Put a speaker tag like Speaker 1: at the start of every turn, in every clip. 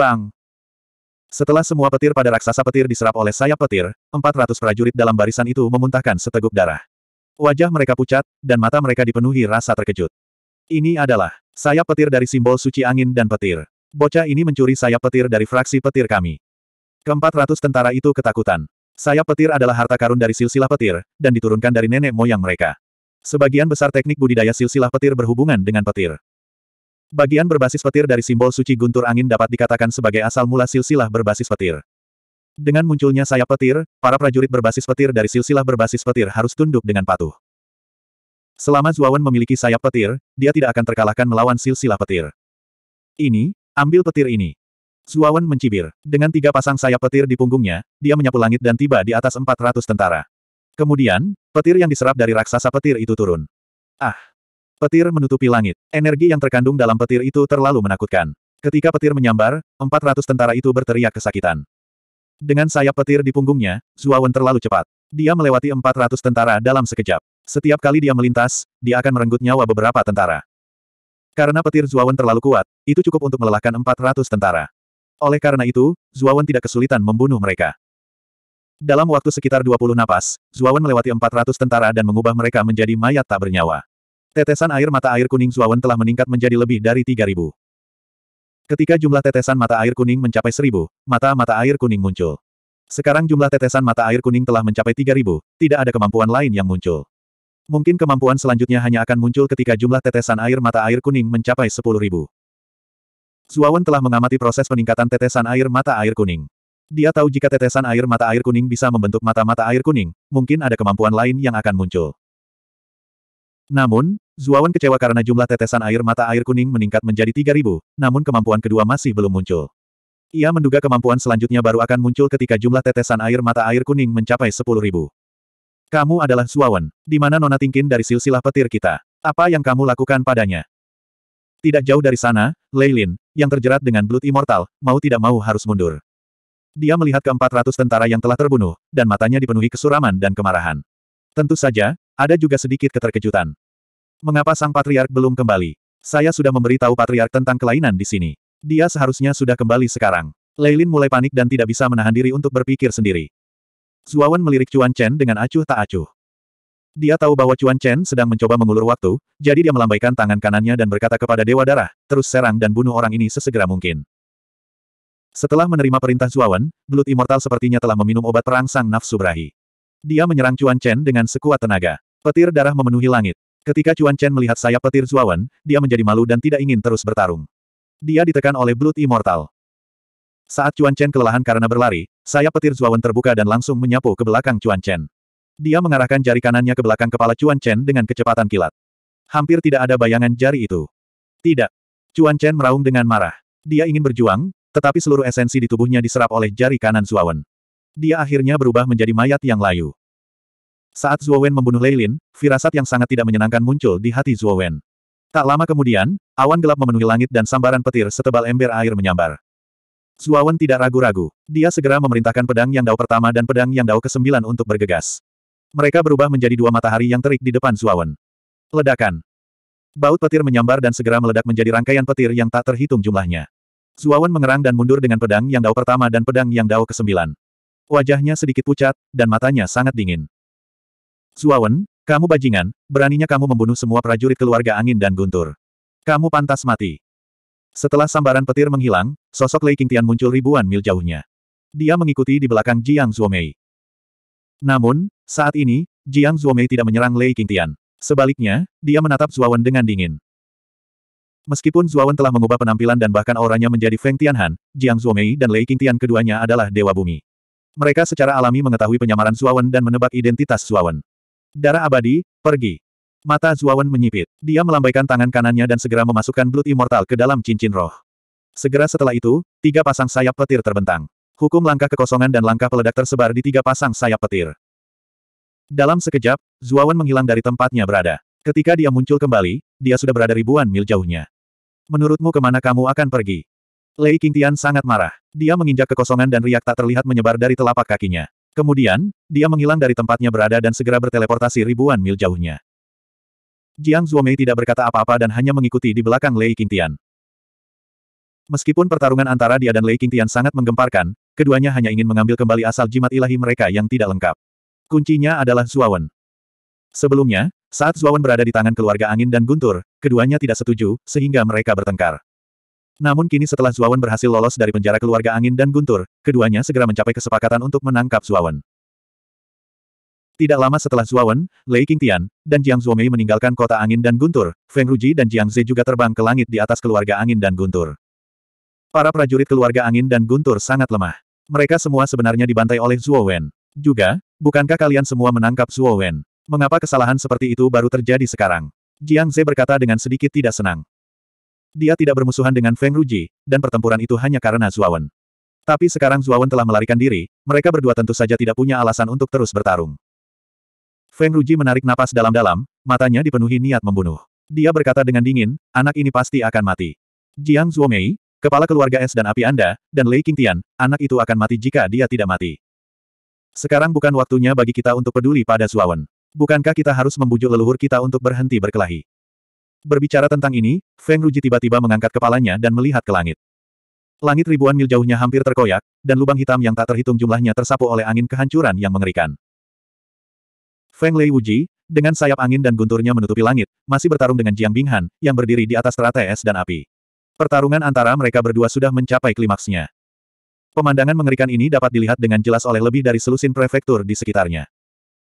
Speaker 1: Bang! Setelah semua petir pada raksasa petir diserap oleh sayap petir, 400 prajurit dalam barisan itu memuntahkan seteguk darah. Wajah mereka pucat, dan mata mereka dipenuhi rasa terkejut. Ini adalah sayap petir dari simbol suci angin dan petir. Bocah ini mencuri sayap petir dari fraksi petir kami. Keempat ratus tentara itu ketakutan. Sayap petir adalah harta karun dari silsilah petir, dan diturunkan dari nenek moyang mereka. Sebagian besar teknik budidaya silsilah petir berhubungan dengan petir. Bagian berbasis petir dari simbol suci guntur angin dapat dikatakan sebagai asal mula silsilah berbasis petir. Dengan munculnya sayap petir, para prajurit berbasis petir dari silsilah berbasis petir harus tunduk dengan patuh. Selama Zuawan memiliki sayap petir, dia tidak akan terkalahkan melawan silsilah petir. Ini, ambil petir ini. Zuawan mencibir. Dengan tiga pasang sayap petir di punggungnya, dia menyapu langit dan tiba di atas 400 tentara. Kemudian, petir yang diserap dari raksasa petir itu turun. Ah! Petir menutupi langit. Energi yang terkandung dalam petir itu terlalu menakutkan. Ketika petir menyambar, 400 tentara itu berteriak kesakitan. Dengan sayap petir di punggungnya, Zuawan terlalu cepat. Dia melewati 400 tentara dalam sekejap. Setiap kali dia melintas, dia akan merenggut nyawa beberapa tentara. Karena petir Zuawan terlalu kuat, itu cukup untuk melelahkan 400 tentara. Oleh karena itu, Zuawan tidak kesulitan membunuh mereka. Dalam waktu sekitar 20 napas, Zuawan melewati 400 tentara dan mengubah mereka menjadi mayat tak bernyawa. Tetesan air mata air kuning Zuawan telah meningkat menjadi lebih dari 3.000. Ketika jumlah tetesan mata air kuning mencapai 1.000, mata-mata air kuning muncul. Sekarang jumlah tetesan mata air kuning telah mencapai 3.000, tidak ada kemampuan lain yang muncul. Mungkin kemampuan selanjutnya hanya akan muncul ketika jumlah tetesan air mata air kuning mencapai 10.000. Zuawan telah mengamati proses peningkatan tetesan air mata air kuning. Dia tahu jika tetesan air mata air kuning bisa membentuk mata-mata air kuning, mungkin ada kemampuan lain yang akan muncul. Namun, Zuawan kecewa karena jumlah tetesan air mata air kuning meningkat menjadi 3000, namun kemampuan kedua masih belum muncul. Ia menduga kemampuan selanjutnya baru akan muncul ketika jumlah tetesan air mata air kuning mencapai 10.000. Kamu adalah Zuawan, di mana Nona Tingkin dari silsilah petir kita. Apa yang kamu lakukan padanya? Tidak jauh dari sana, Leilin, yang terjerat dengan Blood Immortal, mau tidak mau harus mundur. Dia melihat ke-400 tentara yang telah terbunuh, dan matanya dipenuhi kesuraman dan kemarahan. Tentu saja, ada juga sedikit keterkejutan. Mengapa sang patriark belum kembali? Saya sudah memberitahu patriark tentang kelainan di sini. Dia seharusnya sudah kembali sekarang. Leilin mulai panik dan tidak bisa menahan diri untuk berpikir sendiri. Zuawan melirik Cuan Chen dengan acuh tak acuh. Dia tahu bahwa Cuan Chen sedang mencoba mengulur waktu, jadi dia melambaikan tangan kanannya dan berkata kepada Dewa Darah, terus serang dan bunuh orang ini sesegera mungkin. Setelah menerima perintah Zuawan, Blood immortal sepertinya telah meminum obat perangsang nafsu berahi. Dia menyerang Cuan Chen dengan sekuat tenaga. Petir darah memenuhi langit. Ketika Cuan Chen melihat sayap petir Zuawan, dia menjadi malu dan tidak ingin terus bertarung. Dia ditekan oleh Blood Immortal. Saat Cuan Chen kelelahan karena berlari, sayap petir Zuawan terbuka dan langsung menyapu ke belakang Cuan Chen. Dia mengarahkan jari kanannya ke belakang kepala Cuan Chen dengan kecepatan kilat. Hampir tidak ada bayangan jari itu. Tidak. Cuan Chen meraung dengan marah. Dia ingin berjuang, tetapi seluruh esensi di tubuhnya diserap oleh jari kanan Zuawan. Dia akhirnya berubah menjadi mayat yang layu. Saat Zuo Wen membunuh Leilin, firasat yang sangat tidak menyenangkan muncul di hati Zuo Wen. Tak lama kemudian, awan gelap memenuhi langit dan sambaran petir setebal ember air menyambar. Zuo Wen tidak ragu-ragu. Dia segera memerintahkan pedang yang dao pertama dan pedang yang dao kesembilan untuk bergegas. Mereka berubah menjadi dua matahari yang terik di depan Zuo Wen. Ledakan. Baut petir menyambar dan segera meledak menjadi rangkaian petir yang tak terhitung jumlahnya. Zuo Wen mengerang dan mundur dengan pedang yang dao pertama dan pedang yang dao kesembilan. Wajahnya sedikit pucat, dan matanya sangat dingin. Zuawan, kamu bajingan, beraninya kamu membunuh semua prajurit keluarga angin dan guntur. Kamu pantas mati. Setelah sambaran petir menghilang, sosok Lei Qingtian muncul ribuan mil jauhnya. Dia mengikuti di belakang Jiang Zuomei. Namun, saat ini, Jiang Zuomei tidak menyerang Lei Qingtian. Sebaliknya, dia menatap Zuawan dengan dingin. Meskipun Zuawan telah mengubah penampilan dan bahkan auranya menjadi Feng Tianhan, Jiang Zuomei dan Lei Qingtian keduanya adalah dewa bumi. Mereka secara alami mengetahui penyamaran Zuawan dan menebak identitas Zuawan. Darah abadi, pergi. Mata Zuawan menyipit. Dia melambaikan tangan kanannya dan segera memasukkan Blood Immortal ke dalam cincin roh. Segera setelah itu, tiga pasang sayap petir terbentang. Hukum langkah kekosongan dan langkah peledak tersebar di tiga pasang sayap petir. Dalam sekejap, Zuawan menghilang dari tempatnya berada. Ketika dia muncul kembali, dia sudah berada ribuan mil jauhnya. Menurutmu kemana kamu akan pergi? Lei Qingtian sangat marah. Dia menginjak kekosongan dan riak tak terlihat menyebar dari telapak kakinya. Kemudian, dia menghilang dari tempatnya berada dan segera berteleportasi ribuan mil jauhnya. Jiang Zhuomei tidak berkata apa-apa dan hanya mengikuti di belakang Lei Qingtian. Meskipun pertarungan antara dia dan Lei Qingtian sangat menggemparkan, keduanya hanya ingin mengambil kembali asal jimat ilahi mereka yang tidak lengkap. Kuncinya adalah Zuawan. Sebelumnya, saat Zuawan berada di tangan keluarga angin dan guntur, keduanya tidak setuju, sehingga mereka bertengkar. Namun kini setelah Zuawan berhasil lolos dari penjara keluarga angin dan guntur, keduanya segera mencapai kesepakatan untuk menangkap Zuawan. Tidak lama setelah Zuawan, Lei Qingtian, dan Jiang Zhuomei meninggalkan kota angin dan guntur, Feng Ruji dan Jiang Ze juga terbang ke langit di atas keluarga angin dan guntur. Para prajurit keluarga angin dan guntur sangat lemah. Mereka semua sebenarnya dibantai oleh Zuowen. Juga, bukankah kalian semua menangkap Zuowen? Mengapa kesalahan seperti itu baru terjadi sekarang? Jiang Ze berkata dengan sedikit tidak senang. Dia tidak bermusuhan dengan Feng Ruji, dan pertempuran itu hanya karena Zuawan. Tapi sekarang Zuawan telah melarikan diri, mereka berdua tentu saja tidak punya alasan untuk terus bertarung. Feng Ruji menarik napas dalam-dalam, matanya dipenuhi niat membunuh. Dia berkata dengan dingin, anak ini pasti akan mati. Jiang Zhuomei, kepala keluarga es dan api Anda, dan Lei Qingtian, anak itu akan mati jika dia tidak mati. Sekarang bukan waktunya bagi kita untuk peduli pada Zuawan. Bukankah kita harus membujuk leluhur kita untuk berhenti berkelahi? Berbicara tentang ini, Feng Ruji tiba-tiba mengangkat kepalanya dan melihat ke langit. Langit ribuan mil jauhnya hampir terkoyak, dan lubang hitam yang tak terhitung jumlahnya tersapu oleh angin kehancuran yang mengerikan. Feng Lei Wuji, dengan sayap angin dan gunturnya menutupi langit, masih bertarung dengan Jiang Binghan, yang berdiri di atas teratai es dan api. Pertarungan antara mereka berdua sudah mencapai klimaksnya. Pemandangan mengerikan ini dapat dilihat dengan jelas oleh lebih dari selusin prefektur di sekitarnya.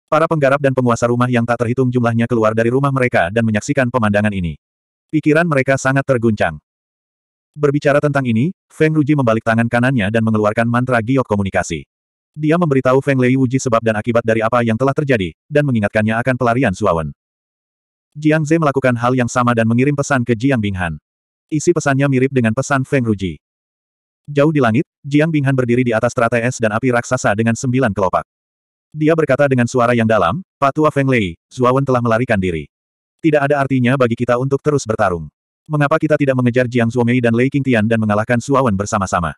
Speaker 1: Para penggarap dan penguasa rumah yang tak terhitung jumlahnya keluar dari rumah mereka dan menyaksikan pemandangan ini. Pikiran mereka sangat terguncang. Berbicara tentang ini, Feng Ruji membalik tangan kanannya dan mengeluarkan mantra giok komunikasi. Dia memberitahu Feng Lei Wuji sebab dan akibat dari apa yang telah terjadi, dan mengingatkannya akan pelarian Suawen. Jiang Zhe melakukan hal yang sama dan mengirim pesan ke Jiang Binghan. Isi pesannya mirip dengan pesan Feng Ruji. Jauh di langit, Jiang Binghan berdiri di atas teratai es dan api raksasa dengan sembilan kelopak. Dia berkata dengan suara yang dalam, Pak Tua Feng Lei, Zuawan telah melarikan diri. Tidak ada artinya bagi kita untuk terus bertarung. Mengapa kita tidak mengejar Jiang Zuomei dan Lei Qingtian dan mengalahkan Wen bersama-sama?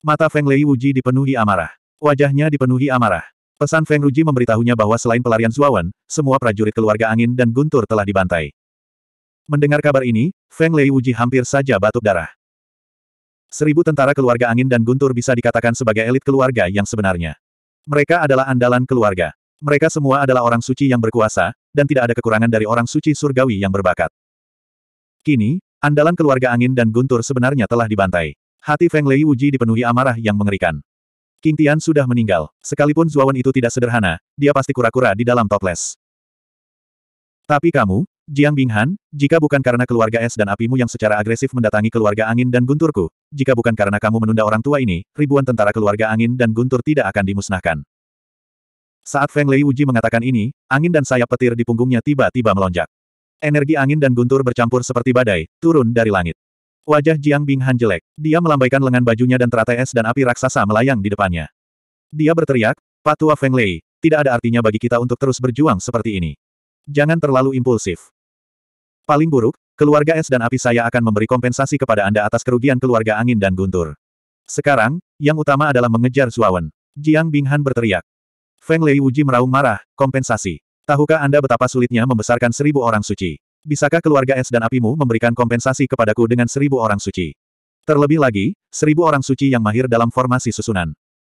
Speaker 1: Mata Feng Lei Wuji dipenuhi amarah. Wajahnya dipenuhi amarah. Pesan Feng Ruji memberitahunya bahwa selain pelarian Wen, semua prajurit keluarga angin dan guntur telah dibantai. Mendengar kabar ini, Feng Lei Wuji hampir saja batuk darah. Seribu tentara keluarga angin dan guntur bisa dikatakan sebagai elit keluarga yang sebenarnya. Mereka adalah andalan keluarga. Mereka semua adalah orang suci yang berkuasa, dan tidak ada kekurangan dari orang suci surgawi yang berbakat. Kini, andalan keluarga angin dan guntur sebenarnya telah dibantai. Hati Feng Lei Wuji dipenuhi amarah yang mengerikan. King Tian sudah meninggal. Sekalipun Zuawan itu tidak sederhana, dia pasti kura-kura di dalam toples. Tapi kamu, Jiang Binghan, jika bukan karena keluarga es dan apimu yang secara agresif mendatangi keluarga angin dan gunturku, jika bukan karena kamu menunda orang tua ini, ribuan tentara keluarga angin dan guntur tidak akan dimusnahkan. Saat Feng Lei Uji mengatakan ini, angin dan sayap petir di punggungnya tiba-tiba melonjak. Energi angin dan guntur bercampur seperti badai, turun dari langit. Wajah Jiang Binghan jelek. Dia melambaikan lengan bajunya dan teratai es dan api raksasa melayang di depannya. Dia berteriak, Patua Feng Lei, tidak ada artinya bagi kita untuk terus berjuang seperti ini. Jangan terlalu impulsif. Paling buruk, Keluarga es dan api saya akan memberi kompensasi kepada Anda atas kerugian keluarga angin dan guntur. Sekarang, yang utama adalah mengejar Suawen. Jiang Binghan berteriak. Feng Lei Wuji meraung marah, kompensasi. Tahukah Anda betapa sulitnya membesarkan seribu orang suci? Bisakah keluarga es dan apimu memberikan kompensasi kepadaku dengan seribu orang suci? Terlebih lagi, seribu orang suci yang mahir dalam formasi susunan.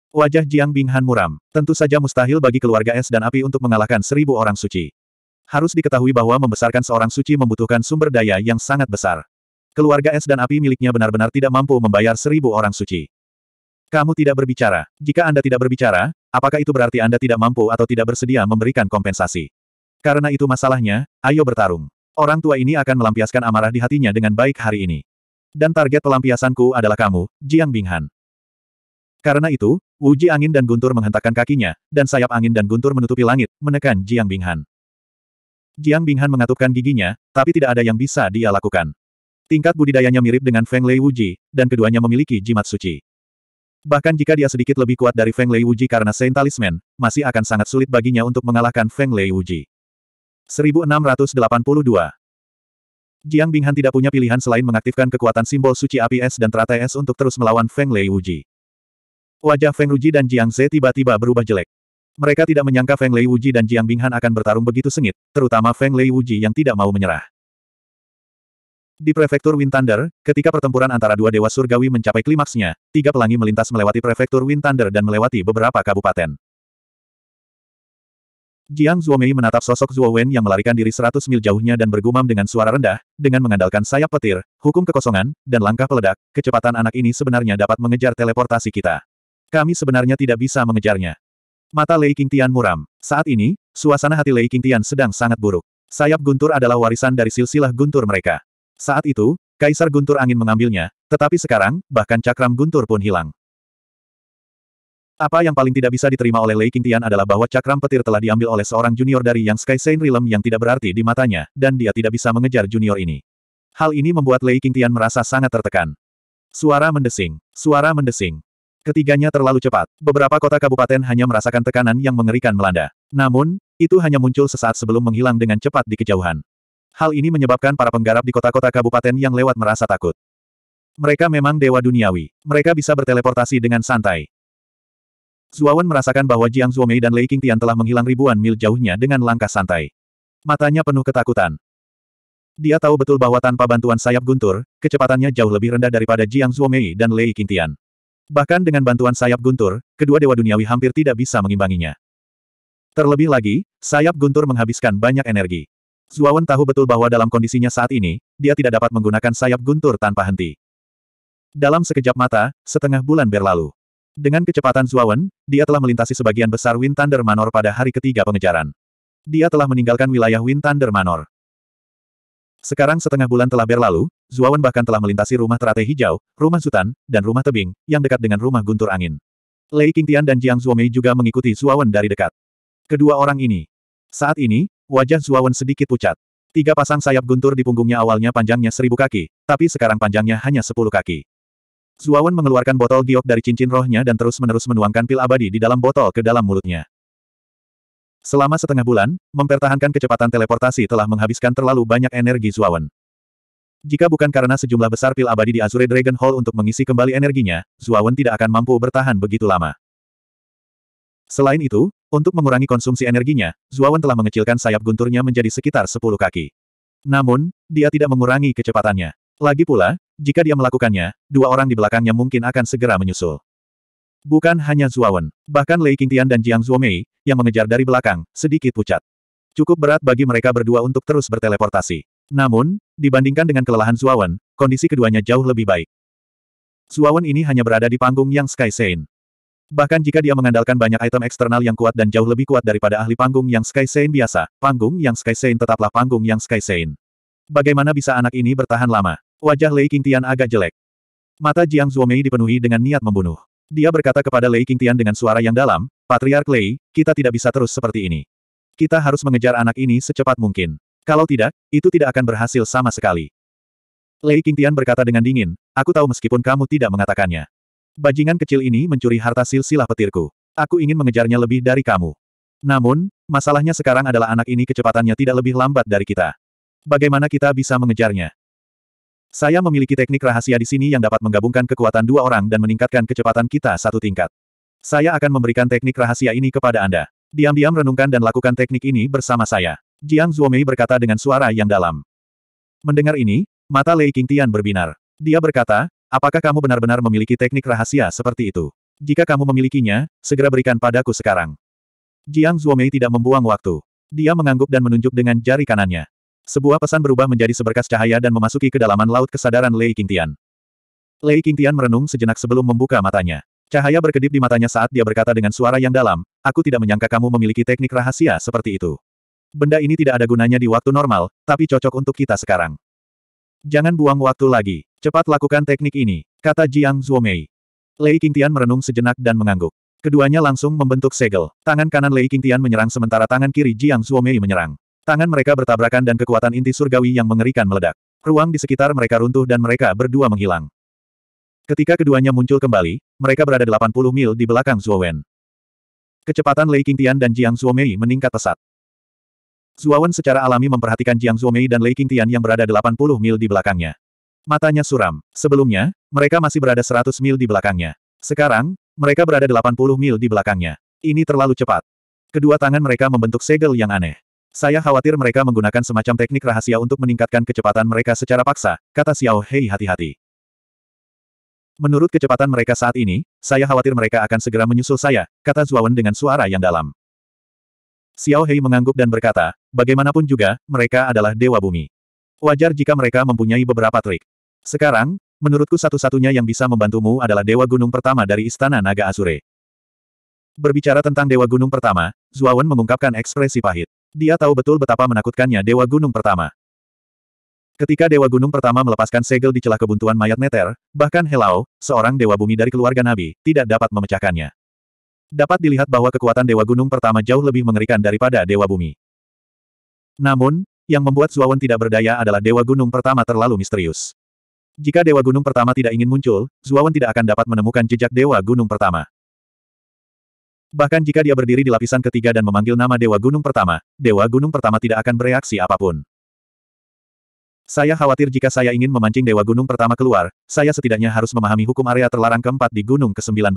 Speaker 1: Wajah Jiang Binghan muram. Tentu saja mustahil bagi keluarga es dan api untuk mengalahkan seribu orang suci. Harus diketahui bahwa membesarkan seorang suci membutuhkan sumber daya yang sangat besar. Keluarga es dan api miliknya benar-benar tidak mampu membayar seribu orang suci. Kamu tidak berbicara. Jika Anda tidak berbicara, apakah itu berarti Anda tidak mampu atau tidak bersedia memberikan kompensasi? Karena itu masalahnya, ayo bertarung. Orang tua ini akan melampiaskan amarah di hatinya dengan baik hari ini. Dan target pelampiasanku adalah kamu, Jiang Binghan. Karena itu, Wuji angin dan guntur menghentakkan kakinya, dan sayap angin dan guntur menutupi langit, menekan Jiang Binghan. Jiang Binghan mengatupkan giginya, tapi tidak ada yang bisa dia lakukan. Tingkat budidayanya mirip dengan Feng Lei Wuji, dan keduanya memiliki jimat suci. Bahkan jika dia sedikit lebih kuat dari Feng Lei Wuji karena Saint Talisman, masih akan sangat sulit baginya untuk mengalahkan Feng Lei Wuji. 1682 Jiang Binghan tidak punya pilihan selain mengaktifkan kekuatan simbol suci api es dan teratai es untuk terus melawan Feng Lei Wuji. Wajah Feng Ruji dan Jiang Zhe tiba-tiba berubah jelek. Mereka tidak menyangka Feng Lei Wuji dan Jiang Binghan akan bertarung begitu sengit, terutama Feng Lei Wuji yang tidak mau menyerah. Di prefektur Wind Thunder, ketika pertempuran antara dua dewa surgawi mencapai klimaksnya, tiga pelangi melintas melewati prefektur Wind Thunder dan melewati beberapa kabupaten. Jiang Zhuomei menatap sosok Zhuo Wen yang melarikan diri seratus mil jauhnya dan bergumam dengan suara rendah, dengan mengandalkan sayap petir, hukum kekosongan, dan langkah peledak, kecepatan anak ini sebenarnya dapat mengejar teleportasi kita. Kami sebenarnya tidak bisa mengejarnya. Mata Lei Tian muram. Saat ini, suasana hati Lei Tian sedang sangat buruk. Sayap guntur adalah warisan dari silsilah guntur mereka. Saat itu, Kaisar guntur angin mengambilnya, tetapi sekarang, bahkan cakram guntur pun hilang. Apa yang paling tidak bisa diterima oleh Lei Tian adalah bahwa cakram petir telah diambil oleh seorang junior dari Yang Sky Saint Realm yang tidak berarti di matanya, dan dia tidak bisa mengejar junior ini. Hal ini membuat Lei Tian merasa sangat tertekan. Suara mendesing. Suara mendesing. Ketiganya terlalu cepat. Beberapa kota kabupaten hanya merasakan tekanan yang mengerikan melanda. Namun, itu hanya muncul sesaat sebelum menghilang dengan cepat di kejauhan. Hal ini menyebabkan para penggarap di kota-kota kabupaten yang lewat merasa takut. Mereka memang dewa duniawi. Mereka bisa berteleportasi dengan santai. Zuawan merasakan bahwa Jiang Zuomei dan Lei Qingtian telah menghilang ribuan mil jauhnya dengan langkah santai. Matanya penuh ketakutan. Dia tahu betul bahwa tanpa bantuan sayap guntur, kecepatannya jauh lebih rendah daripada Jiang Zuomei dan Lei Qingtian. Bahkan dengan bantuan sayap guntur, kedua dewa duniawi hampir tidak bisa mengimbanginya. Terlebih lagi, sayap guntur menghabiskan banyak energi. Zuawan tahu betul bahwa dalam kondisinya saat ini, dia tidak dapat menggunakan sayap guntur tanpa henti. Dalam sekejap mata, setengah bulan berlalu. Dengan kecepatan Zuawan, dia telah melintasi sebagian besar Wind Thunder Manor pada hari ketiga pengejaran. Dia telah meninggalkan wilayah Wind Thunder Manor. Sekarang setengah bulan telah berlalu, Zuawan bahkan telah melintasi rumah teratai hijau, rumah sutan, dan rumah tebing, yang dekat dengan rumah guntur angin. Lei Qingtian dan Jiang Zuomei juga mengikuti Zuawan dari dekat. Kedua orang ini. Saat ini, wajah Zuawan sedikit pucat. Tiga pasang sayap guntur di punggungnya awalnya panjangnya seribu kaki, tapi sekarang panjangnya hanya sepuluh kaki. Zuawan mengeluarkan botol giok dari cincin rohnya dan terus-menerus menuangkan pil abadi di dalam botol ke dalam mulutnya. Selama setengah bulan, mempertahankan kecepatan teleportasi telah menghabiskan terlalu banyak energi Zuawan. Jika bukan karena sejumlah besar pil abadi di Azure Dragon Hall untuk mengisi kembali energinya, Zuawan tidak akan mampu bertahan begitu lama. Selain itu, untuk mengurangi konsumsi energinya, Zuawan telah mengecilkan sayap gunturnya menjadi sekitar 10 kaki. Namun, dia tidak mengurangi kecepatannya. Lagi pula, jika dia melakukannya, dua orang di belakangnya mungkin akan segera menyusul. Bukan hanya Zuawan, bahkan Lei Qingtian dan Jiang Zuomei, yang mengejar dari belakang, sedikit pucat. Cukup berat bagi mereka berdua untuk terus berteleportasi. Namun, dibandingkan dengan kelelahan Zuawan, kondisi keduanya jauh lebih baik. Zuawan ini hanya berada di panggung yang Sky Sein. Bahkan jika dia mengandalkan banyak item eksternal yang kuat dan jauh lebih kuat daripada ahli panggung yang Sky Sein biasa, panggung yang Sky Sein tetaplah panggung yang Sky Sein. Bagaimana bisa anak ini bertahan lama? Wajah Lei Qingtian agak jelek. Mata Jiang Zuomei dipenuhi dengan niat membunuh. Dia berkata kepada Lei Qingtian dengan suara yang dalam, Patriark Lei, kita tidak bisa terus seperti ini. Kita harus mengejar anak ini secepat mungkin. Kalau tidak, itu tidak akan berhasil sama sekali. Lei Qingtian berkata dengan dingin, aku tahu meskipun kamu tidak mengatakannya. Bajingan kecil ini mencuri harta silsilah petirku. Aku ingin mengejarnya lebih dari kamu. Namun, masalahnya sekarang adalah anak ini kecepatannya tidak lebih lambat dari kita. Bagaimana kita bisa mengejarnya? Saya memiliki teknik rahasia di sini yang dapat menggabungkan kekuatan dua orang dan meningkatkan kecepatan kita satu tingkat. Saya akan memberikan teknik rahasia ini kepada Anda. Diam-diam renungkan dan lakukan teknik ini bersama saya. Jiang Zuomei berkata dengan suara yang dalam. Mendengar ini, mata Lei King Tian berbinar. Dia berkata, apakah kamu benar-benar memiliki teknik rahasia seperti itu? Jika kamu memilikinya, segera berikan padaku sekarang. Jiang Zuomei tidak membuang waktu. Dia mengangguk dan menunjuk dengan jari kanannya. Sebuah pesan berubah menjadi seberkas cahaya dan memasuki kedalaman laut kesadaran Lei Qingtian. Lei Qingtian merenung sejenak sebelum membuka matanya. Cahaya berkedip di matanya saat dia berkata dengan suara yang dalam, aku tidak menyangka kamu memiliki teknik rahasia seperti itu. Benda ini tidak ada gunanya di waktu normal, tapi cocok untuk kita sekarang. Jangan buang waktu lagi. Cepat lakukan teknik ini, kata Jiang Zhuomei. Lei Qingtian merenung sejenak dan mengangguk. Keduanya langsung membentuk segel. Tangan kanan Lei Qingtian menyerang sementara tangan kiri Jiang Zhuomei menyerang. Tangan mereka bertabrakan dan kekuatan inti surgawi yang mengerikan meledak. Ruang di sekitar mereka runtuh dan mereka berdua menghilang. Ketika keduanya muncul kembali, mereka berada 80 mil di belakang Zuo Wen. Kecepatan Lei Qingtian dan Jiang Zhuomei meningkat pesat. Wen secara alami memperhatikan Jiang Zhuomei dan Lei Qingtian yang berada 80 mil di belakangnya. Matanya suram. Sebelumnya, mereka masih berada 100 mil di belakangnya. Sekarang, mereka berada 80 mil di belakangnya. Ini terlalu cepat. Kedua tangan mereka membentuk segel yang aneh. Saya khawatir mereka menggunakan semacam teknik rahasia untuk meningkatkan kecepatan mereka secara paksa, kata Xiao Hei hati-hati. Menurut kecepatan mereka saat ini, saya khawatir mereka akan segera menyusul saya, kata Zuawan dengan suara yang dalam. Xiao Hei mengangguk dan berkata, bagaimanapun juga, mereka adalah dewa bumi. Wajar jika mereka mempunyai beberapa trik. Sekarang, menurutku satu-satunya yang bisa membantumu adalah dewa gunung pertama dari Istana Naga Azure. Berbicara tentang dewa gunung pertama, Zuawan mengungkapkan ekspresi pahit. Dia tahu betul betapa menakutkannya Dewa Gunung Pertama. Ketika Dewa Gunung Pertama melepaskan segel di celah kebuntuan mayat Neter, bahkan Helao, seorang Dewa Bumi dari keluarga Nabi, tidak dapat memecahkannya. Dapat dilihat bahwa kekuatan Dewa Gunung Pertama jauh lebih mengerikan daripada Dewa Bumi. Namun, yang membuat Zuawan tidak berdaya adalah Dewa Gunung Pertama terlalu misterius. Jika Dewa Gunung Pertama tidak ingin muncul, Zuawan tidak akan dapat menemukan jejak Dewa Gunung Pertama. Bahkan jika dia berdiri di lapisan ketiga dan memanggil nama Dewa Gunung Pertama, Dewa Gunung Pertama tidak akan bereaksi apapun. Saya khawatir jika saya ingin memancing Dewa Gunung Pertama keluar, saya setidaknya harus memahami hukum area terlarang keempat di Gunung ke-19.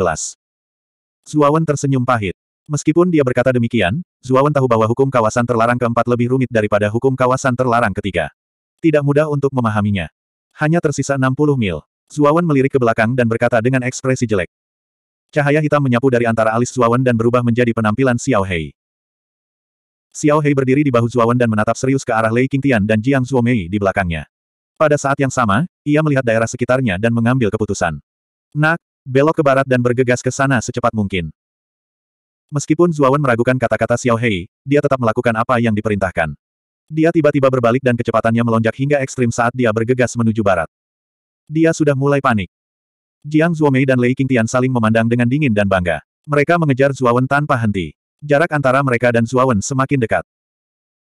Speaker 1: Zuawan tersenyum pahit. Meskipun dia berkata demikian, Zuawan tahu bahwa hukum kawasan terlarang keempat lebih rumit daripada hukum kawasan terlarang ketiga. Tidak mudah untuk memahaminya. Hanya tersisa 60 mil. Zuawan melirik ke belakang dan berkata dengan ekspresi jelek, Cahaya hitam menyapu dari antara alis Zuawan dan berubah menjadi penampilan Xiao Hei. Xiao Hei berdiri di bahu Zuawan dan menatap serius ke arah Lei Qingtian dan Jiang Zuomei di belakangnya. Pada saat yang sama, ia melihat daerah sekitarnya dan mengambil keputusan. Nak, belok ke barat dan bergegas ke sana secepat mungkin. Meskipun Zuawan meragukan kata-kata Xiao Hei, dia tetap melakukan apa yang diperintahkan. Dia tiba-tiba berbalik dan kecepatannya melonjak hingga ekstrim saat dia bergegas menuju barat. Dia sudah mulai panik. Jiang Zuomei dan Lei Qingtian saling memandang dengan dingin dan bangga. Mereka mengejar Zuawan tanpa henti. Jarak antara mereka dan Zuawan semakin dekat.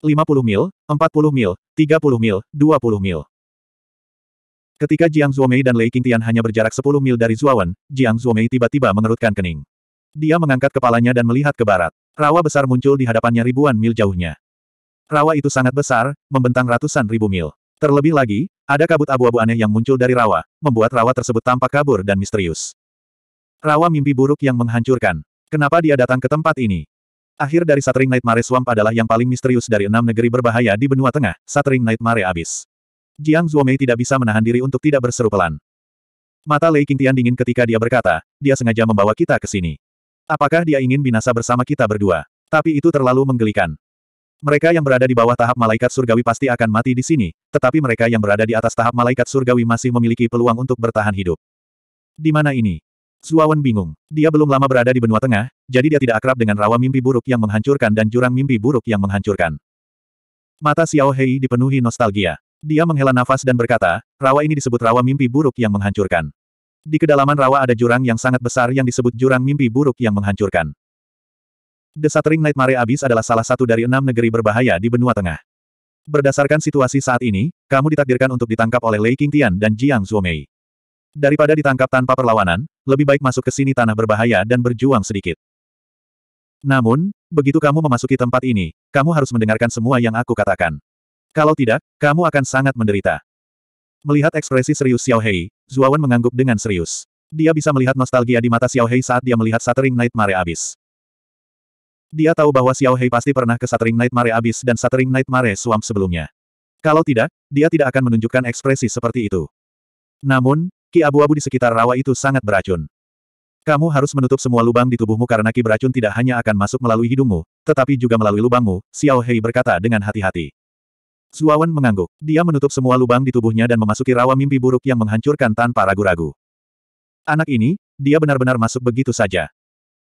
Speaker 1: 50 mil, 40 mil, 30 mil, 20 mil. Ketika Jiang Zuomei dan Lei Qingtian hanya berjarak 10 mil dari Zuawan, Jiang Zuomei tiba-tiba mengerutkan kening. Dia mengangkat kepalanya dan melihat ke barat. Rawa besar muncul di hadapannya ribuan mil jauhnya. Rawa itu sangat besar, membentang ratusan ribu mil. Terlebih lagi, ada kabut abu-abu aneh yang muncul dari rawa, membuat rawa tersebut tampak kabur dan misterius. Rawa mimpi buruk yang menghancurkan. Kenapa dia datang ke tempat ini? Akhir dari Satring Nightmare Swamp adalah yang paling misterius dari enam negeri berbahaya di benua tengah, Satring Nightmare Abis. Jiang Zuomei tidak bisa menahan diri untuk tidak berseru pelan. Mata Lei Qingtian dingin ketika dia berkata, dia sengaja membawa kita ke sini. Apakah dia ingin binasa bersama kita berdua? Tapi itu terlalu menggelikan. Mereka yang berada di bawah tahap malaikat surgawi pasti akan mati di sini, tetapi mereka yang berada di atas tahap malaikat surgawi masih memiliki peluang untuk bertahan hidup. Di mana ini? Zuawan bingung. Dia belum lama berada di benua tengah, jadi dia tidak akrab dengan rawa mimpi buruk yang menghancurkan dan jurang mimpi buruk yang menghancurkan. Mata Xiao Hei dipenuhi nostalgia. Dia menghela nafas dan berkata, rawa ini disebut rawa mimpi buruk yang menghancurkan. Di kedalaman rawa ada jurang yang sangat besar yang disebut jurang mimpi buruk yang menghancurkan. The Shattering Night Abyss adalah salah satu dari enam negeri berbahaya di benua tengah. Berdasarkan situasi saat ini, kamu ditakdirkan untuk ditangkap oleh Lei Qingtian dan Jiang Zuomei. Daripada ditangkap tanpa perlawanan, lebih baik masuk ke sini tanah berbahaya dan berjuang sedikit. Namun, begitu kamu memasuki tempat ini, kamu harus mendengarkan semua yang aku katakan. Kalau tidak, kamu akan sangat menderita. Melihat ekspresi serius Xiao Hei, Zuawan mengangguk dengan serius. Dia bisa melihat nostalgia di mata Xiao Hei saat dia melihat Shattering Nightmare Abyss. Dia tahu bahwa Xiao Hei pasti pernah ke Satering Nightmare Abyss dan Satering Nightmare Swamp sebelumnya. Kalau tidak, dia tidak akan menunjukkan ekspresi seperti itu. Namun, ki abu-abu di sekitar rawa itu sangat beracun. Kamu harus menutup semua lubang di tubuhmu karena ki beracun tidak hanya akan masuk melalui hidungmu, tetapi juga melalui lubangmu, Xiao Hei berkata dengan hati-hati. Zuawan mengangguk. Dia menutup semua lubang di tubuhnya dan memasuki rawa mimpi buruk yang menghancurkan tanpa ragu-ragu. Anak ini, dia benar-benar masuk begitu saja.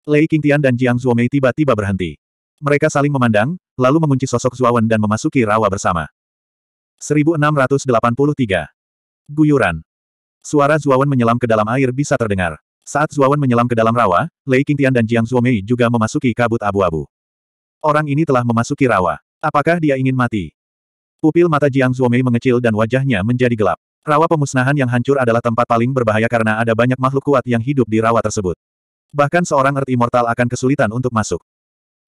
Speaker 1: Lei Qingtian dan Jiang Zhuomei tiba-tiba berhenti. Mereka saling memandang, lalu mengunci sosok Zuawan dan memasuki rawa bersama. 1683. Guyuran. Suara Zuawan menyelam ke dalam air bisa terdengar. Saat Zuawan menyelam ke dalam rawa, Lei Qingtian dan Jiang Zhuomei juga memasuki kabut abu-abu. Orang ini telah memasuki rawa. Apakah dia ingin mati? Pupil mata Jiang Zhuomei mengecil dan wajahnya menjadi gelap. Rawa pemusnahan yang hancur adalah tempat paling berbahaya karena ada banyak makhluk kuat yang hidup di rawa tersebut. Bahkan seorang Earth Immortal akan kesulitan untuk masuk.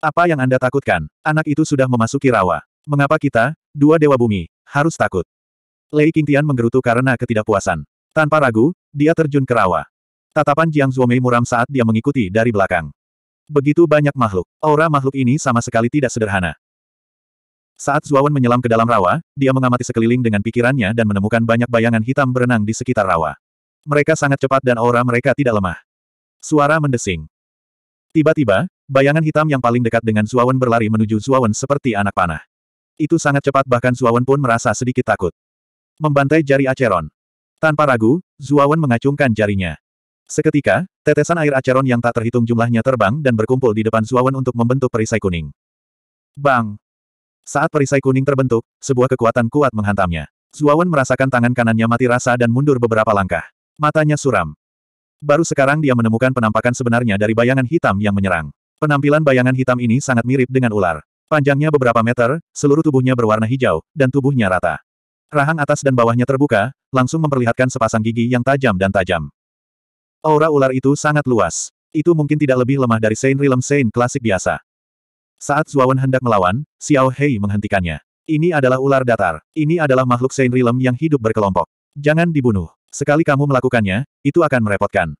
Speaker 1: Apa yang Anda takutkan? Anak itu sudah memasuki rawa. Mengapa kita, dua dewa bumi, harus takut? Lei Qingtian menggerutu karena ketidakpuasan. Tanpa ragu, dia terjun ke rawa. Tatapan Jiang Zuomei muram saat dia mengikuti dari belakang. Begitu banyak makhluk, aura makhluk ini sama sekali tidak sederhana. Saat Zuawan menyelam ke dalam rawa, dia mengamati sekeliling dengan pikirannya dan menemukan banyak bayangan hitam berenang di sekitar rawa. Mereka sangat cepat dan aura mereka tidak lemah. Suara mendesing. Tiba-tiba, bayangan hitam yang paling dekat dengan Suawan berlari menuju Suawan seperti anak panah. Itu sangat cepat bahkan Suawan pun merasa sedikit takut. Membantai jari Aceron. Tanpa ragu, Zuawan mengacungkan jarinya. Seketika, tetesan air Aceron yang tak terhitung jumlahnya terbang dan berkumpul di depan Zuawan untuk membentuk perisai kuning. Bang! Saat perisai kuning terbentuk, sebuah kekuatan kuat menghantamnya. Zuawan merasakan tangan kanannya mati rasa dan mundur beberapa langkah. Matanya suram. Baru sekarang dia menemukan penampakan sebenarnya dari bayangan hitam yang menyerang. Penampilan bayangan hitam ini sangat mirip dengan ular. Panjangnya beberapa meter, seluruh tubuhnya berwarna hijau, dan tubuhnya rata. Rahang atas dan bawahnya terbuka, langsung memperlihatkan sepasang gigi yang tajam dan tajam. Aura ular itu sangat luas. Itu mungkin tidak lebih lemah dari Saint Realm Saint klasik biasa. Saat Zuawan hendak melawan, Xiao Hei menghentikannya. Ini adalah ular datar. Ini adalah makhluk Saint Realm yang hidup berkelompok. Jangan dibunuh. Sekali kamu melakukannya, itu akan merepotkan.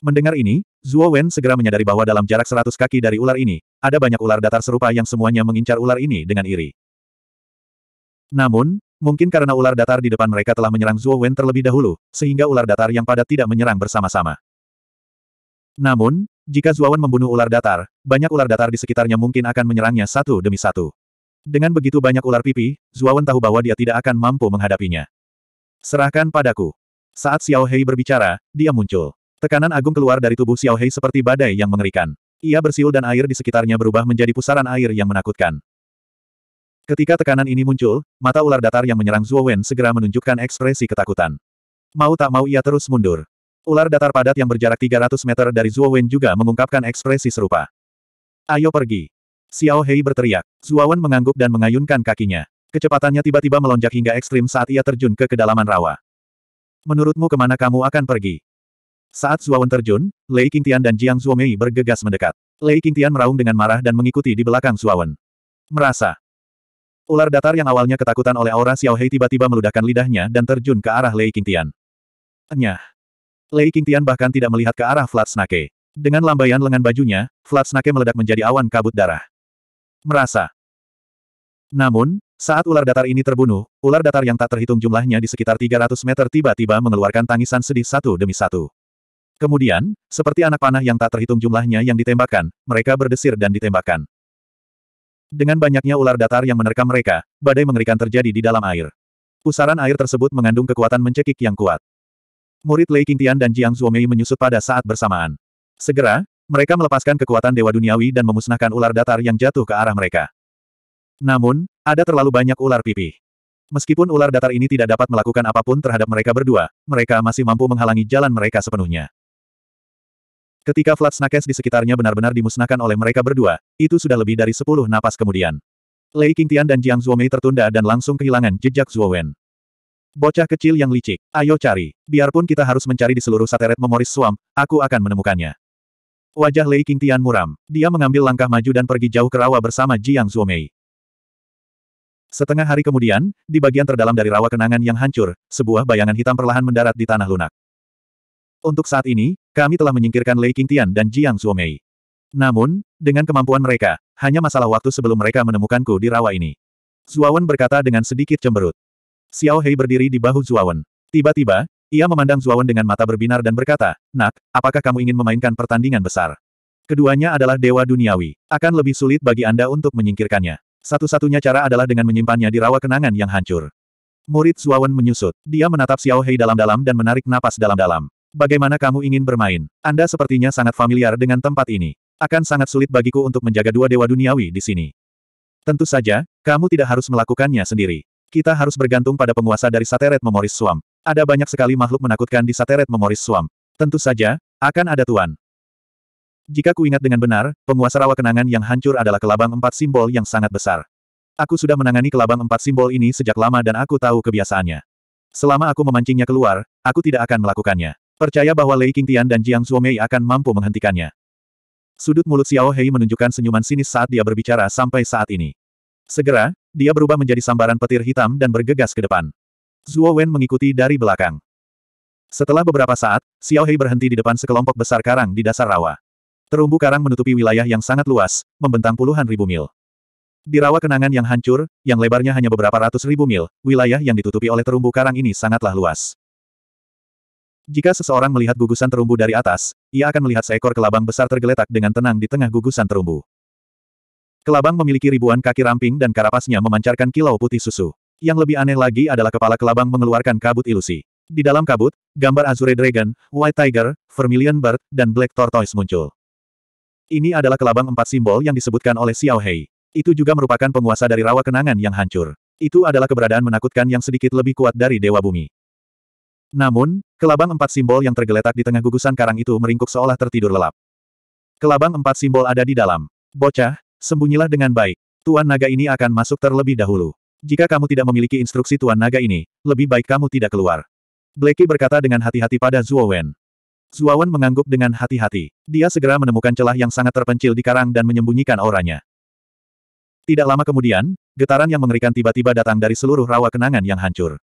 Speaker 1: Mendengar ini, Zhuo Wen segera menyadari bahwa dalam jarak seratus kaki dari ular ini, ada banyak ular datar serupa yang semuanya mengincar ular ini dengan iri. Namun, mungkin karena ular datar di depan mereka telah menyerang Zhuo Wen terlebih dahulu, sehingga ular datar yang padat tidak menyerang bersama-sama. Namun, jika Zhuo Wen membunuh ular datar, banyak ular datar di sekitarnya mungkin akan menyerangnya satu demi satu. Dengan begitu banyak ular pipi, Zhuo Wen tahu bahwa dia tidak akan mampu menghadapinya. Serahkan padaku. Saat Xiao Hei berbicara, dia muncul. Tekanan agung keluar dari tubuh Xiao Hei seperti badai yang mengerikan. Ia bersiul dan air di sekitarnya berubah menjadi pusaran air yang menakutkan. Ketika tekanan ini muncul, mata ular datar yang menyerang Zhuo Wen segera menunjukkan ekspresi ketakutan. Mau tak mau ia terus mundur. Ular datar padat yang berjarak 300 meter dari Zhuo Wen juga mengungkapkan ekspresi serupa. Ayo pergi. Xiao Hei berteriak. Zhuo Wen mengangguk dan mengayunkan kakinya. Kecepatannya tiba-tiba melonjak hingga ekstrim saat ia terjun ke kedalaman rawa. Menurutmu kemana kamu akan pergi? Saat Zuawan terjun, Lei Qingtian dan Jiang Zhuomei bergegas mendekat. Lei Qingtian meraung dengan marah dan mengikuti di belakang Zuawan. Merasa. Ular datar yang awalnya ketakutan oleh aura Xiaohei tiba-tiba meludahkan lidahnya dan terjun ke arah Lei Qingtian. Enyah. Lei Qingtian bahkan tidak melihat ke arah Snake. Dengan lambaian lengan bajunya, Snake meledak menjadi awan kabut darah. Merasa. Namun, saat ular datar ini terbunuh, ular datar yang tak terhitung jumlahnya di sekitar 300 meter tiba-tiba mengeluarkan tangisan sedih satu demi satu. Kemudian, seperti anak panah yang tak terhitung jumlahnya yang ditembakkan, mereka berdesir dan ditembakkan. Dengan banyaknya ular datar yang menerkam mereka, badai mengerikan terjadi di dalam air. Pusaran air tersebut mengandung kekuatan mencekik yang kuat. Murid Lei Qingtian dan Jiang Zhuomei menyusut pada saat bersamaan. Segera, mereka melepaskan kekuatan Dewa Duniawi dan memusnahkan ular datar yang jatuh ke arah mereka. Namun, ada terlalu banyak ular pipih. Meskipun ular datar ini tidak dapat melakukan apapun terhadap mereka berdua, mereka masih mampu menghalangi jalan mereka sepenuhnya. Ketika Vlad snakes di sekitarnya benar-benar dimusnahkan oleh mereka berdua, itu sudah lebih dari sepuluh napas kemudian. Lei Qingtian dan Jiang Zhuomei tertunda dan langsung kehilangan jejak Wen. Bocah kecil yang licik, ayo cari. Biarpun kita harus mencari di seluruh sateret memoris suam, aku akan menemukannya. Wajah Lei Qingtian muram. Dia mengambil langkah maju dan pergi jauh ke rawa bersama Jiang Zhuomei. Setengah hari kemudian, di bagian terdalam dari rawa kenangan yang hancur, sebuah bayangan hitam perlahan mendarat di tanah lunak. Untuk saat ini, kami telah menyingkirkan Lei Qingtian dan Jiang Zuomei. Namun, dengan kemampuan mereka, hanya masalah waktu sebelum mereka menemukanku di rawa ini. Zuawan berkata dengan sedikit cemberut. Xiao Hei berdiri di bahu Zuawan. Tiba-tiba, ia memandang Zuawan dengan mata berbinar dan berkata, Nak, apakah kamu ingin memainkan pertandingan besar? Keduanya adalah dewa duniawi. Akan lebih sulit bagi Anda untuk menyingkirkannya. Satu-satunya cara adalah dengan menyimpannya di rawa kenangan yang hancur. Murid Zuawan menyusut. Dia menatap Xiao Hei dalam-dalam dan menarik napas dalam-dalam. Bagaimana kamu ingin bermain? Anda sepertinya sangat familiar dengan tempat ini. Akan sangat sulit bagiku untuk menjaga dua dewa duniawi di sini. Tentu saja, kamu tidak harus melakukannya sendiri. Kita harus bergantung pada penguasa dari Sateret Memoris Suam. Ada banyak sekali makhluk menakutkan di Sateret Memoris Suam. Tentu saja, akan ada tuan. Jika ku ingat dengan benar, penguasa rawa kenangan yang hancur adalah kelabang empat simbol yang sangat besar. Aku sudah menangani kelabang empat simbol ini sejak lama dan aku tahu kebiasaannya. Selama aku memancingnya keluar, aku tidak akan melakukannya. Percaya bahwa Lei Qingtian dan Jiang Zuomei akan mampu menghentikannya. Sudut mulut Xiao Hei menunjukkan senyuman sinis saat dia berbicara sampai saat ini. Segera, dia berubah menjadi sambaran petir hitam dan bergegas ke depan. Zuo Wen mengikuti dari belakang. Setelah beberapa saat, Xiao Hei berhenti di depan sekelompok besar karang di dasar rawa. Terumbu karang menutupi wilayah yang sangat luas, membentang puluhan ribu mil. Di rawa kenangan yang hancur, yang lebarnya hanya beberapa ratus ribu mil, wilayah yang ditutupi oleh terumbu karang ini sangatlah luas. Jika seseorang melihat gugusan terumbu dari atas, ia akan melihat seekor kelabang besar tergeletak dengan tenang di tengah gugusan terumbu. Kelabang memiliki ribuan kaki ramping dan karapasnya memancarkan kilau putih susu. Yang lebih aneh lagi adalah kepala kelabang mengeluarkan kabut ilusi. Di dalam kabut, gambar Azure Dragon, White Tiger, Vermilion Bird, dan Black Tortoise muncul. Ini adalah kelabang empat simbol yang disebutkan oleh Xiao Hei. Itu juga merupakan penguasa dari rawa kenangan yang hancur. Itu adalah keberadaan menakutkan yang sedikit lebih kuat dari Dewa Bumi. Namun, kelabang empat simbol yang tergeletak di tengah gugusan karang itu meringkuk seolah tertidur lelap. Kelabang empat simbol ada di dalam. Bocah, sembunyilah dengan baik. Tuan naga ini akan masuk terlebih dahulu. Jika kamu tidak memiliki instruksi Tuan naga ini, lebih baik kamu tidak keluar. Blackie berkata dengan hati-hati pada Zhuo Wen. Zuawan mengangguk dengan hati-hati. Dia segera menemukan celah yang sangat terpencil di karang dan menyembunyikan auranya. Tidak lama kemudian, getaran yang mengerikan tiba-tiba datang dari seluruh rawa kenangan yang hancur.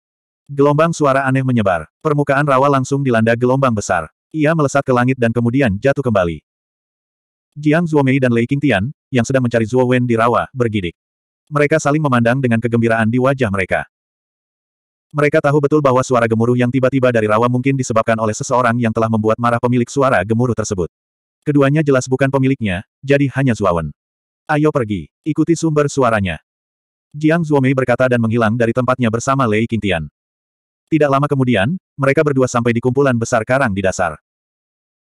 Speaker 1: Gelombang suara aneh menyebar. Permukaan rawa langsung dilanda gelombang besar. Ia melesat ke langit dan kemudian jatuh kembali. Jiang Zuomei dan Lei Qingtian, yang sedang mencari Zuo di rawa, bergidik. Mereka saling memandang dengan kegembiraan di wajah mereka. Mereka tahu betul bahwa suara gemuruh yang tiba-tiba dari rawa mungkin disebabkan oleh seseorang yang telah membuat marah pemilik suara gemuruh tersebut. Keduanya jelas bukan pemiliknya, jadi hanya Zuawan. Ayo pergi, ikuti sumber suaranya. Jiang Zhuomei berkata dan menghilang dari tempatnya bersama Lei Qingtian. Tidak lama kemudian, mereka berdua sampai di kumpulan besar karang di dasar.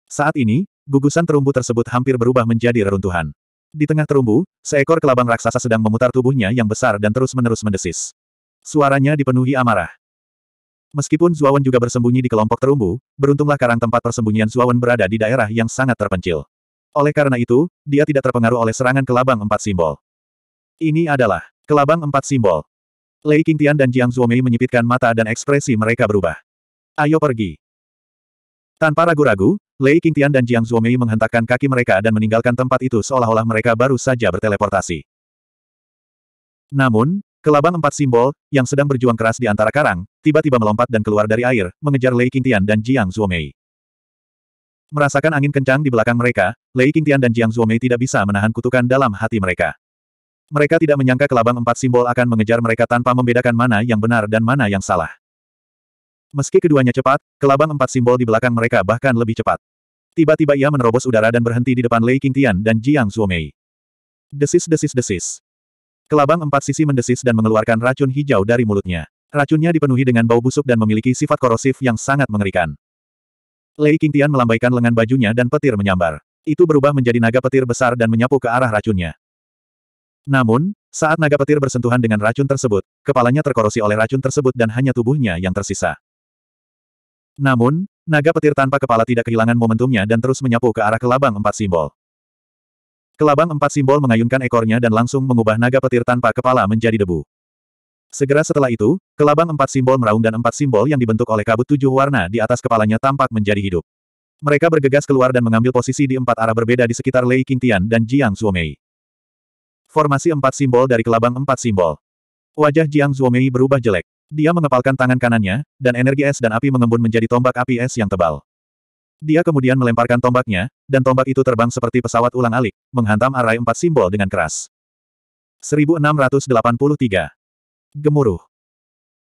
Speaker 1: Saat ini, gugusan terumbu tersebut hampir berubah menjadi reruntuhan. Di tengah terumbu, seekor kelabang raksasa sedang memutar tubuhnya yang besar dan terus-menerus mendesis. Suaranya dipenuhi amarah. Meskipun Zuawan juga bersembunyi di kelompok terumbu, beruntunglah karang tempat persembunyian Zuawan berada di daerah yang sangat terpencil. Oleh karena itu, dia tidak terpengaruh oleh serangan kelabang empat simbol. Ini adalah kelabang empat simbol. Lei Qingtian dan Jiang Zuomei menyipitkan mata dan ekspresi mereka berubah. Ayo pergi. Tanpa ragu-ragu, Lei Qingtian dan Jiang Zuomei menghentakkan kaki mereka dan meninggalkan tempat itu seolah-olah mereka baru saja berteleportasi. Namun, Kelabang empat simbol, yang sedang berjuang keras di antara karang, tiba-tiba melompat dan keluar dari air, mengejar Lei Qingtian dan Jiang Zhuomei. Merasakan angin kencang di belakang mereka, Lei Qingtian dan Jiang Zhuomei tidak bisa menahan kutukan dalam hati mereka. Mereka tidak menyangka kelabang empat simbol akan mengejar mereka tanpa membedakan mana yang benar dan mana yang salah. Meski keduanya cepat, kelabang empat simbol di belakang mereka bahkan lebih cepat. Tiba-tiba ia menerobos udara dan berhenti di depan Lei Qingtian dan Jiang Zhuomei. Desis-desis-desis. Kelabang empat sisi mendesis dan mengeluarkan racun hijau dari mulutnya. Racunnya dipenuhi dengan bau busuk dan memiliki sifat korosif yang sangat mengerikan. Lei Qingtian melambaikan lengan bajunya dan petir menyambar. Itu berubah menjadi naga petir besar dan menyapu ke arah racunnya. Namun, saat naga petir bersentuhan dengan racun tersebut, kepalanya terkorosi oleh racun tersebut dan hanya tubuhnya yang tersisa. Namun, naga petir tanpa kepala tidak kehilangan momentumnya dan terus menyapu ke arah kelabang empat simbol. Kelabang empat simbol mengayunkan ekornya dan langsung mengubah naga petir tanpa kepala menjadi debu. Segera setelah itu, kelabang empat simbol meraung dan empat simbol yang dibentuk oleh kabut tujuh warna di atas kepalanya tampak menjadi hidup. Mereka bergegas keluar dan mengambil posisi di empat arah berbeda di sekitar Lei Qingtian dan Jiang Zuomei. Formasi empat simbol dari kelabang empat simbol. Wajah Jiang Zuomei berubah jelek. Dia mengepalkan tangan kanannya, dan energi es dan api mengembun menjadi tombak api es yang tebal. Dia kemudian melemparkan tombaknya, dan tombak itu terbang seperti pesawat ulang-alik, menghantam arai empat simbol dengan keras. 1683. Gemuruh.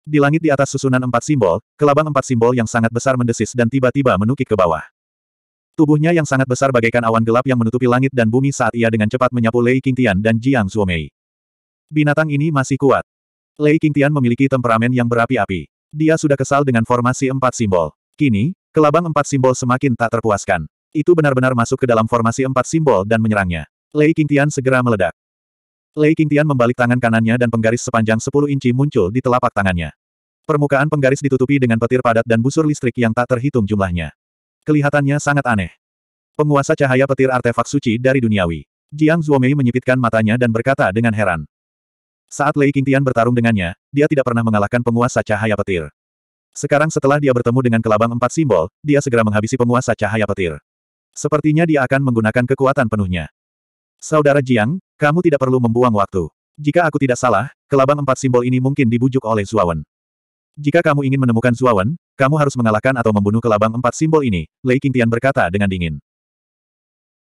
Speaker 1: Di langit di atas susunan empat simbol, kelabang empat simbol yang sangat besar mendesis dan tiba-tiba menukik ke bawah. Tubuhnya yang sangat besar bagaikan awan gelap yang menutupi langit dan bumi saat ia dengan cepat menyapu Lei Qingtian dan Jiang Zuomei. Binatang ini masih kuat. Lei Qingtian memiliki temperamen yang berapi-api. Dia sudah kesal dengan formasi empat simbol. Kini, Kelabang empat simbol semakin tak terpuaskan. Itu benar-benar masuk ke dalam formasi empat simbol dan menyerangnya. Lei Qingtian segera meledak. Lei Qingtian membalik tangan kanannya dan penggaris sepanjang 10 inci muncul di telapak tangannya. Permukaan penggaris ditutupi dengan petir padat dan busur listrik yang tak terhitung jumlahnya. Kelihatannya sangat aneh. Penguasa cahaya petir artefak suci dari duniawi. Jiang Zhuomei menyipitkan matanya dan berkata dengan heran. Saat Lei Qingtian bertarung dengannya, dia tidak pernah mengalahkan penguasa cahaya petir. Sekarang setelah dia bertemu dengan kelabang empat simbol, dia segera menghabisi penguasa cahaya petir. Sepertinya dia akan menggunakan kekuatan penuhnya. Saudara Jiang, kamu tidak perlu membuang waktu. Jika aku tidak salah, kelabang empat simbol ini mungkin dibujuk oleh Zuawan. Jika kamu ingin menemukan Zuawan, kamu harus mengalahkan atau membunuh kelabang empat simbol ini, Lei Qingtian berkata dengan dingin.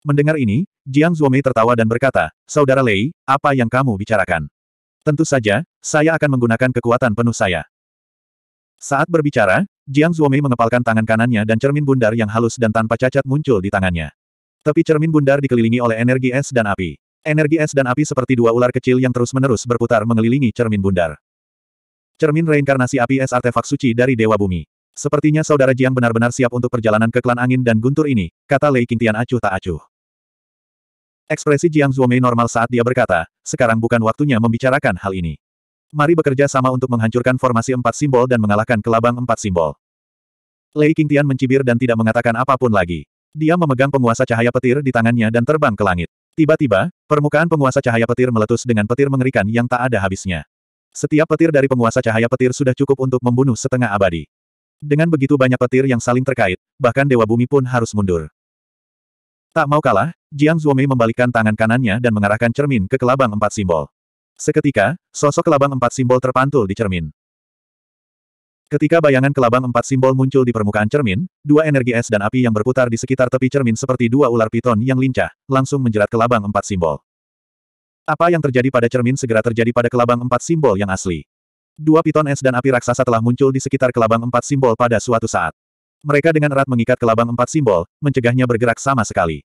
Speaker 1: Mendengar ini, Jiang Zuomei tertawa dan berkata, Saudara Lei, apa yang kamu bicarakan? Tentu saja, saya akan menggunakan kekuatan penuh saya. Saat berbicara, Jiang Zuomei mengepalkan tangan kanannya dan cermin bundar yang halus dan tanpa cacat muncul di tangannya. Tapi cermin bundar dikelilingi oleh energi es dan api. Energi es dan api seperti dua ular kecil yang terus-menerus berputar mengelilingi cermin bundar. Cermin reinkarnasi api es artefak suci dari Dewa Bumi. Sepertinya saudara Jiang benar-benar siap untuk perjalanan ke klan angin dan guntur ini, kata Lei Qingtian acuh tak acuh. Ekspresi Jiang Zuomei normal saat dia berkata, sekarang bukan waktunya membicarakan hal ini. Mari bekerja sama untuk menghancurkan formasi empat simbol dan mengalahkan kelabang empat simbol. Lei Qingtian mencibir dan tidak mengatakan apapun lagi. Dia memegang penguasa cahaya petir di tangannya dan terbang ke langit. Tiba-tiba, permukaan penguasa cahaya petir meletus dengan petir mengerikan yang tak ada habisnya. Setiap petir dari penguasa cahaya petir sudah cukup untuk membunuh setengah abadi. Dengan begitu banyak petir yang saling terkait, bahkan Dewa Bumi pun harus mundur. Tak mau kalah, Jiang Zuomei membalikkan tangan kanannya dan mengarahkan cermin ke kelabang empat simbol. Seketika, sosok kelabang empat simbol terpantul di cermin. Ketika bayangan kelabang empat simbol muncul di permukaan cermin, dua energi es dan api yang berputar di sekitar tepi cermin seperti dua ular piton yang lincah, langsung menjerat kelabang empat simbol. Apa yang terjadi pada cermin segera terjadi pada kelabang empat simbol yang asli. Dua piton es dan api raksasa telah muncul di sekitar kelabang empat simbol pada suatu saat. Mereka dengan erat mengikat kelabang empat simbol, mencegahnya bergerak sama sekali.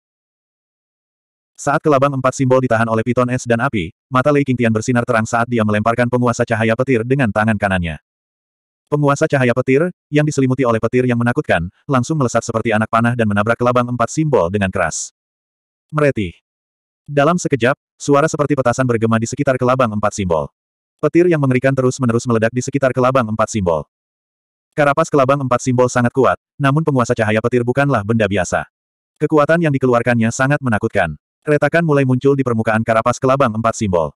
Speaker 1: Saat kelabang empat simbol ditahan oleh piton es dan api, mata Lei Qingtian bersinar terang saat dia melemparkan penguasa cahaya petir dengan tangan kanannya. Penguasa cahaya petir, yang diselimuti oleh petir yang menakutkan, langsung melesat seperti anak panah dan menabrak kelabang empat simbol dengan keras. Meretih. Dalam sekejap, suara seperti petasan bergema di sekitar kelabang empat simbol. Petir yang mengerikan terus-menerus meledak di sekitar kelabang empat simbol. Karapas kelabang empat simbol sangat kuat, namun penguasa cahaya petir bukanlah benda biasa. Kekuatan yang dikeluarkannya sangat menakutkan. Retakan mulai muncul di permukaan karapas kelabang empat simbol.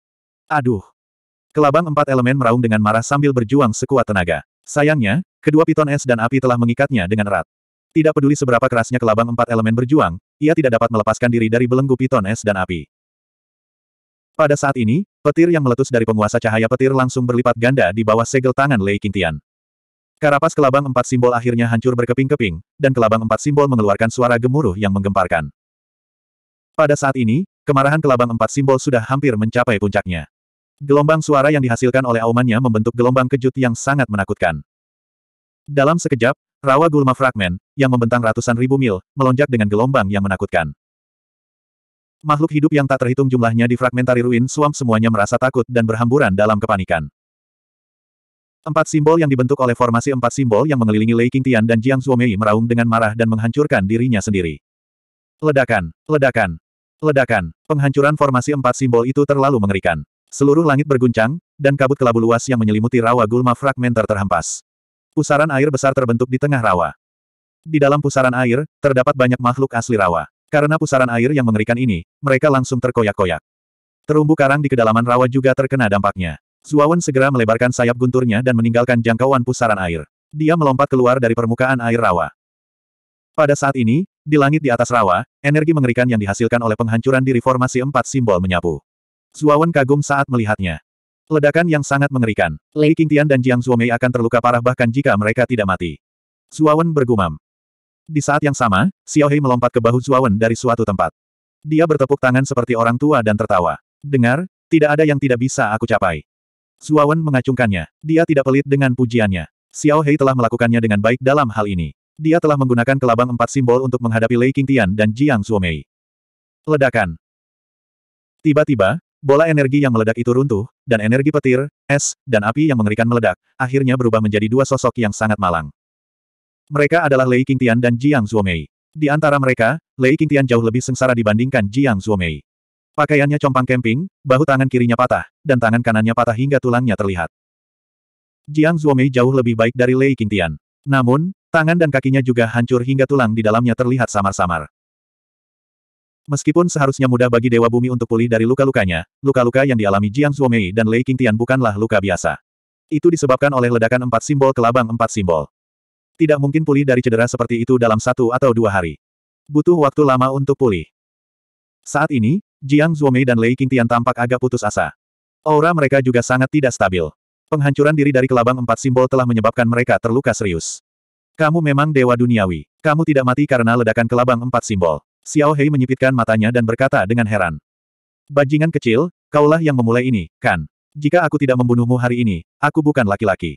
Speaker 1: Aduh! Kelabang empat elemen meraung dengan marah sambil berjuang sekuat tenaga. Sayangnya, kedua piton es dan api telah mengikatnya dengan erat. Tidak peduli seberapa kerasnya kelabang empat elemen berjuang, ia tidak dapat melepaskan diri dari belenggu piton es dan api. Pada saat ini, petir yang meletus dari penguasa cahaya petir langsung berlipat ganda di bawah segel tangan Lei Kintian. Karapas kelabang empat simbol akhirnya hancur berkeping-keping, dan kelabang empat simbol mengeluarkan suara gemuruh yang menggemparkan. Pada saat ini, kemarahan kelabang empat simbol sudah hampir mencapai puncaknya. Gelombang suara yang dihasilkan oleh aumannya membentuk gelombang kejut yang sangat menakutkan. Dalam sekejap, rawa gulma fragmen, yang membentang ratusan ribu mil, melonjak dengan gelombang yang menakutkan. Makhluk hidup yang tak terhitung jumlahnya di fragmentari ruin suam semuanya merasa takut dan berhamburan dalam kepanikan. Empat simbol yang dibentuk oleh formasi empat simbol yang mengelilingi Lei Qingtian dan Jiang Zuomei meraung dengan marah dan menghancurkan dirinya sendiri. Ledakan, ledakan, ledakan. Penghancuran formasi empat simbol itu terlalu mengerikan. Seluruh langit berguncang, dan kabut kelabu luas yang menyelimuti rawa gulma fragmenter terhempas. Pusaran air besar terbentuk di tengah rawa. Di dalam pusaran air, terdapat banyak makhluk asli rawa. Karena pusaran air yang mengerikan ini, mereka langsung terkoyak-koyak. Terumbu karang di kedalaman rawa juga terkena dampaknya. Zuawan segera melebarkan sayap gunturnya dan meninggalkan jangkauan pusaran air. Dia melompat keluar dari permukaan air rawa. Pada saat ini, di langit di atas rawa, energi mengerikan yang dihasilkan oleh penghancuran di reformasi empat simbol menyapu. Zuawan kagum saat melihatnya. Ledakan yang sangat mengerikan. Lei Qingtian dan Jiang Zuomei akan terluka parah bahkan jika mereka tidak mati. Zuawan bergumam. Di saat yang sama, Xiao Hei melompat ke bahu Zuawan dari suatu tempat. Dia bertepuk tangan seperti orang tua dan tertawa. Dengar, tidak ada yang tidak bisa aku capai. Zuawan mengacungkannya. Dia tidak pelit dengan pujiannya. Xiao Hei telah melakukannya dengan baik dalam hal ini. Dia telah menggunakan kelabang empat simbol untuk menghadapi Lei Qingtian dan Jiang Zuomei. Ledakan. Tiba-tiba, bola energi yang meledak itu runtuh, dan energi petir, es, dan api yang mengerikan meledak, akhirnya berubah menjadi dua sosok yang sangat malang. Mereka adalah Lei Qingtian dan Jiang Zuomei. Di antara mereka, Lei Qingtian jauh lebih sengsara dibandingkan Jiang Zuomei. Pakaiannya compang kemping, bahu tangan kirinya patah, dan tangan kanannya patah hingga tulangnya terlihat. Jiang Zuomei jauh lebih baik dari Lei Qingtian. Namun, Tangan dan kakinya juga hancur hingga tulang di dalamnya terlihat samar-samar. Meskipun seharusnya mudah bagi Dewa Bumi untuk pulih dari luka-lukanya, luka-luka yang dialami Jiang Zhuomei dan Lei Qingtian bukanlah luka biasa. Itu disebabkan oleh ledakan empat simbol ke labang empat simbol. Tidak mungkin pulih dari cedera seperti itu dalam satu atau dua hari. Butuh waktu lama untuk pulih. Saat ini, Jiang Zhuomei dan Lei Qingtian tampak agak putus asa. Aura mereka juga sangat tidak stabil. Penghancuran diri dari kelabang empat simbol telah menyebabkan mereka terluka serius. Kamu memang dewa duniawi. Kamu tidak mati karena ledakan ke labang empat simbol. Xiao Hei menyipitkan matanya dan berkata dengan heran. Bajingan kecil, kaulah yang memulai ini, kan? Jika aku tidak membunuhmu hari ini, aku bukan laki-laki.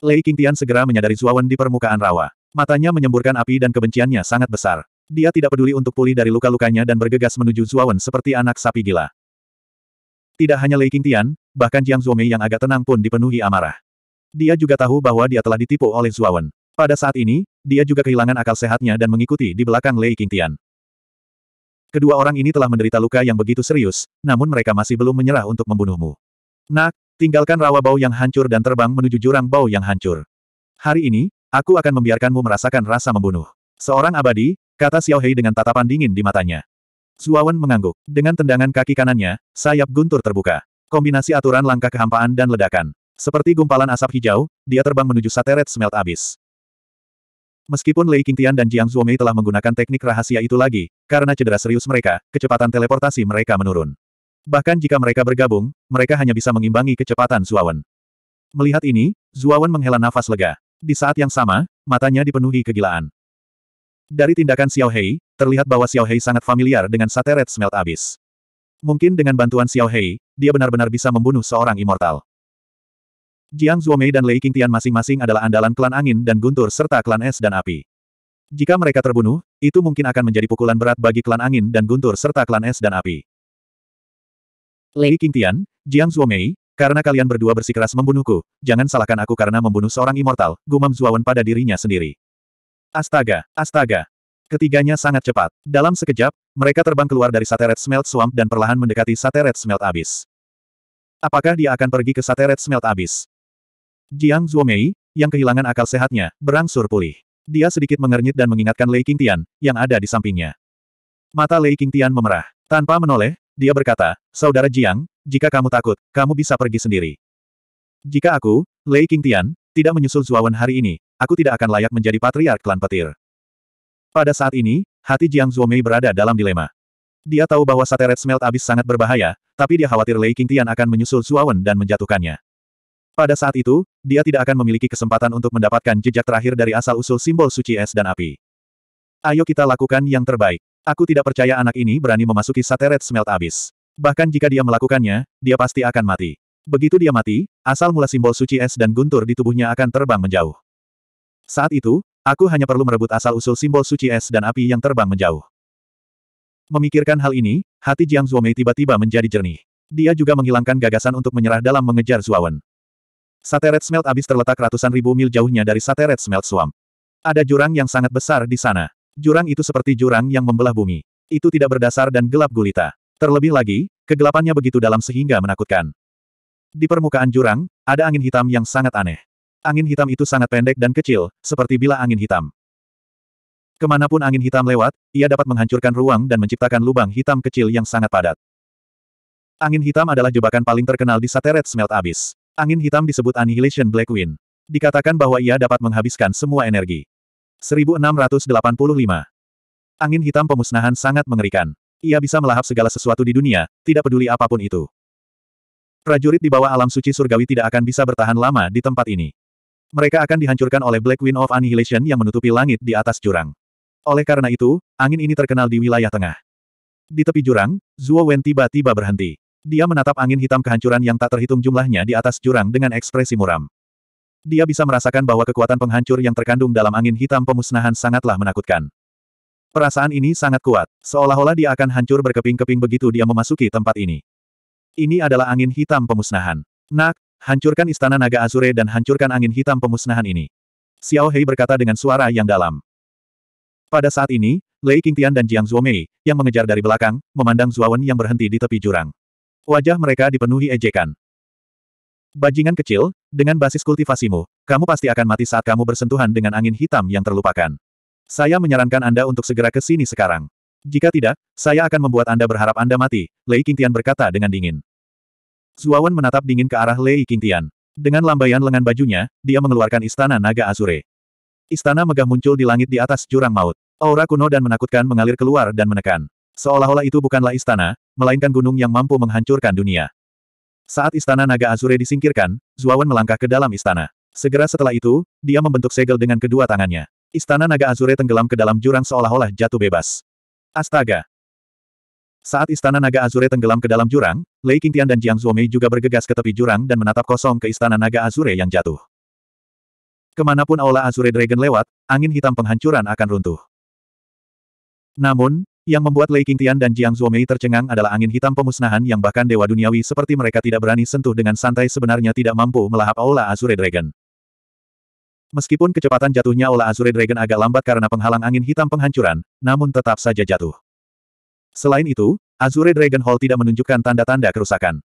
Speaker 1: Lei Qingtian segera menyadari Zuawan di permukaan rawa. Matanya menyemburkan api dan kebenciannya sangat besar. Dia tidak peduli untuk pulih dari luka-lukanya dan bergegas menuju Zuawan seperti anak sapi gila. Tidak hanya Lei Qingtian, bahkan Jiang Zuomei yang agak tenang pun dipenuhi amarah. Dia juga tahu bahwa dia telah ditipu oleh Zuawan. Pada saat ini, dia juga kehilangan akal sehatnya dan mengikuti di belakang Lei Qingtian. Kedua orang ini telah menderita luka yang begitu serius, namun mereka masih belum menyerah untuk membunuhmu. Nak, tinggalkan rawa bau yang hancur dan terbang menuju jurang bau yang hancur. Hari ini, aku akan membiarkanmu merasakan rasa membunuh. Seorang abadi, kata Xiao Hei dengan tatapan dingin di matanya. Zuawan mengangguk. Dengan tendangan kaki kanannya, sayap guntur terbuka. Kombinasi aturan langkah kehampaan dan ledakan. Seperti gumpalan asap hijau, dia terbang menuju sateret smelt abis. Meskipun Lei Qingtian dan Jiang Zhuomei telah menggunakan teknik rahasia itu lagi, karena cedera serius mereka, kecepatan teleportasi mereka menurun. Bahkan jika mereka bergabung, mereka hanya bisa mengimbangi kecepatan Zuawan. Melihat ini, Zuawan menghela nafas lega. Di saat yang sama, matanya dipenuhi kegilaan. Dari tindakan Xiao Hei, terlihat bahwa Xiao Hei sangat familiar dengan Sateret Smelt Abyss. Mungkin dengan bantuan Xiao Hei, dia benar-benar bisa membunuh seorang immortal. Jiang Zhuomei dan Lei Qingtian masing-masing adalah andalan klan angin dan guntur serta klan es dan api. Jika mereka terbunuh, itu mungkin akan menjadi pukulan berat bagi klan angin dan guntur serta klan es dan api. Lei Qingtian, Jiang Zhuomei, karena kalian berdua bersikeras membunuhku, jangan salahkan aku karena membunuh seorang immortal, gumam Zuawan pada dirinya sendiri. Astaga, astaga. Ketiganya sangat cepat. Dalam sekejap, mereka terbang keluar dari Sateret Smelt Swamp dan perlahan mendekati Sateret Smelt Abyss. Apakah dia akan pergi ke Sateret Smelt Abyss? Jiang Zuomei, yang kehilangan akal sehatnya, berangsur pulih. Dia sedikit mengernyit dan mengingatkan Lei Qingtian, yang ada di sampingnya. Mata Lei Qingtian memerah. Tanpa menoleh, dia berkata, Saudara Jiang, jika kamu takut, kamu bisa pergi sendiri. Jika aku, Lei Qingtian, tidak menyusul Zuawan hari ini, aku tidak akan layak menjadi patriark klan petir. Pada saat ini, hati Jiang Zuomei berada dalam dilema. Dia tahu bahwa Sateret Smelt abis sangat berbahaya, tapi dia khawatir Lei Qingtian akan menyusul Zuawan dan menjatuhkannya. Pada saat itu, dia tidak akan memiliki kesempatan untuk mendapatkan jejak terakhir dari asal-usul simbol suci es dan api. Ayo kita lakukan yang terbaik. Aku tidak percaya anak ini berani memasuki sateret smelt abis. Bahkan jika dia melakukannya, dia pasti akan mati. Begitu dia mati, asal mula simbol suci es dan guntur di tubuhnya akan terbang menjauh. Saat itu, aku hanya perlu merebut asal-usul simbol suci es dan api yang terbang menjauh. Memikirkan hal ini, hati Jiang Zhuomei tiba-tiba menjadi jernih. Dia juga menghilangkan gagasan untuk menyerah dalam mengejar Zuawan. Red Smelt Abyss terletak ratusan ribu mil jauhnya dari Red Smelt Swamp. Ada jurang yang sangat besar di sana. Jurang itu seperti jurang yang membelah bumi. Itu tidak berdasar dan gelap gulita. Terlebih lagi, kegelapannya begitu dalam sehingga menakutkan. Di permukaan jurang, ada angin hitam yang sangat aneh. Angin hitam itu sangat pendek dan kecil, seperti bila angin hitam. Kemanapun angin hitam lewat, ia dapat menghancurkan ruang dan menciptakan lubang hitam kecil yang sangat padat. Angin hitam adalah jebakan paling terkenal di Sateret Smelt Abyss. Angin hitam disebut Annihilation Black Wind. Dikatakan bahwa ia dapat menghabiskan semua energi. 1685. Angin hitam pemusnahan sangat mengerikan. Ia bisa melahap segala sesuatu di dunia, tidak peduli apapun itu. Prajurit di bawah alam suci surgawi tidak akan bisa bertahan lama di tempat ini. Mereka akan dihancurkan oleh Black Wind of Annihilation yang menutupi langit di atas jurang. Oleh karena itu, angin ini terkenal di wilayah tengah. Di tepi jurang, Zuo Wen tiba-tiba berhenti. Dia menatap angin hitam kehancuran yang tak terhitung jumlahnya di atas jurang dengan ekspresi muram. Dia bisa merasakan bahwa kekuatan penghancur yang terkandung dalam angin hitam pemusnahan sangatlah menakutkan. Perasaan ini sangat kuat, seolah-olah dia akan hancur berkeping-keping begitu dia memasuki tempat ini. Ini adalah angin hitam pemusnahan. Nak, hancurkan istana naga Azure dan hancurkan angin hitam pemusnahan ini. Xiao Hei berkata dengan suara yang dalam. Pada saat ini, Lei Qingtian dan Jiang Zhuomei, yang mengejar dari belakang, memandang Zhuowen yang berhenti di tepi jurang. Wajah mereka dipenuhi ejekan. Bajingan kecil, dengan basis kultivasimu, kamu pasti akan mati saat kamu bersentuhan dengan angin hitam yang terlupakan. Saya menyarankan Anda untuk segera ke sini sekarang. Jika tidak, saya akan membuat Anda berharap Anda mati, Lei Qingtian berkata dengan dingin. Zuawan menatap dingin ke arah Lei Qingtian. Dengan lambaian lengan bajunya, dia mengeluarkan istana naga Azure. Istana megah muncul di langit di atas jurang maut. Aura kuno dan menakutkan mengalir keluar dan menekan. Seolah-olah itu bukanlah istana, melainkan gunung yang mampu menghancurkan dunia. Saat istana naga Azure disingkirkan, Zuawan melangkah ke dalam istana. Segera setelah itu, dia membentuk segel dengan kedua tangannya. Istana naga Azure tenggelam ke dalam jurang seolah-olah jatuh bebas. Astaga! Saat istana naga Azure tenggelam ke dalam jurang, Lei Qingtian dan Jiang Zuomei juga bergegas ke tepi jurang dan menatap kosong ke istana naga Azure yang jatuh. Kemanapun aula Azure Dragon lewat, angin hitam penghancuran akan runtuh. Namun, yang membuat Lei Qingtian dan Jiang Zhuomei tercengang adalah angin hitam pemusnahan yang bahkan dewa duniawi seperti mereka tidak berani sentuh dengan santai sebenarnya tidak mampu melahap Aula Azure Dragon. Meskipun kecepatan jatuhnya Aula Azure Dragon agak lambat karena penghalang angin hitam penghancuran, namun tetap saja jatuh. Selain itu, Azure Dragon Hall tidak menunjukkan tanda-tanda kerusakan.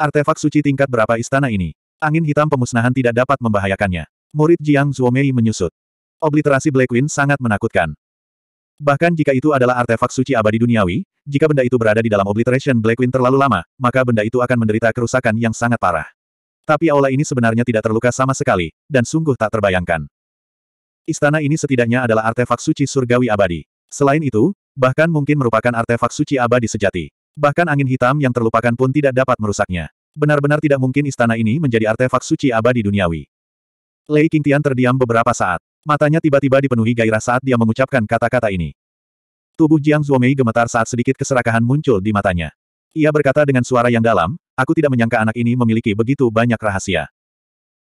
Speaker 1: Artefak suci tingkat berapa istana ini? Angin hitam pemusnahan tidak dapat membahayakannya. Murid Jiang Zhuomei menyusut. Obliterasi Black Wind sangat menakutkan. Bahkan jika itu adalah artefak suci abadi duniawi, jika benda itu berada di dalam obliteration Black terlalu lama, maka benda itu akan menderita kerusakan yang sangat parah. Tapi aula ini sebenarnya tidak terluka sama sekali, dan sungguh tak terbayangkan. Istana ini setidaknya adalah artefak suci surgawi abadi. Selain itu, bahkan mungkin merupakan artefak suci abadi sejati. Bahkan angin hitam yang terlupakan pun tidak dapat merusaknya. Benar-benar tidak mungkin istana ini menjadi artefak suci abadi duniawi. Lei Qingtian terdiam beberapa saat. Matanya tiba-tiba dipenuhi gairah saat dia mengucapkan kata-kata ini. Tubuh Jiang Zuomei gemetar saat sedikit keserakahan muncul di matanya. Ia berkata dengan suara yang dalam, aku tidak menyangka anak ini memiliki begitu banyak rahasia.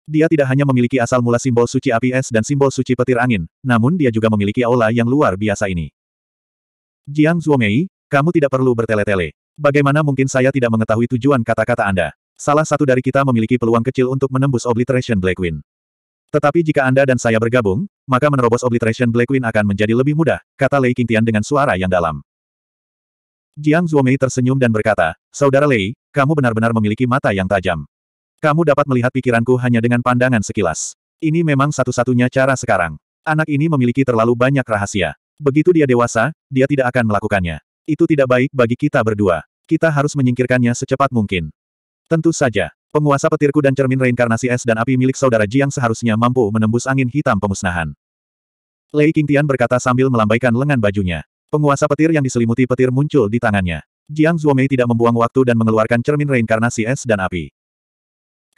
Speaker 1: Dia tidak hanya memiliki asal mula simbol suci api es dan simbol suci petir angin, namun dia juga memiliki aula yang luar biasa ini. Jiang Zuomei, kamu tidak perlu bertele-tele. Bagaimana mungkin saya tidak mengetahui tujuan kata-kata Anda? Salah satu dari kita memiliki peluang kecil untuk menembus obliteration Black Wind. Tetapi jika Anda dan saya bergabung, maka menerobos Obliteration Black Queen akan menjadi lebih mudah, kata Lei Qingtian dengan suara yang dalam. Jiang Zhuomei tersenyum dan berkata, Saudara Lei, kamu benar-benar memiliki mata yang tajam. Kamu dapat melihat pikiranku hanya dengan pandangan sekilas. Ini memang satu-satunya cara sekarang. Anak ini memiliki terlalu banyak rahasia. Begitu dia dewasa, dia tidak akan melakukannya. Itu tidak baik bagi kita berdua. Kita harus menyingkirkannya secepat mungkin. Tentu saja, Penguasa petirku dan cermin reinkarnasi es dan api milik saudara Jiang seharusnya mampu menembus angin hitam pemusnahan. Lei Qingtian berkata sambil melambaikan lengan bajunya. Penguasa petir yang diselimuti petir muncul di tangannya. Jiang Zuomei tidak membuang waktu dan mengeluarkan cermin reinkarnasi es dan api.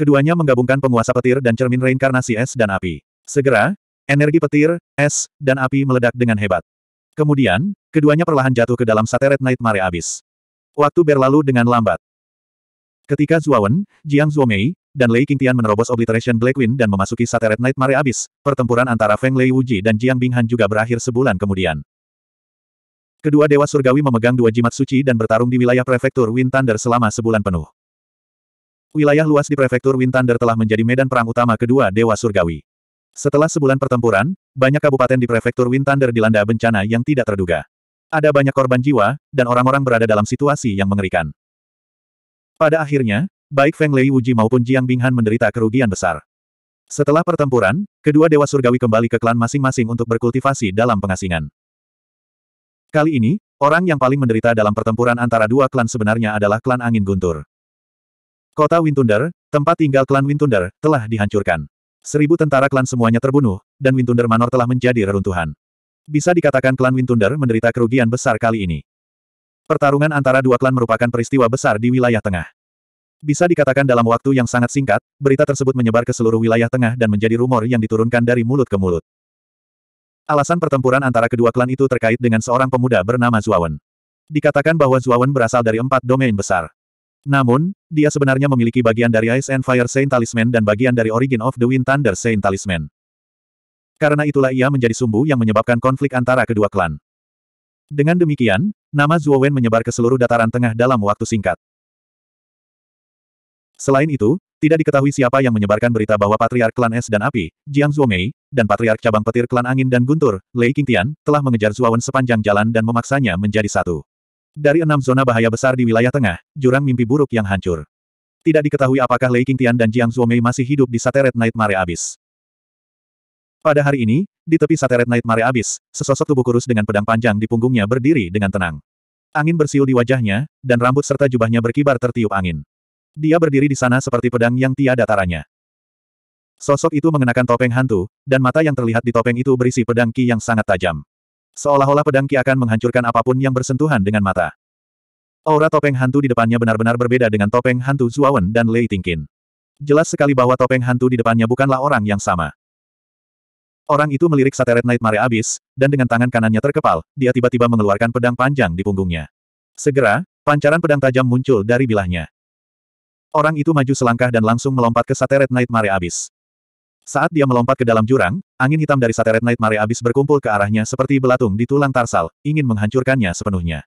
Speaker 1: Keduanya menggabungkan penguasa petir dan cermin reinkarnasi es dan api. Segera, energi petir, es, dan api meledak dengan hebat. Kemudian, keduanya perlahan jatuh ke dalam Sateret nightmare Abyss. Waktu berlalu dengan lambat. Ketika Zuawan, Jiang Zuomei, dan Lei Qingtian menerobos Obliteration Black Wind dan memasuki Sateret Night Mare Abyss, pertempuran antara Feng Lei Wuji dan Jiang Binghan juga berakhir sebulan kemudian. Kedua Dewa Surgawi memegang dua jimat suci dan bertarung di wilayah prefektur Wind Thunder selama sebulan penuh. Wilayah luas di prefektur Wind Thunder telah menjadi medan perang utama kedua Dewa Surgawi. Setelah sebulan pertempuran, banyak kabupaten di prefektur Wind Thunder dilanda bencana yang tidak terduga. Ada banyak korban jiwa, dan orang-orang berada dalam situasi yang mengerikan. Pada akhirnya, baik Feng Lei Wuji maupun Jiang Binghan menderita kerugian besar. Setelah pertempuran, kedua dewa surgawi kembali ke klan masing-masing untuk berkultivasi dalam pengasingan. Kali ini, orang yang paling menderita dalam pertempuran antara dua klan sebenarnya adalah klan Angin Guntur. Kota Wintunder, tempat tinggal klan Wintunder, telah dihancurkan. Seribu tentara klan semuanya terbunuh, dan Wintunder Manor telah menjadi reruntuhan. Bisa dikatakan klan Wintunder menderita kerugian besar kali ini. Pertarungan antara dua klan merupakan peristiwa besar di wilayah tengah. Bisa dikatakan dalam waktu yang sangat singkat, berita tersebut menyebar ke seluruh wilayah tengah dan menjadi rumor yang diturunkan dari mulut ke mulut. Alasan pertempuran antara kedua klan itu terkait dengan seorang pemuda bernama Zuawan. Dikatakan bahwa Zuawan berasal dari empat domain besar. Namun, dia sebenarnya memiliki bagian dari Ice and Fire Saint Talisman dan bagian dari Origin of the Wind Thunder Saint Talisman. Karena itulah ia menjadi sumbu yang menyebabkan konflik antara kedua klan. Dengan demikian, Nama Zuo Wen menyebar ke seluruh dataran tengah dalam waktu singkat. Selain itu, tidak diketahui siapa yang menyebarkan berita bahwa Patriark Klan Es dan Api, Jiang Zhuomei, dan Patriark Cabang Petir Klan Angin dan Guntur, Lei Qingtian, telah mengejar Zhuowen sepanjang jalan dan memaksanya menjadi satu. Dari enam zona bahaya besar di wilayah tengah, jurang mimpi buruk yang hancur. Tidak diketahui apakah Lei Qingtian dan Jiang Zhuomei masih hidup di Sateret Nightmare Abyss. Pada hari ini, di tepi Sateret Night Mare Abyss, sesosok tubuh kurus dengan pedang panjang di punggungnya berdiri dengan tenang. Angin bersiul di wajahnya, dan rambut serta jubahnya berkibar tertiup angin. Dia berdiri di sana seperti pedang yang tiada taranya. Sosok itu mengenakan topeng hantu, dan mata yang terlihat di topeng itu berisi pedang ki yang sangat tajam. Seolah-olah pedang ki akan menghancurkan apapun yang bersentuhan dengan mata. Aura topeng hantu di depannya benar-benar berbeda dengan topeng hantu Zuawan dan Lei Tingkin. Jelas sekali bahwa topeng hantu di depannya bukanlah orang yang sama. Orang itu melirik Sateret Nightmare abis, dan dengan tangan kanannya terkepal, dia tiba-tiba mengeluarkan pedang panjang di punggungnya. Segera, pancaran pedang tajam muncul dari bilahnya. Orang itu maju selangkah dan langsung melompat ke Sateret Nightmare abis. Saat dia melompat ke dalam jurang, angin hitam dari Sateret Nightmare abis berkumpul ke arahnya seperti belatung di tulang tarsal, ingin menghancurkannya sepenuhnya.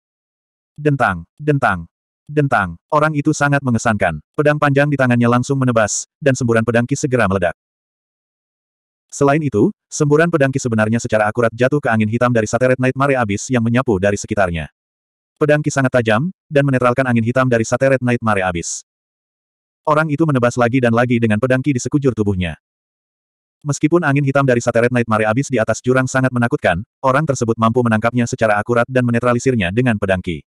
Speaker 1: Dentang, dentang, dentang, orang itu sangat mengesankan. Pedang panjang di tangannya langsung menebas, dan semburan pedang ki segera meledak. Selain itu, semburan pedangki sebenarnya secara akurat jatuh ke angin hitam dari sateret night mare abis yang menyapu dari sekitarnya. Pedangki sangat tajam, dan menetralkan angin hitam dari sateret night mare abis. Orang itu menebas lagi dan lagi dengan pedangki di sekujur tubuhnya. Meskipun angin hitam dari sateret night mare abis di atas jurang sangat menakutkan, orang tersebut mampu menangkapnya secara akurat dan menetralisirnya dengan pedangki.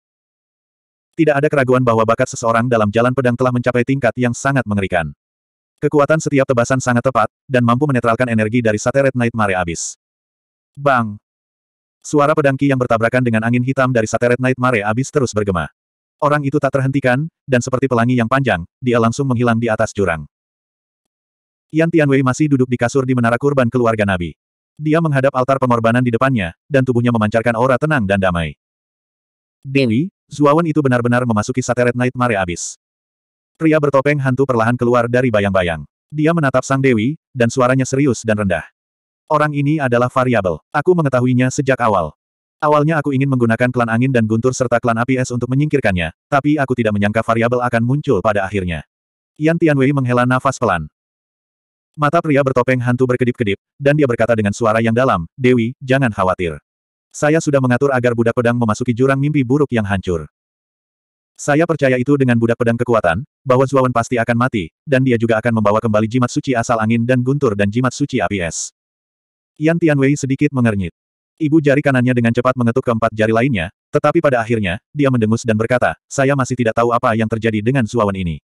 Speaker 1: Tidak ada keraguan bahwa bakat seseorang dalam jalan pedang telah mencapai tingkat yang sangat mengerikan. Kekuatan setiap tebasan sangat tepat, dan mampu menetralkan energi dari Red Knight Mare Abyss. Bang! Suara pedangki yang bertabrakan dengan angin hitam dari Red Knight Mare Abyss terus bergema. Orang itu tak terhentikan, dan seperti pelangi yang panjang, dia langsung menghilang di atas jurang. Yan Tianwei masih duduk di kasur di menara kurban keluarga Nabi. Dia menghadap altar pengorbanan di depannya, dan tubuhnya memancarkan aura tenang dan damai. Dewi, Zuawan itu benar-benar memasuki Red Knight Mare Abyss. Pria bertopeng hantu perlahan keluar dari bayang-bayang. Dia menatap sang dewi, dan suaranya serius dan rendah. Orang ini adalah variabel. Aku mengetahuinya sejak awal. Awalnya aku ingin menggunakan klan angin dan guntur serta klan api es untuk menyingkirkannya, tapi aku tidak menyangka variabel akan muncul pada akhirnya. Yan Tianwei menghela nafas pelan. Mata pria bertopeng hantu berkedip-kedip, dan dia berkata dengan suara yang dalam, Dewi, jangan khawatir. Saya sudah mengatur agar budak pedang memasuki jurang mimpi buruk yang hancur. Saya percaya itu dengan budak pedang kekuatan, bahwa Zuawan pasti akan mati, dan dia juga akan membawa kembali jimat suci asal angin dan guntur dan jimat suci api es. Yan Tianwei sedikit mengernyit. Ibu jari kanannya dengan cepat mengetuk keempat jari lainnya, tetapi pada akhirnya, dia mendengus dan berkata, saya masih tidak tahu apa yang terjadi dengan Zuawan ini.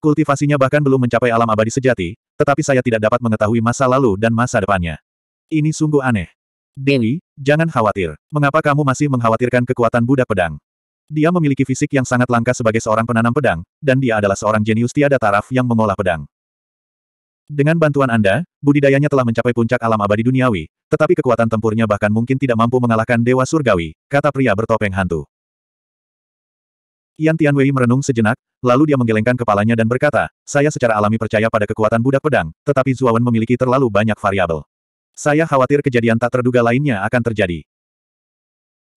Speaker 1: Kultivasinya bahkan belum mencapai alam abadi sejati, tetapi saya tidak dapat mengetahui masa lalu dan masa depannya. Ini sungguh aneh. Dewi, jangan khawatir. Mengapa kamu masih mengkhawatirkan kekuatan budak pedang? Dia memiliki fisik yang sangat langka sebagai seorang penanam pedang, dan dia adalah seorang jenius tiada taraf yang mengolah pedang. Dengan bantuan Anda, budidayanya telah mencapai puncak alam abadi duniawi, tetapi kekuatan tempurnya bahkan mungkin tidak mampu mengalahkan Dewa Surgawi, kata pria bertopeng hantu. Yan Tianwei merenung sejenak, lalu dia menggelengkan kepalanya dan berkata, saya secara alami percaya pada kekuatan budak pedang, tetapi Zuawan memiliki terlalu banyak variabel. Saya khawatir kejadian tak terduga lainnya akan terjadi.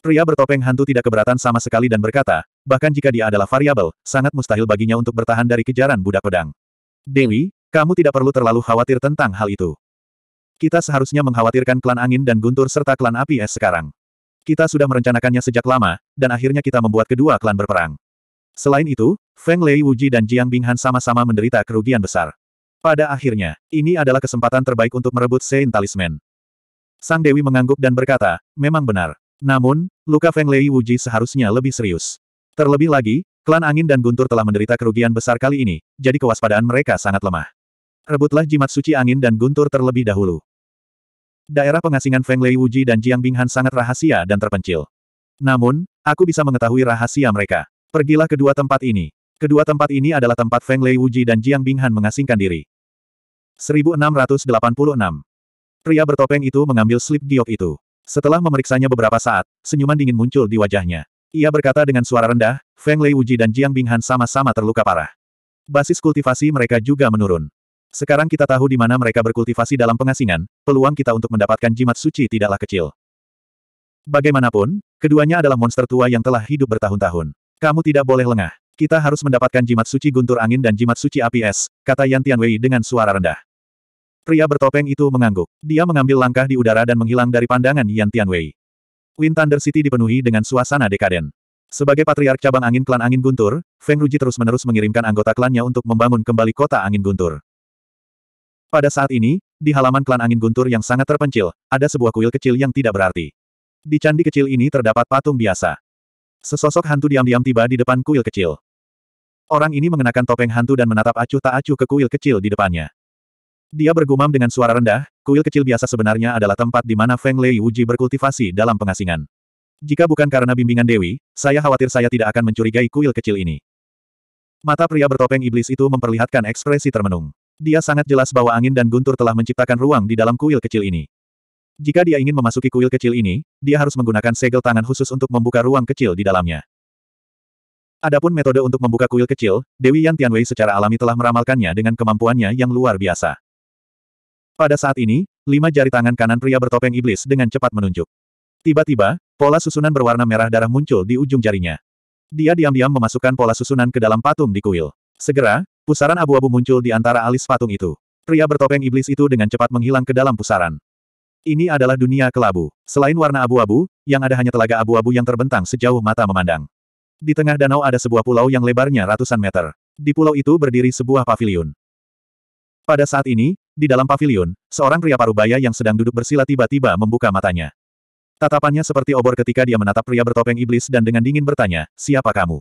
Speaker 1: Pria bertopeng hantu tidak keberatan sama sekali dan berkata, bahkan jika dia adalah variabel, sangat mustahil baginya untuk bertahan dari kejaran budak pedang. Dewi, kamu tidak perlu terlalu khawatir tentang hal itu. Kita seharusnya mengkhawatirkan klan angin dan guntur serta klan api es sekarang. Kita sudah merencanakannya sejak lama, dan akhirnya kita membuat kedua klan berperang. Selain itu, Feng Lei Wuji dan Jiang Binghan sama-sama menderita kerugian besar. Pada akhirnya, ini adalah kesempatan terbaik untuk merebut Sein Talisman. Sang Dewi mengangguk dan berkata, memang benar. Namun, luka Feng Lei Wuji seharusnya lebih serius. Terlebih lagi, klan angin dan guntur telah menderita kerugian besar kali ini, jadi kewaspadaan mereka sangat lemah. Rebutlah jimat suci angin dan guntur terlebih dahulu. Daerah pengasingan Feng Lei Wuji dan Jiang Binghan sangat rahasia dan terpencil. Namun, aku bisa mengetahui rahasia mereka. Pergilah kedua tempat ini. Kedua tempat ini adalah tempat Feng Lei Wuji dan Jiang Binghan mengasingkan diri. 1686. Pria bertopeng itu mengambil slip giok itu. Setelah memeriksanya beberapa saat, senyuman dingin muncul di wajahnya. Ia berkata dengan suara rendah, Feng Lei Wuji dan Jiang Binghan sama-sama terluka parah. Basis kultivasi mereka juga menurun. Sekarang kita tahu di mana mereka berkultivasi dalam pengasingan, peluang kita untuk mendapatkan jimat suci tidaklah kecil. Bagaimanapun, keduanya adalah monster tua yang telah hidup bertahun-tahun. Kamu tidak boleh lengah. Kita harus mendapatkan jimat suci guntur angin dan jimat suci api es, kata Yan Tianwei dengan suara rendah. Pria bertopeng itu mengangguk. Dia mengambil langkah di udara dan menghilang dari pandangan Yan Tianwei. Wind Thunder City dipenuhi dengan suasana dekaden. Sebagai patriark cabang angin klan angin guntur, Feng Ruji terus-menerus mengirimkan anggota klannya untuk membangun kembali kota angin guntur. Pada saat ini, di halaman klan angin guntur yang sangat terpencil, ada sebuah kuil kecil yang tidak berarti. Di candi kecil ini terdapat patung biasa. Sesosok hantu diam-diam tiba di depan kuil kecil. Orang ini mengenakan topeng hantu dan menatap acuh tak acuh ke kuil kecil di depannya. Dia bergumam dengan suara rendah, kuil kecil biasa sebenarnya adalah tempat di mana Feng Lei Wuji berkultivasi dalam pengasingan. Jika bukan karena bimbingan Dewi, saya khawatir saya tidak akan mencurigai kuil kecil ini. Mata pria bertopeng iblis itu memperlihatkan ekspresi termenung. Dia sangat jelas bahwa angin dan guntur telah menciptakan ruang di dalam kuil kecil ini. Jika dia ingin memasuki kuil kecil ini, dia harus menggunakan segel tangan khusus untuk membuka ruang kecil di dalamnya. Adapun metode untuk membuka kuil kecil, Dewi Yan Tianwei secara alami telah meramalkannya dengan kemampuannya yang luar biasa. Pada saat ini, lima jari tangan kanan pria bertopeng iblis dengan cepat menunjuk. Tiba-tiba, pola susunan berwarna merah darah muncul di ujung jarinya. Dia diam-diam memasukkan pola susunan ke dalam patung di kuil. Segera, pusaran abu-abu muncul di antara alis patung itu. Pria bertopeng iblis itu dengan cepat menghilang ke dalam pusaran. Ini adalah dunia kelabu. Selain warna abu-abu, yang ada hanya telaga abu-abu yang terbentang sejauh mata memandang. Di tengah danau ada sebuah pulau yang lebarnya ratusan meter. Di pulau itu berdiri sebuah paviliun. Pada saat ini, di dalam pavilion, seorang pria parubaya yang sedang duduk bersila tiba-tiba membuka matanya. Tatapannya seperti obor ketika dia menatap pria bertopeng iblis dan dengan dingin bertanya, siapa kamu?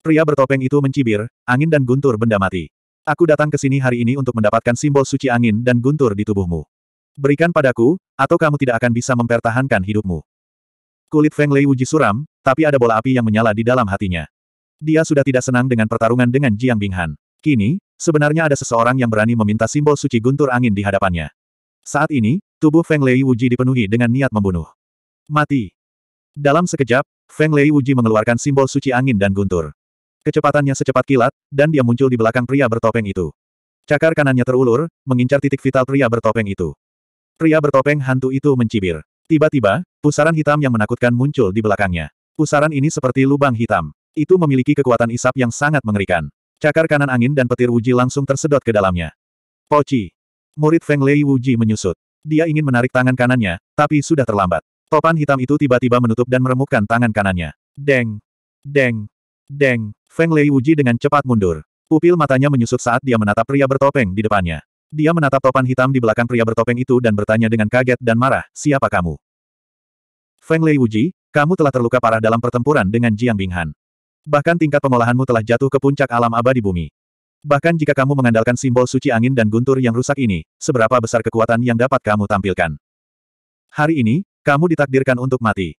Speaker 1: Pria bertopeng itu mencibir, angin dan guntur benda mati. Aku datang ke sini hari ini untuk mendapatkan simbol suci angin dan guntur di tubuhmu. Berikan padaku, atau kamu tidak akan bisa mempertahankan hidupmu. Kulit Feng Lei uji suram, tapi ada bola api yang menyala di dalam hatinya. Dia sudah tidak senang dengan pertarungan dengan Jiang Binghan. Kini, Sebenarnya ada seseorang yang berani meminta simbol suci guntur angin di hadapannya. Saat ini, tubuh Feng Lei Wuji dipenuhi dengan niat membunuh. Mati. Dalam sekejap, Feng Lei Wuji mengeluarkan simbol suci angin dan guntur. Kecepatannya secepat kilat, dan dia muncul di belakang pria bertopeng itu. Cakar kanannya terulur, mengincar titik vital pria bertopeng itu. Pria bertopeng hantu itu mencibir. Tiba-tiba, pusaran hitam yang menakutkan muncul di belakangnya. Pusaran ini seperti lubang hitam. Itu memiliki kekuatan isap yang sangat mengerikan. Cakar kanan angin dan petir Wuji langsung tersedot ke dalamnya. Poci. Murid Feng Lei Wuji menyusut. Dia ingin menarik tangan kanannya, tapi sudah terlambat. Topan hitam itu tiba-tiba menutup dan meremukkan tangan kanannya. Deng. Deng. Deng. Feng Lei Wuji dengan cepat mundur. Pupil matanya menyusut saat dia menatap pria bertopeng di depannya. Dia menatap topan hitam di belakang pria bertopeng itu dan bertanya dengan kaget dan marah, siapa kamu? Feng Lei Wuji, kamu telah terluka parah dalam pertempuran dengan Jiang Binghan. Bahkan tingkat pengolahanmu telah jatuh ke puncak alam abadi bumi. Bahkan jika kamu mengandalkan simbol suci angin dan guntur yang rusak ini, seberapa besar kekuatan yang dapat kamu tampilkan? Hari ini, kamu ditakdirkan untuk mati.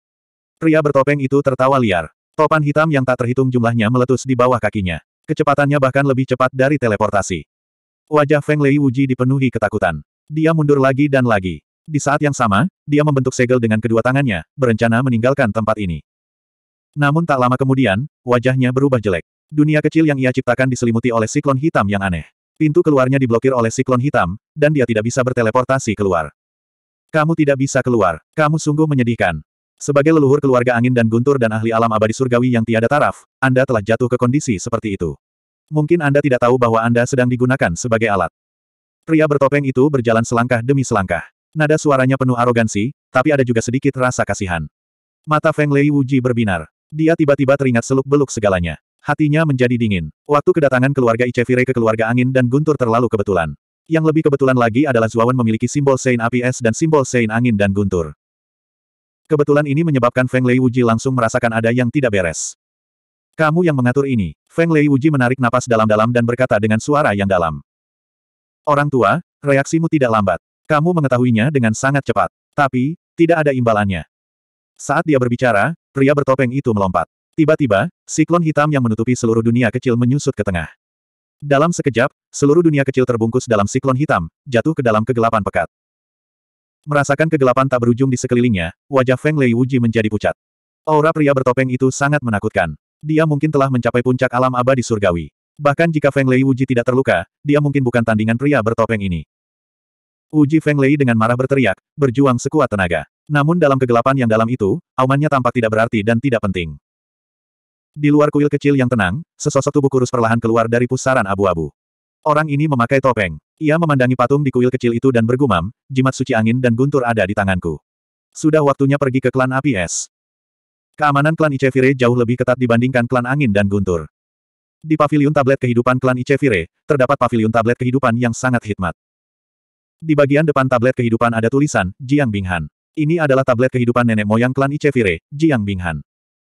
Speaker 1: Pria bertopeng itu tertawa liar. Topan hitam yang tak terhitung jumlahnya meletus di bawah kakinya. Kecepatannya bahkan lebih cepat dari teleportasi. Wajah Feng Lei Wuji dipenuhi ketakutan. Dia mundur lagi dan lagi. Di saat yang sama, dia membentuk segel dengan kedua tangannya, berencana meninggalkan tempat ini. Namun tak lama kemudian, wajahnya berubah jelek. Dunia kecil yang ia ciptakan diselimuti oleh siklon hitam yang aneh. Pintu keluarnya diblokir oleh siklon hitam, dan dia tidak bisa berteleportasi keluar. Kamu tidak bisa keluar. Kamu sungguh menyedihkan. Sebagai leluhur keluarga angin dan guntur dan ahli alam abadi surgawi yang tiada taraf, Anda telah jatuh ke kondisi seperti itu. Mungkin Anda tidak tahu bahwa Anda sedang digunakan sebagai alat. Pria bertopeng itu berjalan selangkah demi selangkah. Nada suaranya penuh arogansi, tapi ada juga sedikit rasa kasihan. Mata Feng Lei Wuji berbinar. Dia tiba-tiba teringat seluk-beluk segalanya. Hatinya menjadi dingin. Waktu kedatangan keluarga Ichevire ke keluarga angin dan guntur terlalu kebetulan. Yang lebih kebetulan lagi adalah Zuawan memiliki simbol Sein Api Es dan simbol Sein Angin dan Guntur. Kebetulan ini menyebabkan Feng Lei Wuji langsung merasakan ada yang tidak beres. Kamu yang mengatur ini. Feng Lei Wuji menarik napas dalam-dalam dan berkata dengan suara yang dalam. Orang tua, reaksimu tidak lambat. Kamu mengetahuinya dengan sangat cepat. Tapi, tidak ada imbalannya. Saat dia berbicara, Pria bertopeng itu melompat. Tiba-tiba, siklon hitam yang menutupi seluruh dunia kecil menyusut ke tengah. Dalam sekejap, seluruh dunia kecil terbungkus dalam siklon hitam, jatuh ke dalam kegelapan pekat. Merasakan kegelapan tak berujung di sekelilingnya, wajah Feng Lei Wuji menjadi pucat. Aura pria bertopeng itu sangat menakutkan. Dia mungkin telah mencapai puncak alam abadi surgawi. Bahkan jika Feng Lei Wuji tidak terluka, dia mungkin bukan tandingan pria bertopeng ini. Wuji Feng Lei dengan marah berteriak, berjuang sekuat tenaga. Namun dalam kegelapan yang dalam itu, aumannya tampak tidak berarti dan tidak penting. Di luar kuil kecil yang tenang, sesosok tubuh kurus perlahan keluar dari pusaran abu-abu. Orang ini memakai topeng. Ia memandangi patung di kuil kecil itu dan bergumam, jimat suci angin dan guntur ada di tanganku. Sudah waktunya pergi ke klan api es. Keamanan klan Icevire jauh lebih ketat dibandingkan klan angin dan guntur. Di pavilion tablet kehidupan klan Icevire, terdapat pavilion tablet kehidupan yang sangat hikmat. Di bagian depan tablet kehidupan ada tulisan, Jiang Binghan. Ini adalah tablet kehidupan nenek moyang klan Icevire, Jiang Binghan.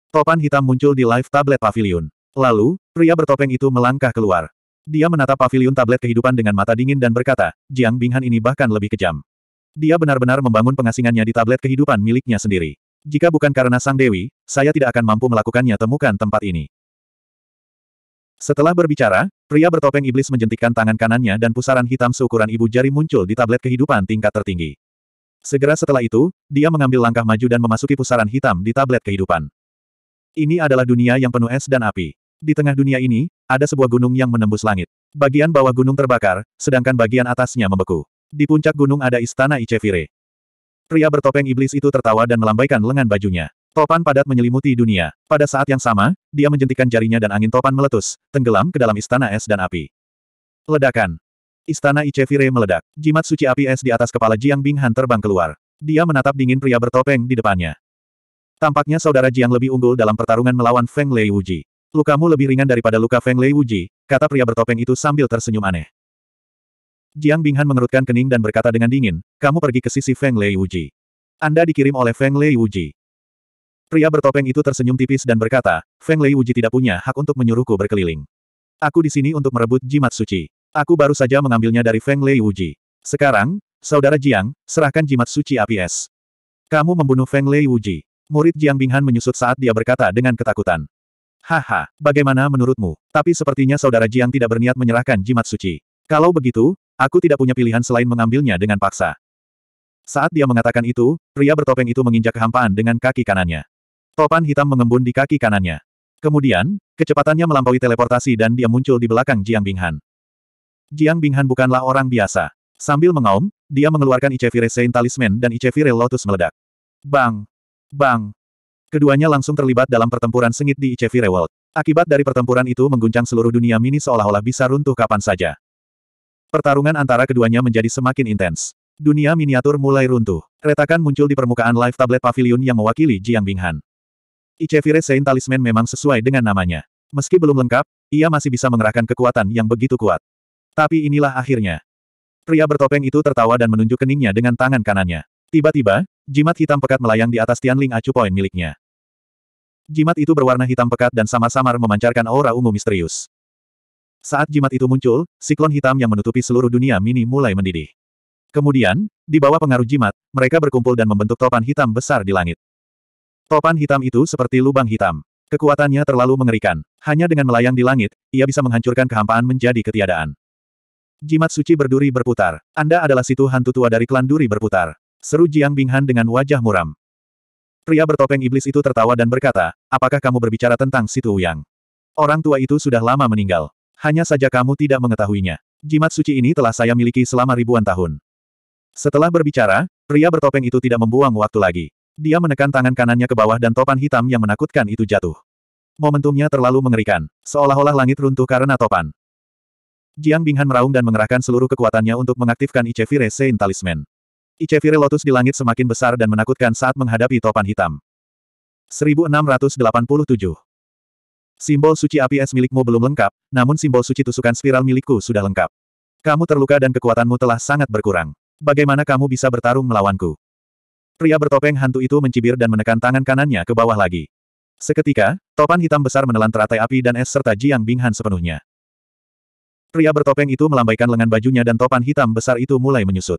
Speaker 1: Topan hitam muncul di live tablet pavilion. Lalu, pria bertopeng itu melangkah keluar. Dia menatap pavilion tablet kehidupan dengan mata dingin dan berkata, Jiang Binghan ini bahkan lebih kejam. Dia benar-benar membangun pengasingannya di tablet kehidupan miliknya sendiri. Jika bukan karena Sang Dewi, saya tidak akan mampu melakukannya temukan tempat ini. Setelah berbicara, pria bertopeng iblis menjentikkan tangan kanannya dan pusaran hitam seukuran ibu jari muncul di tablet kehidupan tingkat tertinggi. Segera setelah itu, dia mengambil langkah maju dan memasuki pusaran hitam di tablet kehidupan. Ini adalah dunia yang penuh es dan api. Di tengah dunia ini, ada sebuah gunung yang menembus langit. Bagian bawah gunung terbakar, sedangkan bagian atasnya membeku. Di puncak gunung ada istana Icevire. Pria bertopeng iblis itu tertawa dan melambaikan lengan bajunya. Topan padat menyelimuti dunia. Pada saat yang sama, dia menjentikan jarinya dan angin topan meletus, tenggelam ke dalam istana es dan api. Ledakan. Istana Icevire meledak. Jimat suci api es di atas kepala Jiang Binghan terbang keluar. Dia menatap dingin pria bertopeng di depannya. Tampaknya saudara Jiang lebih unggul dalam pertarungan melawan Feng Lei Wuji. Lukamu lebih ringan daripada luka Feng Lei Wuji, kata pria bertopeng itu sambil tersenyum aneh. Jiang Binghan mengerutkan kening dan berkata dengan dingin, kamu pergi ke sisi Feng Lei Wuji. Anda dikirim oleh Feng Lei Wuji. Pria bertopeng itu tersenyum tipis dan berkata, Feng Lei Wuji tidak punya hak untuk menyuruhku berkeliling. Aku di sini untuk merebut jimat suci. Aku baru saja mengambilnya dari Feng Lei Wuji. Sekarang, Saudara Jiang, serahkan jimat suci api es. Kamu membunuh Feng Lei Wuji. Murid Jiang Binghan menyusut saat dia berkata dengan ketakutan. Haha, bagaimana menurutmu? Tapi sepertinya Saudara Jiang tidak berniat menyerahkan jimat suci. Kalau begitu, aku tidak punya pilihan selain mengambilnya dengan paksa. Saat dia mengatakan itu, pria bertopeng itu menginjak kehampaan dengan kaki kanannya. Topan hitam mengembun di kaki kanannya. Kemudian, kecepatannya melampaui teleportasi dan dia muncul di belakang Jiang Binghan. Jiang Binghan bukanlah orang biasa. Sambil mengaum, dia mengeluarkan Icevire Saint Talisman dan Icevire Lotus meledak. Bang! Bang! Keduanya langsung terlibat dalam pertempuran sengit di Icevire World. Akibat dari pertempuran itu mengguncang seluruh dunia mini seolah-olah bisa runtuh kapan saja. Pertarungan antara keduanya menjadi semakin intens. Dunia miniatur mulai runtuh. Retakan muncul di permukaan live tablet pavilion yang mewakili Jiang Binghan. Icevire Saint Talisman memang sesuai dengan namanya. Meski belum lengkap, ia masih bisa mengerahkan kekuatan yang begitu kuat. Tapi inilah akhirnya. Pria bertopeng itu tertawa dan menunjuk keningnya dengan tangan kanannya. Tiba-tiba, jimat hitam pekat melayang di atas Tianling acu poin miliknya. Jimat itu berwarna hitam pekat dan samar-samar memancarkan aura ungu misterius. Saat jimat itu muncul, siklon hitam yang menutupi seluruh dunia mini mulai mendidih. Kemudian, di bawah pengaruh jimat, mereka berkumpul dan membentuk topan hitam besar di langit. Topan hitam itu seperti lubang hitam. Kekuatannya terlalu mengerikan. Hanya dengan melayang di langit, ia bisa menghancurkan kehampaan menjadi ketiadaan. Jimat suci berduri berputar. Anda adalah situ hantu tua dari klan duri berputar. Seru Jiang Binghan dengan wajah muram. Pria bertopeng iblis itu tertawa dan berkata, apakah kamu berbicara tentang situ Yang? Orang tua itu sudah lama meninggal. Hanya saja kamu tidak mengetahuinya. Jimat suci ini telah saya miliki selama ribuan tahun. Setelah berbicara, pria bertopeng itu tidak membuang waktu lagi. Dia menekan tangan kanannya ke bawah dan topan hitam yang menakutkan itu jatuh. Momentumnya terlalu mengerikan, seolah-olah langit runtuh karena topan. Jiang Binghan meraung dan mengerahkan seluruh kekuatannya untuk mengaktifkan Icevire Sein Talisman. Icevire Lotus di langit semakin besar dan menakutkan saat menghadapi topan hitam. 1687 Simbol suci api es milikmu belum lengkap, namun simbol suci tusukan spiral milikku sudah lengkap. Kamu terluka dan kekuatanmu telah sangat berkurang. Bagaimana kamu bisa bertarung melawanku? Pria bertopeng hantu itu mencibir dan menekan tangan kanannya ke bawah lagi. Seketika, topan hitam besar menelan teratai api dan es serta Jiang Binghan sepenuhnya. Pria bertopeng itu melambaikan lengan bajunya dan topan hitam besar itu mulai menyusut.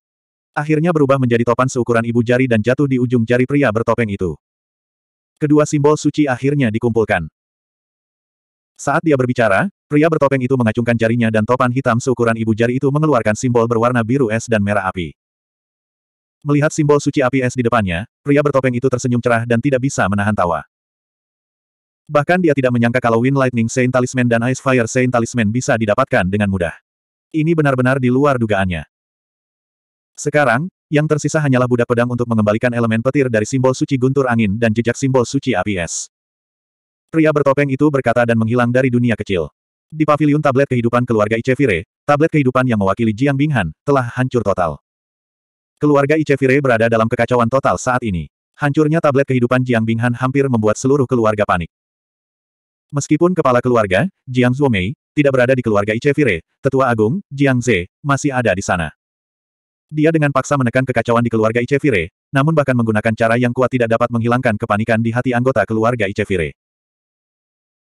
Speaker 1: Akhirnya berubah menjadi topan seukuran ibu jari dan jatuh di ujung jari pria bertopeng itu. Kedua simbol suci akhirnya dikumpulkan. Saat dia berbicara, pria bertopeng itu mengacungkan jarinya dan topan hitam seukuran ibu jari itu mengeluarkan simbol berwarna biru es dan merah api. Melihat simbol suci api es di depannya, pria bertopeng itu tersenyum cerah dan tidak bisa menahan tawa. Bahkan dia tidak menyangka kalau Wind Lightning Saint Talisman dan Ice Fire Saint Talisman bisa didapatkan dengan mudah. Ini benar-benar di luar dugaannya. Sekarang, yang tersisa hanyalah Buddha Pedang untuk mengembalikan elemen petir dari simbol suci guntur angin dan jejak simbol suci api es. Pria bertopeng itu berkata dan menghilang dari dunia kecil. Di paviliun tablet kehidupan keluarga Icevire, tablet kehidupan yang mewakili Jiang Binghan, telah hancur total. Keluarga Icevire berada dalam kekacauan total saat ini. Hancurnya tablet kehidupan Jiang Binghan hampir membuat seluruh keluarga panik. Meskipun kepala keluarga, Jiang Zhuomei, tidak berada di keluarga Ichevire, tetua agung, Jiang Ze, masih ada di sana. Dia dengan paksa menekan kekacauan di keluarga Ichevire, namun bahkan menggunakan cara yang kuat tidak dapat menghilangkan kepanikan di hati anggota keluarga Ichevire.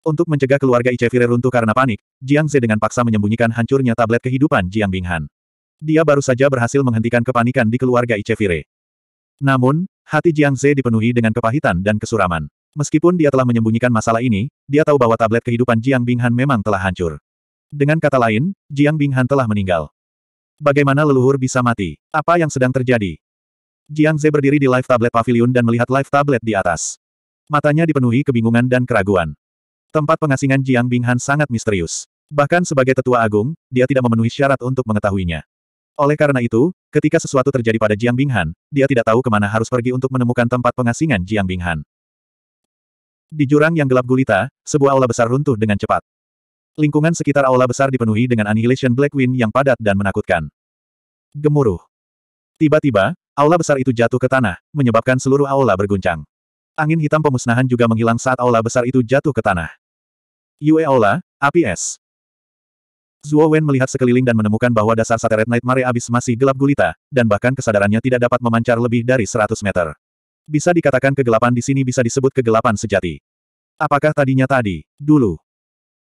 Speaker 1: Untuk mencegah keluarga Ichevire runtuh karena panik, Jiang Ze dengan paksa menyembunyikan hancurnya tablet kehidupan Jiang Binghan. Dia baru saja berhasil menghentikan kepanikan di keluarga Ichevire. Namun, hati Jiang Ze dipenuhi dengan kepahitan dan kesuraman. Meskipun dia telah menyembunyikan masalah ini, dia tahu bahwa tablet kehidupan Jiang Binghan memang telah hancur. Dengan kata lain, Jiang Binghan telah meninggal. Bagaimana leluhur bisa mati? Apa yang sedang terjadi? Jiang Ze berdiri di live tablet pavilion dan melihat live tablet di atas. Matanya dipenuhi kebingungan dan keraguan. Tempat pengasingan Jiang Binghan sangat misterius. Bahkan sebagai tetua agung, dia tidak memenuhi syarat untuk mengetahuinya. Oleh karena itu, ketika sesuatu terjadi pada Jiang Binghan, dia tidak tahu kemana harus pergi untuk menemukan tempat pengasingan Jiang Binghan. Di jurang yang gelap gulita, sebuah aula besar runtuh dengan cepat. Lingkungan sekitar aula besar dipenuhi dengan Annihilation Black Wind yang padat dan menakutkan. Gemuruh. Tiba-tiba, aula besar itu jatuh ke tanah, menyebabkan seluruh aula berguncang. Angin hitam pemusnahan juga menghilang saat aula besar itu jatuh ke tanah. Yue Aula, Api Es. Zuo Wen melihat sekeliling dan menemukan bahwa dasar Satellite Nightmare abis masih gelap gulita, dan bahkan kesadarannya tidak dapat memancar lebih dari 100 meter. Bisa dikatakan kegelapan di sini bisa disebut kegelapan sejati. Apakah tadinya tadi? Dulu.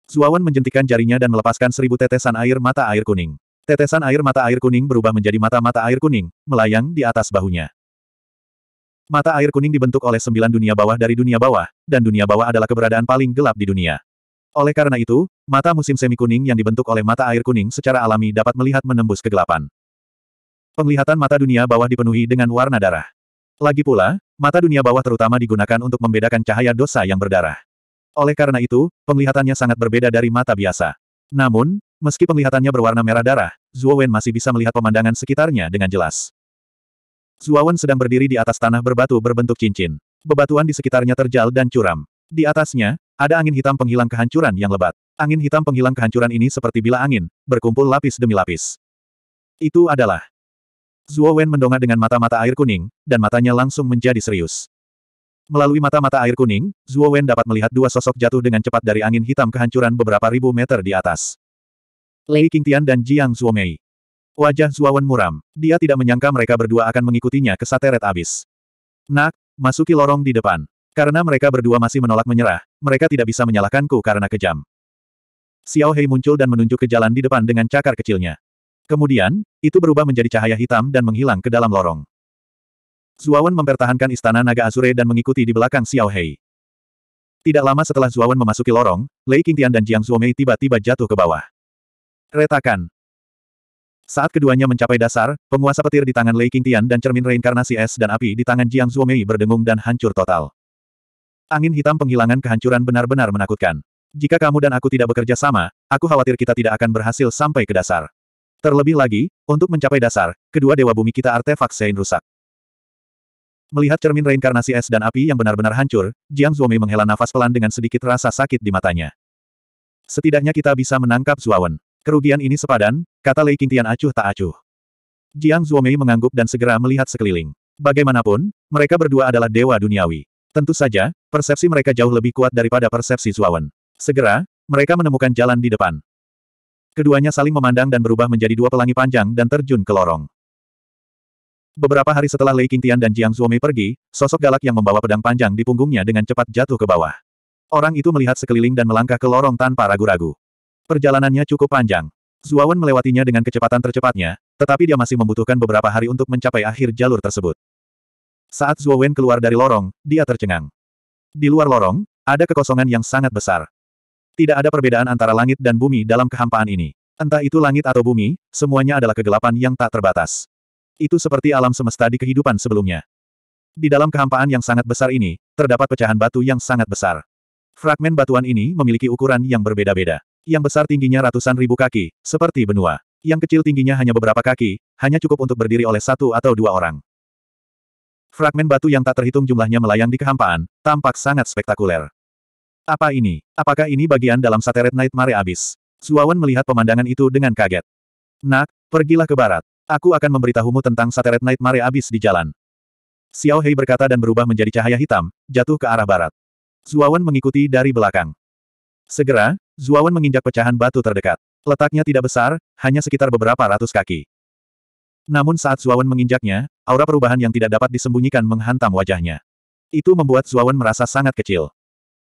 Speaker 1: Zuawan menjentikan jarinya dan melepaskan seribu tetesan air mata air kuning. Tetesan air mata air kuning berubah menjadi mata-mata air kuning, melayang di atas bahunya. Mata air kuning dibentuk oleh sembilan dunia bawah dari dunia bawah, dan dunia bawah adalah keberadaan paling gelap di dunia. Oleh karena itu, mata musim semi kuning yang dibentuk oleh mata air kuning secara alami dapat melihat menembus kegelapan. Penglihatan mata dunia bawah dipenuhi dengan warna darah. Lagi pula, Mata dunia bawah terutama digunakan untuk membedakan cahaya dosa yang berdarah. Oleh karena itu, penglihatannya sangat berbeda dari mata biasa. Namun, meski penglihatannya berwarna merah darah, Zhuo Wen masih bisa melihat pemandangan sekitarnya dengan jelas. Zhuo Wen sedang berdiri di atas tanah berbatu berbentuk cincin. Bebatuan di sekitarnya terjal dan curam. Di atasnya, ada angin hitam penghilang kehancuran yang lebat. Angin hitam penghilang kehancuran ini seperti bila angin, berkumpul lapis demi lapis. Itu adalah Zuo Wen mendongak dengan mata-mata air kuning, dan matanya langsung menjadi serius. Melalui mata-mata air kuning, Zuo Wen dapat melihat dua sosok jatuh dengan cepat dari angin hitam kehancuran beberapa ribu meter di atas. Lei Qingtian dan Jiang Zuomei. Wajah Zuo Wen muram. Dia tidak menyangka mereka berdua akan mengikutinya ke sateret abis. Nak, masuki lorong di depan. Karena mereka berdua masih menolak menyerah, mereka tidak bisa menyalahkanku karena kejam. Xiao Hei muncul dan menunjuk ke jalan di depan dengan cakar kecilnya. Kemudian, itu berubah menjadi cahaya hitam dan menghilang ke dalam lorong. Zuawan mempertahankan istana naga Azure dan mengikuti di belakang Xiao Hei. Tidak lama setelah Zuawan memasuki lorong, Lei Qingtian dan Jiang Zhuomei tiba-tiba jatuh ke bawah. Retakan. Saat keduanya mencapai dasar, penguasa petir di tangan Lei Qingtian dan cermin reinkarnasi es dan api di tangan Jiang Zhuomei berdengung dan hancur total. Angin hitam penghilangan kehancuran benar-benar menakutkan. Jika kamu dan aku tidak bekerja sama, aku khawatir kita tidak akan berhasil sampai ke dasar. Terlebih lagi, untuk mencapai dasar, kedua dewa bumi kita artefak Sein rusak. Melihat cermin reinkarnasi es dan api yang benar-benar hancur, Jiang Zuomei menghela nafas pelan dengan sedikit rasa sakit di matanya. Setidaknya kita bisa menangkap Zuawan. Kerugian ini sepadan, kata Lei Qingtian acuh tak acuh. Jiang Zuomei mengangguk dan segera melihat sekeliling. Bagaimanapun, mereka berdua adalah dewa duniawi. Tentu saja, persepsi mereka jauh lebih kuat daripada persepsi Zuawan. Segera, mereka menemukan jalan di depan. Keduanya saling memandang dan berubah menjadi dua pelangi panjang dan terjun ke lorong. Beberapa hari setelah Lei Qingtian dan Jiang Zuomei pergi, sosok galak yang membawa pedang panjang di punggungnya dengan cepat jatuh ke bawah. Orang itu melihat sekeliling dan melangkah ke lorong tanpa ragu-ragu. Perjalanannya cukup panjang. Zuawan melewatinya dengan kecepatan tercepatnya, tetapi dia masih membutuhkan beberapa hari untuk mencapai akhir jalur tersebut. Saat Zuawan keluar dari lorong, dia tercengang. Di luar lorong, ada kekosongan yang sangat besar. Tidak ada perbedaan antara langit dan bumi dalam kehampaan ini. Entah itu langit atau bumi, semuanya adalah kegelapan yang tak terbatas. Itu seperti alam semesta di kehidupan sebelumnya. Di dalam kehampaan yang sangat besar ini, terdapat pecahan batu yang sangat besar. Fragmen batuan ini memiliki ukuran yang berbeda-beda. Yang besar tingginya ratusan ribu kaki, seperti benua. Yang kecil tingginya hanya beberapa kaki, hanya cukup untuk berdiri oleh satu atau dua orang. Fragmen batu yang tak terhitung jumlahnya melayang di kehampaan, tampak sangat spektakuler. Apa ini? Apakah ini bagian dalam Sateret Night Mare Abyss? Suawan melihat pemandangan itu dengan kaget. Nak, pergilah ke barat. Aku akan memberitahumu tentang Sateret Night Mare Abyss di jalan. Xiao Hei berkata dan berubah menjadi cahaya hitam, jatuh ke arah barat. Zuawan mengikuti dari belakang. Segera, Zuawan menginjak pecahan batu terdekat. Letaknya tidak besar, hanya sekitar beberapa ratus kaki. Namun saat Zuawan menginjaknya, aura perubahan yang tidak dapat disembunyikan menghantam wajahnya. Itu membuat Zuawan merasa sangat kecil.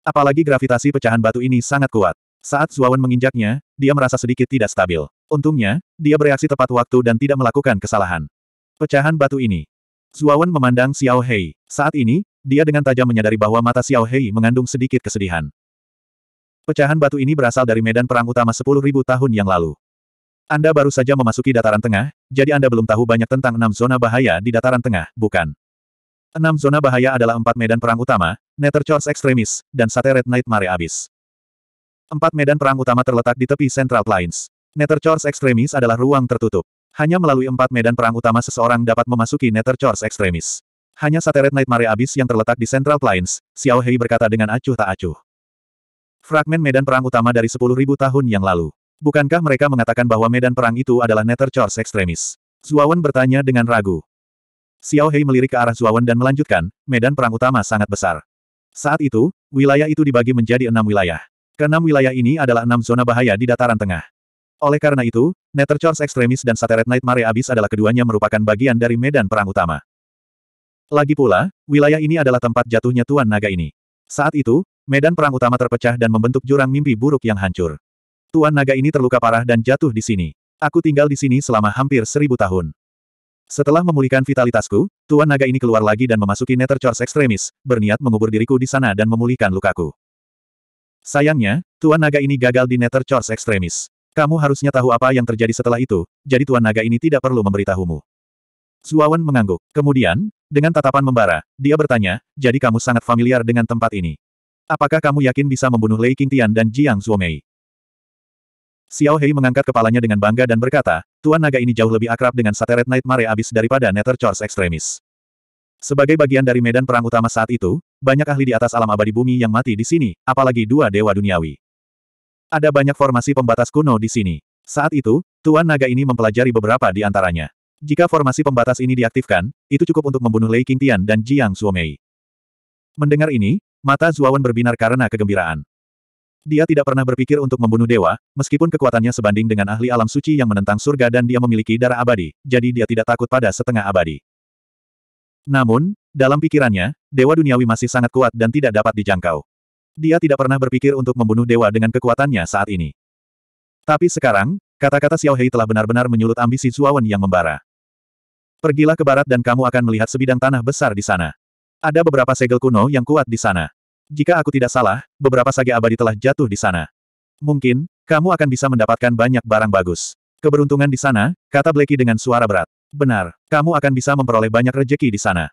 Speaker 1: Apalagi gravitasi pecahan batu ini sangat kuat. Saat Zuawan menginjaknya, dia merasa sedikit tidak stabil. Untungnya, dia bereaksi tepat waktu dan tidak melakukan kesalahan. Pecahan batu ini. Zuawan memandang Xiao Hei. Saat ini, dia dengan tajam menyadari bahwa mata Xiao Hei mengandung sedikit kesedihan. Pecahan batu ini berasal dari medan perang utama 10.000 tahun yang lalu. Anda baru saja memasuki dataran tengah, jadi Anda belum tahu banyak tentang enam zona bahaya di dataran tengah, bukan? Enam zona bahaya adalah empat medan perang utama, Nether Chords Extremis, dan Sate Red Knight Mare Abyss. Empat medan perang utama terletak di tepi Central Plains. Nether Chords Extremis adalah ruang tertutup. Hanya melalui empat medan perang utama seseorang dapat memasuki Nether Chords Extremis. Hanya Sate Red Knight Mare Abyss yang terletak di Central Plains, Xiao Hei berkata dengan acuh tak acuh. Fragmen medan perang utama dari 10.000 tahun yang lalu. Bukankah mereka mengatakan bahwa medan perang itu adalah Nether Chords Extremis? Zuawan bertanya dengan ragu. Xiao Hei melirik ke arah Zuawan dan melanjutkan, medan perang utama sangat besar. Saat itu, wilayah itu dibagi menjadi enam wilayah. Keenam wilayah ini adalah enam zona bahaya di dataran tengah. Oleh karena itu, Nether Chores Extremis dan Satellite Nightmare Abyss adalah keduanya merupakan bagian dari medan perang utama. Lagi pula, wilayah ini adalah tempat jatuhnya Tuan Naga ini. Saat itu, medan perang utama terpecah dan membentuk jurang mimpi buruk yang hancur. Tuan Naga ini terluka parah dan jatuh di sini. Aku tinggal di sini selama hampir seribu tahun. Setelah memulihkan vitalitasku, Tuan Naga ini keluar lagi dan memasuki Nether Chords Extremis, berniat mengubur diriku di sana dan memulihkan lukaku. Sayangnya, Tuan Naga ini gagal di Nether Chords Extremis. Kamu harusnya tahu apa yang terjadi setelah itu, jadi Tuan Naga ini tidak perlu memberitahumu. Zuawan mengangguk. Kemudian, dengan tatapan membara, dia bertanya, jadi kamu sangat familiar dengan tempat ini. Apakah kamu yakin bisa membunuh Lei Qingtian dan Jiang Zuomei? Xiao Hei mengangkat kepalanya dengan bangga dan berkata, Tuan Naga ini jauh lebih akrab dengan satelit Night Mare Abyss daripada Nether Chores Extremis. Sebagai bagian dari medan perang utama saat itu, banyak ahli di atas alam abadi bumi yang mati di sini, apalagi dua dewa duniawi. Ada banyak formasi pembatas kuno di sini. Saat itu, Tuan Naga ini mempelajari beberapa di antaranya. Jika formasi pembatas ini diaktifkan, itu cukup untuk membunuh Lei Qingtian dan Jiang Suomei. Mendengar ini, mata Zuawan berbinar karena kegembiraan. Dia tidak pernah berpikir untuk membunuh dewa, meskipun kekuatannya sebanding dengan ahli alam suci yang menentang surga dan dia memiliki darah abadi, jadi dia tidak takut pada setengah abadi. Namun, dalam pikirannya, dewa duniawi masih sangat kuat dan tidak dapat dijangkau. Dia tidak pernah berpikir untuk membunuh dewa dengan kekuatannya saat ini. Tapi sekarang, kata-kata Xiao Hei telah benar-benar menyulut ambisi Zuawan yang membara. Pergilah ke barat dan kamu akan melihat sebidang tanah besar di sana. Ada beberapa segel kuno yang kuat di sana. Jika aku tidak salah, beberapa sage abadi telah jatuh di sana. Mungkin, kamu akan bisa mendapatkan banyak barang bagus. Keberuntungan di sana, kata Blacky dengan suara berat. Benar, kamu akan bisa memperoleh banyak rejeki di sana.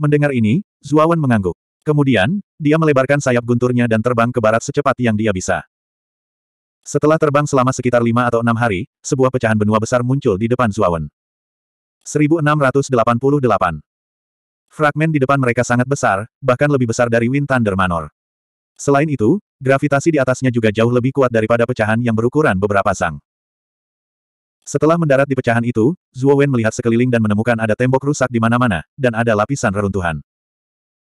Speaker 1: Mendengar ini, Zuawan mengangguk. Kemudian, dia melebarkan sayap gunturnya dan terbang ke barat secepat yang dia bisa. Setelah terbang selama sekitar lima atau enam hari, sebuah pecahan benua besar muncul di depan Zuawan. 1688 Fragmen di depan mereka sangat besar, bahkan lebih besar dari Wind Thunder Manor. Selain itu, gravitasi di atasnya juga jauh lebih kuat daripada pecahan yang berukuran beberapa sang. Setelah mendarat di pecahan itu, Zuo Wen melihat sekeliling dan menemukan ada tembok rusak di mana-mana, dan ada lapisan reruntuhan.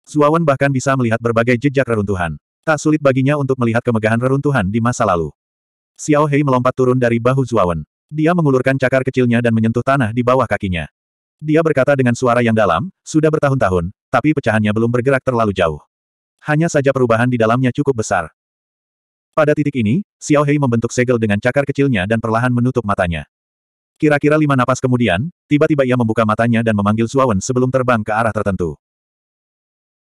Speaker 1: Zuo Wen bahkan bisa melihat berbagai jejak reruntuhan. Tak sulit baginya untuk melihat kemegahan reruntuhan di masa lalu. Xiao Hei melompat turun dari bahu Zuo Wen. Dia mengulurkan cakar kecilnya dan menyentuh tanah di bawah kakinya. Dia berkata dengan suara yang dalam, sudah bertahun-tahun, tapi pecahannya belum bergerak terlalu jauh. Hanya saja perubahan di dalamnya cukup besar. Pada titik ini, Xiao Hei membentuk segel dengan cakar kecilnya dan perlahan menutup matanya. Kira-kira lima napas kemudian, tiba-tiba ia membuka matanya dan memanggil Suawen sebelum terbang ke arah tertentu.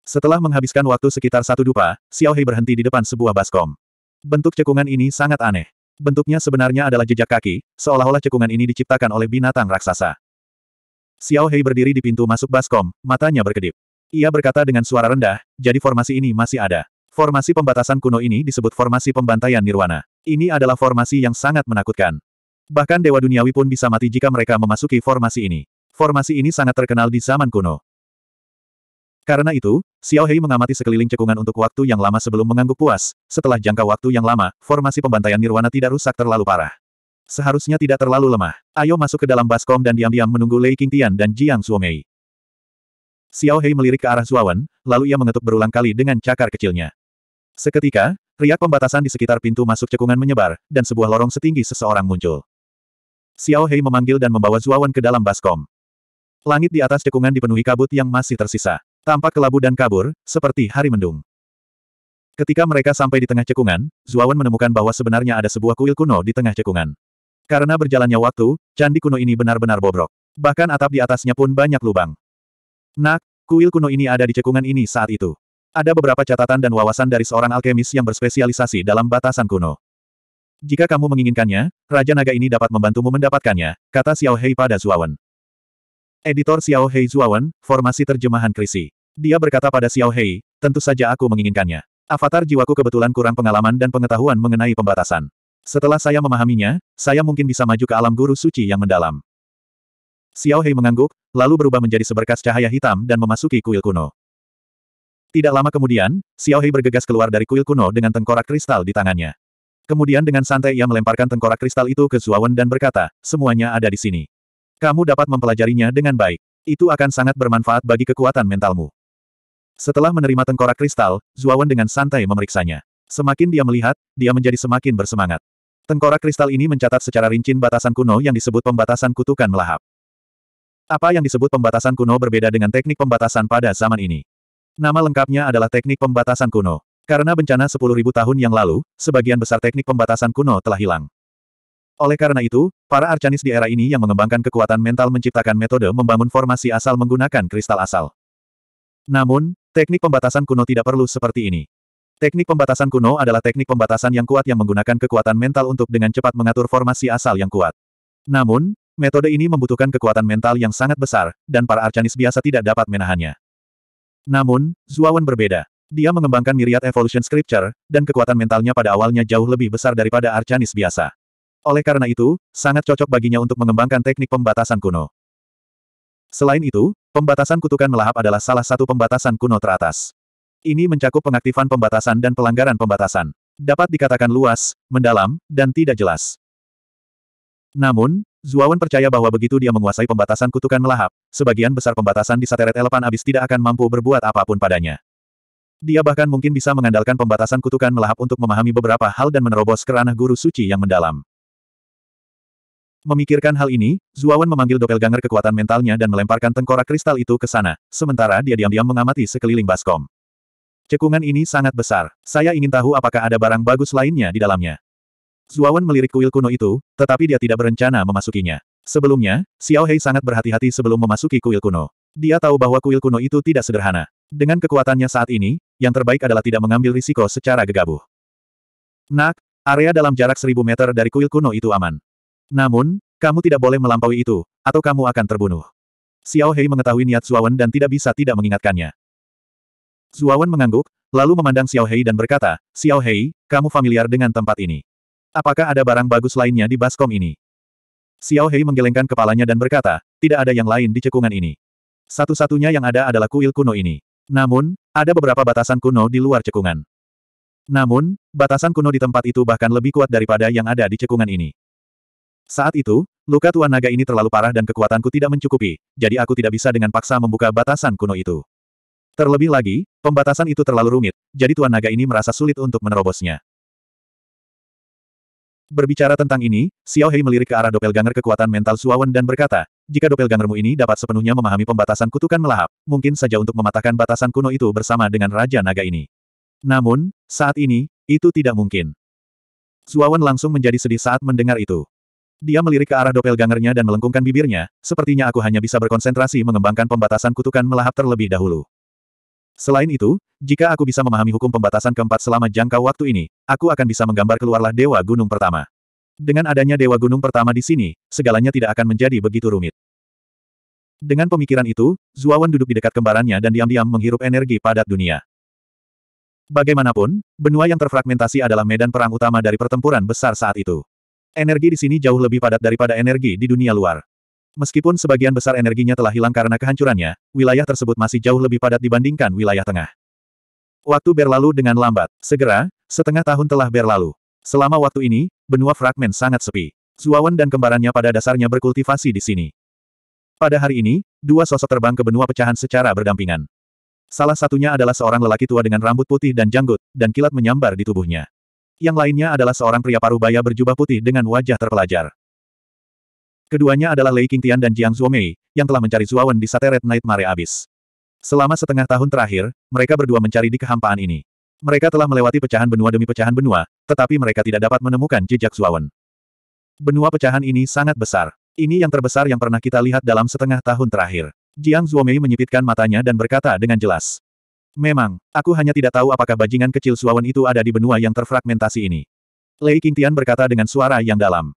Speaker 1: Setelah menghabiskan waktu sekitar satu dupa, Xiao Hei berhenti di depan sebuah baskom. Bentuk cekungan ini sangat aneh. Bentuknya sebenarnya adalah jejak kaki, seolah-olah cekungan ini diciptakan oleh binatang raksasa. Xiao Hei berdiri di pintu masuk baskom, matanya berkedip. Ia berkata dengan suara rendah, jadi formasi ini masih ada. Formasi pembatasan kuno ini disebut formasi pembantaian nirwana. Ini adalah formasi yang sangat menakutkan. Bahkan Dewa Duniawi pun bisa mati jika mereka memasuki formasi ini. Formasi ini sangat terkenal di zaman kuno. Karena itu, Xiao Hei mengamati sekeliling cekungan untuk waktu yang lama sebelum mengangguk puas. Setelah jangka waktu yang lama, formasi pembantaian nirwana tidak rusak terlalu parah. Seharusnya tidak terlalu lemah. Ayo masuk ke dalam baskom dan diam-diam menunggu Lei Qingtian dan Jiang Suomei. Xiao Hei melirik ke arah Zuawan, lalu ia mengetuk berulang kali dengan cakar kecilnya. Seketika, riak pembatasan di sekitar pintu masuk cekungan menyebar, dan sebuah lorong setinggi seseorang muncul. Xiao Hei memanggil dan membawa Zuawan ke dalam baskom. Langit di atas cekungan dipenuhi kabut yang masih tersisa. Tampak kelabu dan kabur, seperti hari mendung. Ketika mereka sampai di tengah cekungan, Zuawan menemukan bahwa sebenarnya ada sebuah kuil kuno di tengah cekungan. Karena berjalannya waktu, candi kuno ini benar-benar bobrok. Bahkan atap di atasnya pun banyak lubang. Nak, kuil kuno ini ada di cekungan ini saat itu. Ada beberapa catatan dan wawasan dari seorang alkemis yang berspesialisasi dalam batasan kuno. Jika kamu menginginkannya, Raja Naga ini dapat membantumu mendapatkannya, kata Xiao Hei pada Zuawan. Editor Xiao Hei Zuawan, formasi terjemahan krisi. Dia berkata pada Xiao Hei, tentu saja aku menginginkannya. Avatar jiwaku kebetulan kurang pengalaman dan pengetahuan mengenai pembatasan. Setelah saya memahaminya, saya mungkin bisa maju ke alam guru suci yang mendalam. Xiao Hei mengangguk, lalu berubah menjadi seberkas cahaya hitam dan memasuki kuil kuno. Tidak lama kemudian, Xiao Hei bergegas keluar dari kuil kuno dengan tengkorak kristal di tangannya. Kemudian dengan santai ia melemparkan tengkorak kristal itu ke Zuawan dan berkata, semuanya ada di sini. Kamu dapat mempelajarinya dengan baik. Itu akan sangat bermanfaat bagi kekuatan mentalmu. Setelah menerima tengkorak kristal, Zuawan dengan santai memeriksanya. Semakin dia melihat, dia menjadi semakin bersemangat. Tengkorak kristal ini mencatat secara rinci batasan kuno yang disebut pembatasan kutukan melahap. Apa yang disebut pembatasan kuno berbeda dengan teknik pembatasan pada zaman ini. Nama lengkapnya adalah teknik pembatasan kuno. Karena bencana 10.000 tahun yang lalu, sebagian besar teknik pembatasan kuno telah hilang. Oleh karena itu, para arcanis di era ini yang mengembangkan kekuatan mental menciptakan metode membangun formasi asal menggunakan kristal asal. Namun, teknik pembatasan kuno tidak perlu seperti ini. Teknik pembatasan kuno adalah teknik pembatasan yang kuat yang menggunakan kekuatan mental untuk dengan cepat mengatur formasi asal yang kuat. Namun, metode ini membutuhkan kekuatan mental yang sangat besar, dan para arcanis biasa tidak dapat menahannya. Namun, Zuawan berbeda. Dia mengembangkan miriat evolution scripture, dan kekuatan mentalnya pada awalnya jauh lebih besar daripada arcanis biasa. Oleh karena itu, sangat cocok baginya untuk mengembangkan teknik pembatasan kuno. Selain itu, pembatasan kutukan melahap adalah salah satu pembatasan kuno teratas. Ini mencakup pengaktifan pembatasan dan pelanggaran pembatasan. Dapat dikatakan luas, mendalam, dan tidak jelas. Namun, Zuawan percaya bahwa begitu dia menguasai pembatasan kutukan melahap, sebagian besar pembatasan di Sateret Elepan Abis tidak akan mampu berbuat apapun padanya. Dia bahkan mungkin bisa mengandalkan pembatasan kutukan melahap untuk memahami beberapa hal dan menerobos kerana guru suci yang mendalam. Memikirkan hal ini, Zuawan memanggil doppelganger kekuatan mentalnya dan melemparkan tengkorak kristal itu ke sana, sementara dia diam-diam mengamati sekeliling Baskom. Cekungan ini sangat besar. Saya ingin tahu apakah ada barang bagus lainnya di dalamnya. Zuawan melirik kuil kuno itu, tetapi dia tidak berencana memasukinya. Sebelumnya, Xiao Hei sangat berhati-hati sebelum memasuki kuil kuno. Dia tahu bahwa kuil kuno itu tidak sederhana. Dengan kekuatannya saat ini, yang terbaik adalah tidak mengambil risiko secara gegabah. Nak, area dalam jarak seribu meter dari kuil kuno itu aman. Namun, kamu tidak boleh melampaui itu, atau kamu akan terbunuh. Xiao Hei mengetahui niat Zuawan dan tidak bisa tidak mengingatkannya. Zuawan mengangguk, lalu memandang Xiao Hei dan berkata, Xiao Hei, kamu familiar dengan tempat ini. Apakah ada barang bagus lainnya di baskom ini? Xiao Hei menggelengkan kepalanya dan berkata, tidak ada yang lain di cekungan ini. Satu-satunya yang ada adalah kuil kuno ini. Namun, ada beberapa batasan kuno di luar cekungan. Namun, batasan kuno di tempat itu bahkan lebih kuat daripada yang ada di cekungan ini. Saat itu, luka Tuan Naga ini terlalu parah dan kekuatanku tidak mencukupi, jadi aku tidak bisa dengan paksa membuka batasan kuno itu. Terlebih lagi, pembatasan itu terlalu rumit, jadi Tuan Naga ini merasa sulit untuk menerobosnya. Berbicara tentang ini, Xiao Hei melirik ke arah doppelganger kekuatan mental Suawan dan berkata, jika doppelgangermu ini dapat sepenuhnya memahami pembatasan kutukan melahap, mungkin saja untuk mematahkan batasan kuno itu bersama dengan Raja Naga ini. Namun, saat ini, itu tidak mungkin. Suawan langsung menjadi sedih saat mendengar itu. Dia melirik ke arah doppelgangernya dan melengkungkan bibirnya, sepertinya aku hanya bisa berkonsentrasi mengembangkan pembatasan kutukan melahap terlebih dahulu. Selain itu, jika aku bisa memahami hukum pembatasan keempat selama jangka waktu ini, aku akan bisa menggambar keluarlah Dewa Gunung Pertama. Dengan adanya Dewa Gunung Pertama di sini, segalanya tidak akan menjadi begitu rumit. Dengan pemikiran itu, Zuawan duduk di dekat kembarannya dan diam-diam menghirup energi padat dunia. Bagaimanapun, benua yang terfragmentasi adalah medan perang utama dari pertempuran besar saat itu. Energi di sini jauh lebih padat daripada energi di dunia luar. Meskipun sebagian besar energinya telah hilang karena kehancurannya, wilayah tersebut masih jauh lebih padat dibandingkan wilayah tengah. Waktu berlalu dengan lambat. Segera, setengah tahun telah berlalu. Selama waktu ini, benua fragmen sangat sepi. Zuawan dan kembarannya pada dasarnya berkultivasi di sini. Pada hari ini, dua sosok terbang ke benua pecahan secara berdampingan. Salah satunya adalah seorang lelaki tua dengan rambut putih dan janggut, dan kilat menyambar di tubuhnya. Yang lainnya adalah seorang pria paruh baya berjubah putih dengan wajah terpelajar. Keduanya adalah Lei Qingtian dan Jiang Zhuomei, yang telah mencari Zuawan di Sate Red Night Mare Abyss. Selama setengah tahun terakhir, mereka berdua mencari di kehampaan ini. Mereka telah melewati pecahan benua demi pecahan benua, tetapi mereka tidak dapat menemukan jejak Zuawan. Benua pecahan ini sangat besar. Ini yang terbesar yang pernah kita lihat dalam setengah tahun terakhir. Jiang Zhuomei menyipitkan matanya dan berkata dengan jelas. Memang, aku hanya tidak tahu apakah bajingan kecil Zuawan itu ada di benua yang terfragmentasi ini. Lei Qingtian berkata dengan suara yang dalam.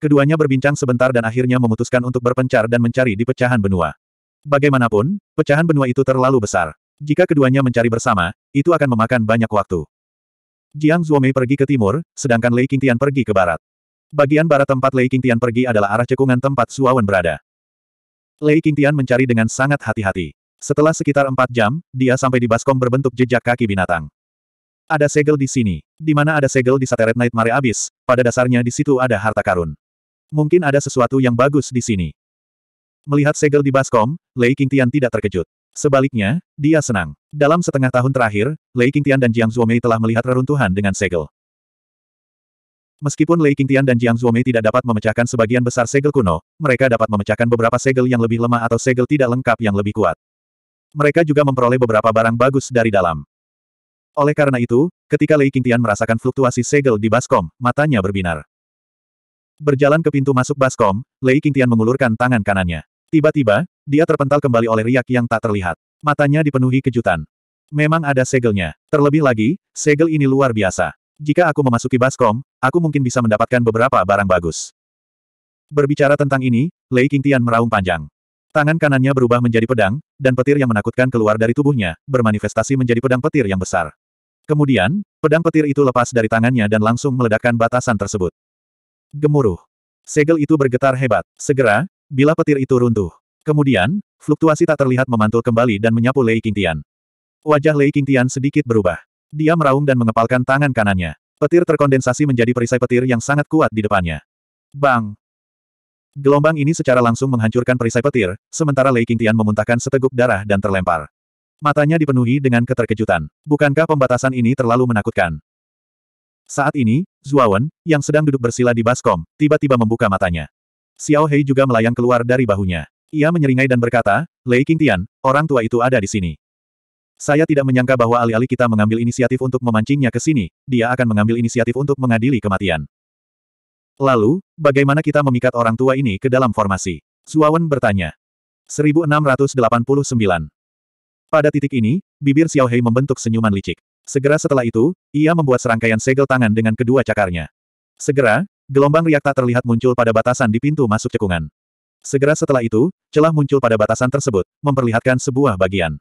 Speaker 1: Keduanya berbincang sebentar dan akhirnya memutuskan untuk berpencar dan mencari di pecahan benua. Bagaimanapun, pecahan benua itu terlalu besar. Jika keduanya mencari bersama, itu akan memakan banyak waktu. Jiang Zhuomei pergi ke timur, sedangkan Lei Qingtian pergi ke barat. Bagian barat tempat Lei Qingtian pergi adalah arah cekungan tempat Suawan berada. Lei Qingtian mencari dengan sangat hati-hati. Setelah sekitar empat jam, dia sampai di baskom berbentuk jejak kaki binatang. Ada segel di sini, di mana ada segel di Sateret Night Mare Abyss, pada dasarnya di situ ada harta karun. Mungkin ada sesuatu yang bagus di sini. Melihat segel di Baskom, Lei Qingtian tidak terkejut. Sebaliknya, dia senang. Dalam setengah tahun terakhir, Lei Qingtian dan Jiang Zhuomei telah melihat reruntuhan dengan segel. Meskipun Lei Qingtian dan Jiang Zhuomei tidak dapat memecahkan sebagian besar segel kuno, mereka dapat memecahkan beberapa segel yang lebih lemah atau segel tidak lengkap yang lebih kuat. Mereka juga memperoleh beberapa barang bagus dari dalam. Oleh karena itu, ketika Lei Qingtian merasakan fluktuasi segel di Baskom, matanya berbinar. Berjalan ke pintu masuk baskom, Lei Qingtian mengulurkan tangan kanannya. Tiba-tiba, dia terpental kembali oleh riak yang tak terlihat. Matanya dipenuhi kejutan. Memang ada segelnya. Terlebih lagi, segel ini luar biasa. Jika aku memasuki baskom, aku mungkin bisa mendapatkan beberapa barang bagus. Berbicara tentang ini, Lei Qingtian meraung panjang. Tangan kanannya berubah menjadi pedang, dan petir yang menakutkan keluar dari tubuhnya, bermanifestasi menjadi pedang petir yang besar. Kemudian, pedang petir itu lepas dari tangannya dan langsung meledakkan batasan tersebut. Gemuruh. Segel itu bergetar hebat. Segera, bila petir itu runtuh. Kemudian, fluktuasi tak terlihat memantul kembali dan menyapu Lei Qingtian. Wajah Lei Qingtian sedikit berubah. Dia meraung dan mengepalkan tangan kanannya. Petir terkondensasi menjadi perisai petir yang sangat kuat di depannya. Bang! Gelombang ini secara langsung menghancurkan perisai petir, sementara Lei Qingtian memuntahkan seteguk darah dan terlempar. Matanya dipenuhi dengan keterkejutan. Bukankah pembatasan ini terlalu menakutkan? Saat ini, Zuawan, yang sedang duduk bersila di baskom, tiba-tiba membuka matanya. Xiao Hei juga melayang keluar dari bahunya. Ia menyeringai dan berkata, Lei Qingtian, orang tua itu ada di sini. Saya tidak menyangka bahwa alih-alih kita mengambil inisiatif untuk memancingnya ke sini, dia akan mengambil inisiatif untuk mengadili kematian. Lalu, bagaimana kita memikat orang tua ini ke dalam formasi? Zuawan bertanya. 1689 Pada titik ini, bibir Xiao Hei membentuk senyuman licik. Segera setelah itu, ia membuat serangkaian segel tangan dengan kedua cakarnya. Segera, gelombang riak tak terlihat muncul pada batasan di pintu masuk cekungan. Segera setelah itu, celah muncul pada batasan tersebut, memperlihatkan sebuah bagian.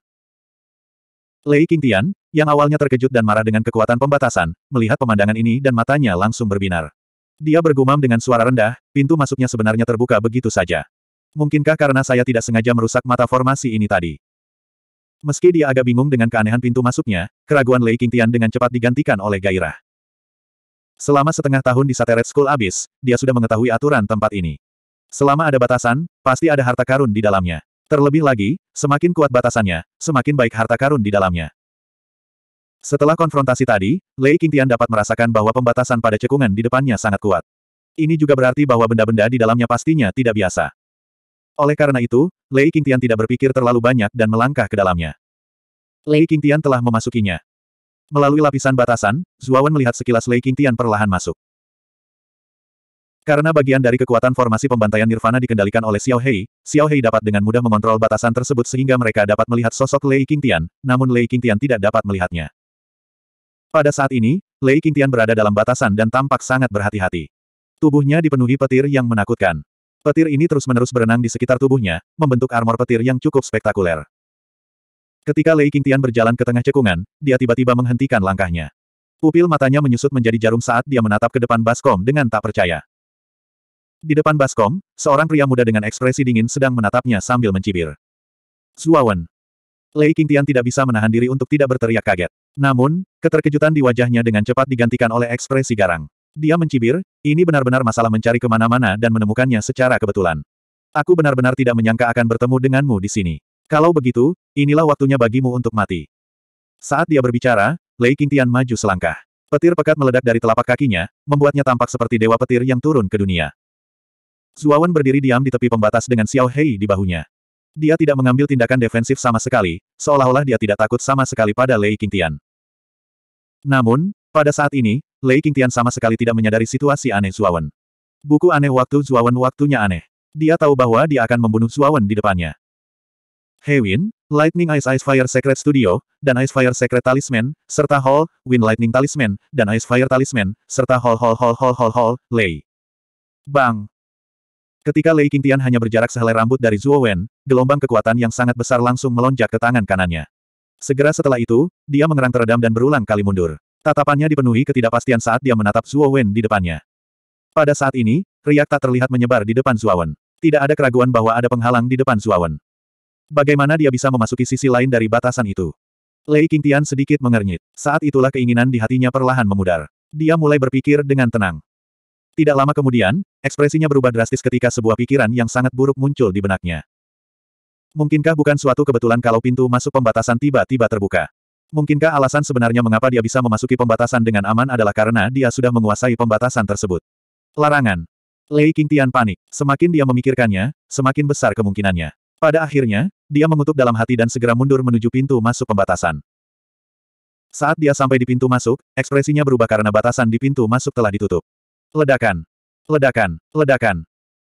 Speaker 1: Lei Qingtian, yang awalnya terkejut dan marah dengan kekuatan pembatasan, melihat pemandangan ini dan matanya langsung berbinar. Dia bergumam dengan suara rendah, pintu masuknya sebenarnya terbuka begitu saja. Mungkinkah karena saya tidak sengaja merusak mata formasi ini tadi? Meski dia agak bingung dengan keanehan pintu masuknya, keraguan Lei Qingtian dengan cepat digantikan oleh gairah. Selama setengah tahun di Sateret School abis, dia sudah mengetahui aturan tempat ini. Selama ada batasan, pasti ada harta karun di dalamnya. Terlebih lagi, semakin kuat batasannya, semakin baik harta karun di dalamnya. Setelah konfrontasi tadi, Lei Qingtian dapat merasakan bahwa pembatasan pada cekungan di depannya sangat kuat. Ini juga berarti bahwa benda-benda di dalamnya pastinya tidak biasa. Oleh karena itu, Lei Qingtian tidak berpikir terlalu banyak dan melangkah ke dalamnya. Lei Qingtian telah memasukinya. Melalui lapisan batasan, Zuawan melihat sekilas Lei Qingtian perlahan masuk. Karena bagian dari kekuatan formasi pembantaian Nirvana dikendalikan oleh Xiao Hei, Xiao Hei dapat dengan mudah mengontrol batasan tersebut sehingga mereka dapat melihat sosok Lei Qingtian, namun Lei Qingtian tidak dapat melihatnya. Pada saat ini, Lei Qingtian berada dalam batasan dan tampak sangat berhati-hati. Tubuhnya dipenuhi petir yang menakutkan. Petir ini terus-menerus berenang di sekitar tubuhnya, membentuk armor petir yang cukup spektakuler. Ketika Lei Qingtian berjalan ke tengah cekungan, dia tiba-tiba menghentikan langkahnya. Pupil matanya menyusut menjadi jarum saat dia menatap ke depan Baskom dengan tak percaya. Di depan Baskom, seorang pria muda dengan ekspresi dingin sedang menatapnya sambil mencibir. Zuawan. Lei Qingtian tidak bisa menahan diri untuk tidak berteriak kaget. Namun, keterkejutan di wajahnya dengan cepat digantikan oleh ekspresi garang. Dia mencibir, ini benar-benar masalah mencari kemana-mana dan menemukannya secara kebetulan. Aku benar-benar tidak menyangka akan bertemu denganmu di sini. Kalau begitu, inilah waktunya bagimu untuk mati. Saat dia berbicara, Lei Qingtian maju selangkah. Petir pekat meledak dari telapak kakinya, membuatnya tampak seperti dewa petir yang turun ke dunia. Zuawan berdiri diam di tepi pembatas dengan Xiao Hei di bahunya. Dia tidak mengambil tindakan defensif sama sekali, seolah-olah dia tidak takut sama sekali pada Lei Qingtian. Namun, pada saat ini, Lei Qingtian sama sekali tidak menyadari situasi aneh Zuawan. Buku aneh waktu Zuawan waktunya aneh. Dia tahu bahwa dia akan membunuh Zuawan di depannya. Hewin, Lightning Ice Ice Fire Secret Studio, dan Ice Fire Secret Talisman, serta Hall, Wind Lightning Talisman, dan Ice Fire Talisman, serta Hall Hall Hall Hall Hall Hall, Lei. Bang! Ketika Lei Qingtian hanya berjarak sehelai rambut dari Zuo gelombang kekuatan yang sangat besar langsung melonjak ke tangan kanannya. Segera setelah itu, dia mengerang teredam dan berulang kali mundur. Tatapannya dipenuhi ketidakpastian saat dia menatap Zuo Wen di depannya. Pada saat ini, riak tak terlihat menyebar di depan Zuo Wen. Tidak ada keraguan bahwa ada penghalang di depan Zuo Wen. Bagaimana dia bisa memasuki sisi lain dari batasan itu? Lei Qingtian sedikit mengernyit. Saat itulah keinginan di hatinya perlahan memudar. Dia mulai berpikir dengan tenang. Tidak lama kemudian, ekspresinya berubah drastis ketika sebuah pikiran yang sangat buruk muncul di benaknya. Mungkinkah bukan suatu kebetulan kalau pintu masuk pembatasan tiba-tiba terbuka? Mungkinkah alasan sebenarnya mengapa dia bisa memasuki pembatasan dengan aman adalah karena dia sudah menguasai pembatasan tersebut. Larangan. Lei Qingtian panik. Semakin dia memikirkannya, semakin besar kemungkinannya. Pada akhirnya, dia mengutuk dalam hati dan segera mundur menuju pintu masuk pembatasan. Saat dia sampai di pintu masuk, ekspresinya berubah karena batasan di pintu masuk telah ditutup. Ledakan. Ledakan. Ledakan.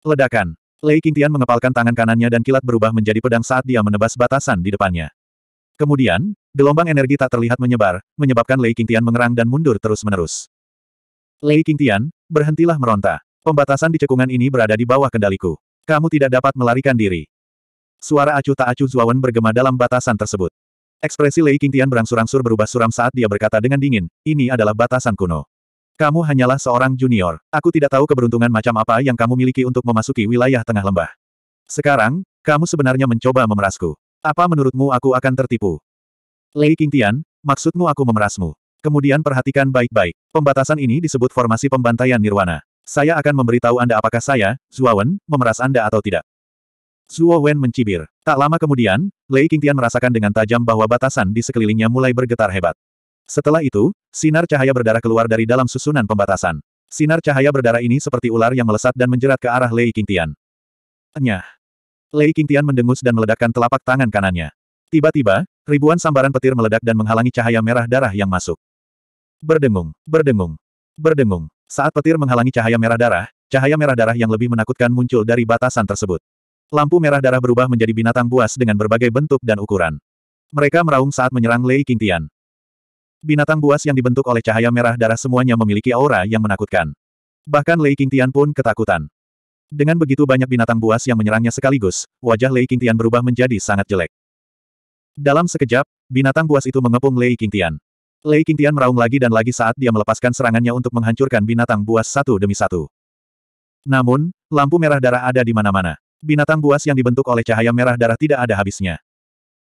Speaker 1: Ledakan. Lei Qingtian mengepalkan tangan kanannya dan kilat berubah menjadi pedang saat dia menebas batasan di depannya. Kemudian, Gelombang energi tak terlihat menyebar, menyebabkan Lei Qingtian mengerang dan mundur terus-menerus. Lei Qingtian, berhentilah meronta. Pembatasan di cekungan ini berada di bawah kendaliku. Kamu tidak dapat melarikan diri. Suara acuh tak acuh Zuawan bergema dalam batasan tersebut. Ekspresi Lei Qingtian berangsur-angsur berubah suram saat dia berkata dengan dingin, ini adalah batasan kuno. Kamu hanyalah seorang junior. Aku tidak tahu keberuntungan macam apa yang kamu miliki untuk memasuki wilayah tengah lembah. Sekarang, kamu sebenarnya mencoba memerasku. Apa menurutmu aku akan tertipu? Lei Qingtian, maksudmu aku memerasmu. Kemudian perhatikan baik-baik. Pembatasan ini disebut formasi pembantaian nirwana. Saya akan memberitahu Anda apakah saya, Wen, memeras Anda atau tidak. Zuo Wen mencibir. Tak lama kemudian, Lei Qingtian merasakan dengan tajam bahwa batasan di sekelilingnya mulai bergetar hebat. Setelah itu, sinar cahaya berdarah keluar dari dalam susunan pembatasan. Sinar cahaya berdarah ini seperti ular yang melesat dan menjerat ke arah Lei Qingtian. Enyah. Lei Qingtian mendengus dan meledakkan telapak tangan kanannya. Tiba-tiba, ribuan sambaran petir meledak dan menghalangi cahaya merah darah yang masuk. Berdengung, berdengung, berdengung. Saat petir menghalangi cahaya merah darah, cahaya merah darah yang lebih menakutkan muncul dari batasan tersebut. Lampu merah darah berubah menjadi binatang buas dengan berbagai bentuk dan ukuran. Mereka meraung saat menyerang Lei Qingtian. Binatang buas yang dibentuk oleh cahaya merah darah semuanya memiliki aura yang menakutkan. Bahkan Lei Qingtian pun ketakutan. Dengan begitu banyak binatang buas yang menyerangnya sekaligus, wajah Lei Qingtian berubah menjadi sangat jelek. Dalam sekejap, binatang buas itu mengepung Lei Qingtian. Lei Qingtian meraung lagi dan lagi saat dia melepaskan serangannya untuk menghancurkan binatang buas satu demi satu. Namun, lampu merah darah ada di mana-mana. Binatang buas yang dibentuk oleh cahaya merah darah tidak ada habisnya.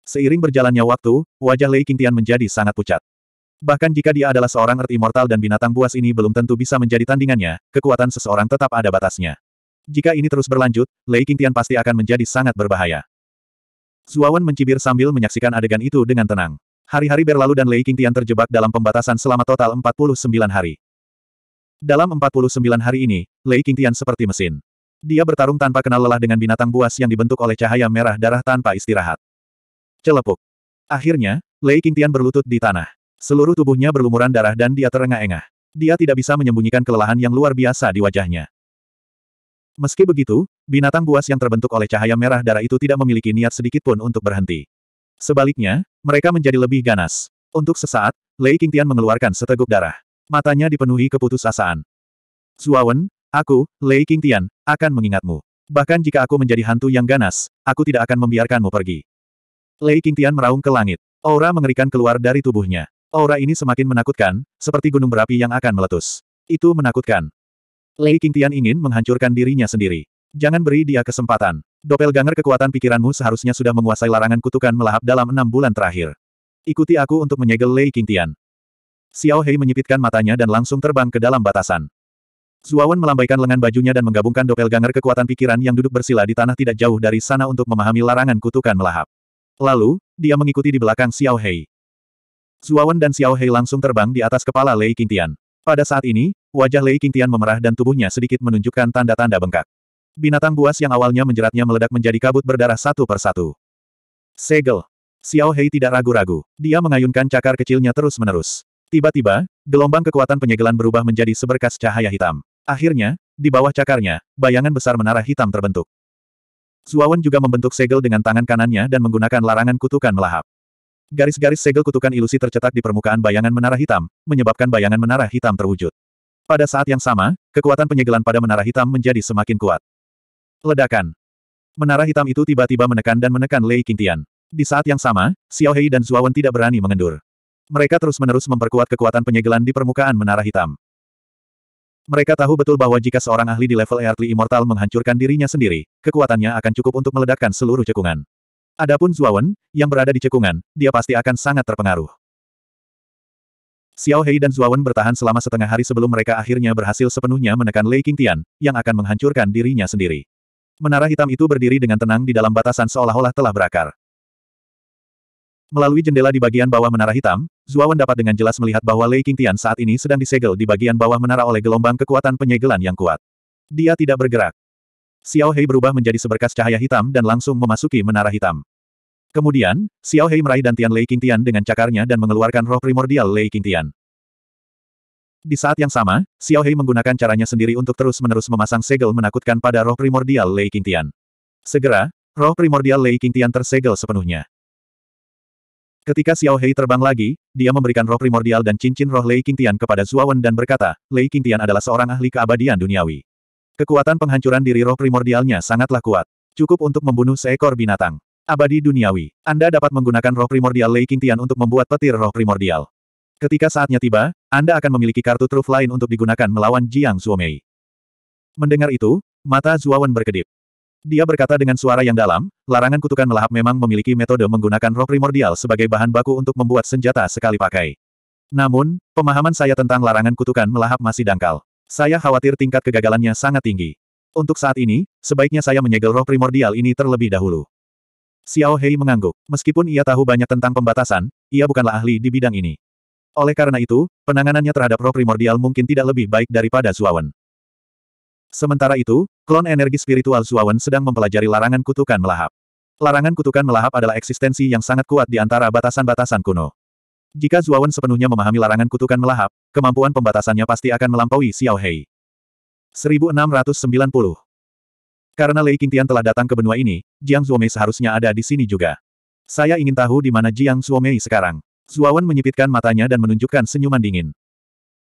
Speaker 1: Seiring berjalannya waktu, wajah Lei Qingtian menjadi sangat pucat. Bahkan jika dia adalah seorang Earth Immortal dan binatang buas ini belum tentu bisa menjadi tandingannya, kekuatan seseorang tetap ada batasnya. Jika ini terus berlanjut, Lei Qingtian pasti akan menjadi sangat berbahaya. Zuawan mencibir sambil menyaksikan adegan itu dengan tenang. Hari-hari berlalu dan Lei Qingtian terjebak dalam pembatasan selama total 49 hari. Dalam 49 hari ini, Lei Qingtian seperti mesin. Dia bertarung tanpa kenal lelah dengan binatang buas yang dibentuk oleh cahaya merah darah tanpa istirahat. Celepuk. Akhirnya, Lei Qingtian berlutut di tanah. Seluruh tubuhnya berlumuran darah dan dia terengah-engah. Dia tidak bisa menyembunyikan kelelahan yang luar biasa di wajahnya. Meski begitu, binatang buas yang terbentuk oleh cahaya merah darah itu tidak memiliki niat sedikitpun untuk berhenti. Sebaliknya, mereka menjadi lebih ganas. Untuk sesaat, Lei Qingtian mengeluarkan seteguk darah. Matanya dipenuhi keputusasaan. Zuawan, aku, Lei Qingtian, akan mengingatmu. Bahkan jika aku menjadi hantu yang ganas, aku tidak akan membiarkanmu pergi. Lei Qingtian meraung ke langit. Aura mengerikan keluar dari tubuhnya. Aura ini semakin menakutkan, seperti gunung berapi yang akan meletus. Itu menakutkan. Lei Qingtian ingin menghancurkan dirinya sendiri. Jangan beri dia kesempatan. Doppelganger kekuatan pikiranmu seharusnya sudah menguasai larangan kutukan melahap dalam enam bulan terakhir. Ikuti aku untuk menyegel Lei Qingtian. Xiao Hei menyipitkan matanya dan langsung terbang ke dalam batasan. Zuawan melambaikan lengan bajunya dan menggabungkan doppelganger kekuatan pikiran yang duduk bersila di tanah tidak jauh dari sana untuk memahami larangan kutukan melahap. Lalu, dia mengikuti di belakang Xiao Hei. Zuawan dan Xiao Hei langsung terbang di atas kepala Lei Qingtian. Pada saat ini, Wajah Lei Qingtian memerah dan tubuhnya sedikit menunjukkan tanda-tanda bengkak. Binatang buas yang awalnya menjeratnya meledak menjadi kabut berdarah satu persatu. Segel. Xiao Hei tidak ragu-ragu. Dia mengayunkan cakar kecilnya terus-menerus. Tiba-tiba, gelombang kekuatan penyegelan berubah menjadi seberkas cahaya hitam. Akhirnya, di bawah cakarnya, bayangan besar menara hitam terbentuk. Zuawan juga membentuk segel dengan tangan kanannya dan menggunakan larangan kutukan melahap. Garis-garis segel kutukan ilusi tercetak di permukaan bayangan menara hitam, menyebabkan bayangan menara hitam terwujud. Pada saat yang sama, kekuatan penyegelan pada menara hitam menjadi semakin kuat. Ledakan. Menara hitam itu tiba-tiba menekan dan menekan Lei Qingtian. Di saat yang sama, Xiao Hei dan Zuawan tidak berani mengendur. Mereka terus-menerus memperkuat kekuatan penyegelan di permukaan menara hitam. Mereka tahu betul bahwa jika seorang ahli di level Earthly Immortal menghancurkan dirinya sendiri, kekuatannya akan cukup untuk meledakkan seluruh cekungan. Adapun Zuawan, yang berada di cekungan, dia pasti akan sangat terpengaruh. Xiao Hei dan Zuawan bertahan selama setengah hari sebelum mereka akhirnya berhasil sepenuhnya menekan Lei Qingtian, yang akan menghancurkan dirinya sendiri. Menara hitam itu berdiri dengan tenang di dalam batasan seolah-olah telah berakar. Melalui jendela di bagian bawah menara hitam, Zuawan dapat dengan jelas melihat bahwa Lei Qingtian saat ini sedang disegel di bagian bawah menara oleh gelombang kekuatan penyegelan yang kuat. Dia tidak bergerak. Xiao Hei berubah menjadi seberkas cahaya hitam dan langsung memasuki menara hitam. Kemudian, Xiao Hei meraih dan Tian Lei Qingtian dengan cakarnya dan mengeluarkan roh primordial Lei Qingtian. Di saat yang sama, Xiao Hei menggunakan caranya sendiri untuk terus-menerus memasang segel menakutkan pada roh primordial Lei Qingtian. Segera, roh primordial Lei Qingtian tersegel sepenuhnya. Ketika Xiao Hei terbang lagi, dia memberikan roh primordial dan cincin roh Lei Qingtian kepada Zuawan dan berkata, Lei Qingtian adalah seorang ahli keabadian duniawi. Kekuatan penghancuran diri roh primordialnya sangatlah kuat. Cukup untuk membunuh seekor binatang. Abadi duniawi. Anda dapat menggunakan roh primordial Lei Tian untuk membuat petir roh primordial. Ketika saatnya tiba, Anda akan memiliki kartu truf lain untuk digunakan melawan Jiang Zuomei. Mendengar itu, mata Zuawan berkedip. Dia berkata dengan suara yang dalam, larangan kutukan melahap memang memiliki metode menggunakan roh primordial sebagai bahan baku untuk membuat senjata sekali pakai. Namun, pemahaman saya tentang larangan kutukan melahap masih dangkal. Saya khawatir tingkat kegagalannya sangat tinggi. Untuk saat ini, sebaiknya saya menyegel roh primordial ini terlebih dahulu. Xiao Hei mengangguk. Meskipun ia tahu banyak tentang pembatasan, ia bukanlah ahli di bidang ini. Oleh karena itu, penanganannya terhadap roh primordial mungkin tidak lebih baik daripada Zuawan. Sementara itu, klon energi spiritual Zuawan sedang mempelajari larangan kutukan melahap. Larangan kutukan melahap adalah eksistensi yang sangat kuat di antara batasan-batasan kuno. Jika Zuawan sepenuhnya memahami larangan kutukan melahap, kemampuan pembatasannya pasti akan melampaui Xiao Hei. 1690 karena Lei Qingtian telah datang ke benua ini, Jiang Zuomei seharusnya ada di sini juga. Saya ingin tahu di mana Jiang Zuomei sekarang. Zuawan menyipitkan matanya dan menunjukkan senyuman dingin.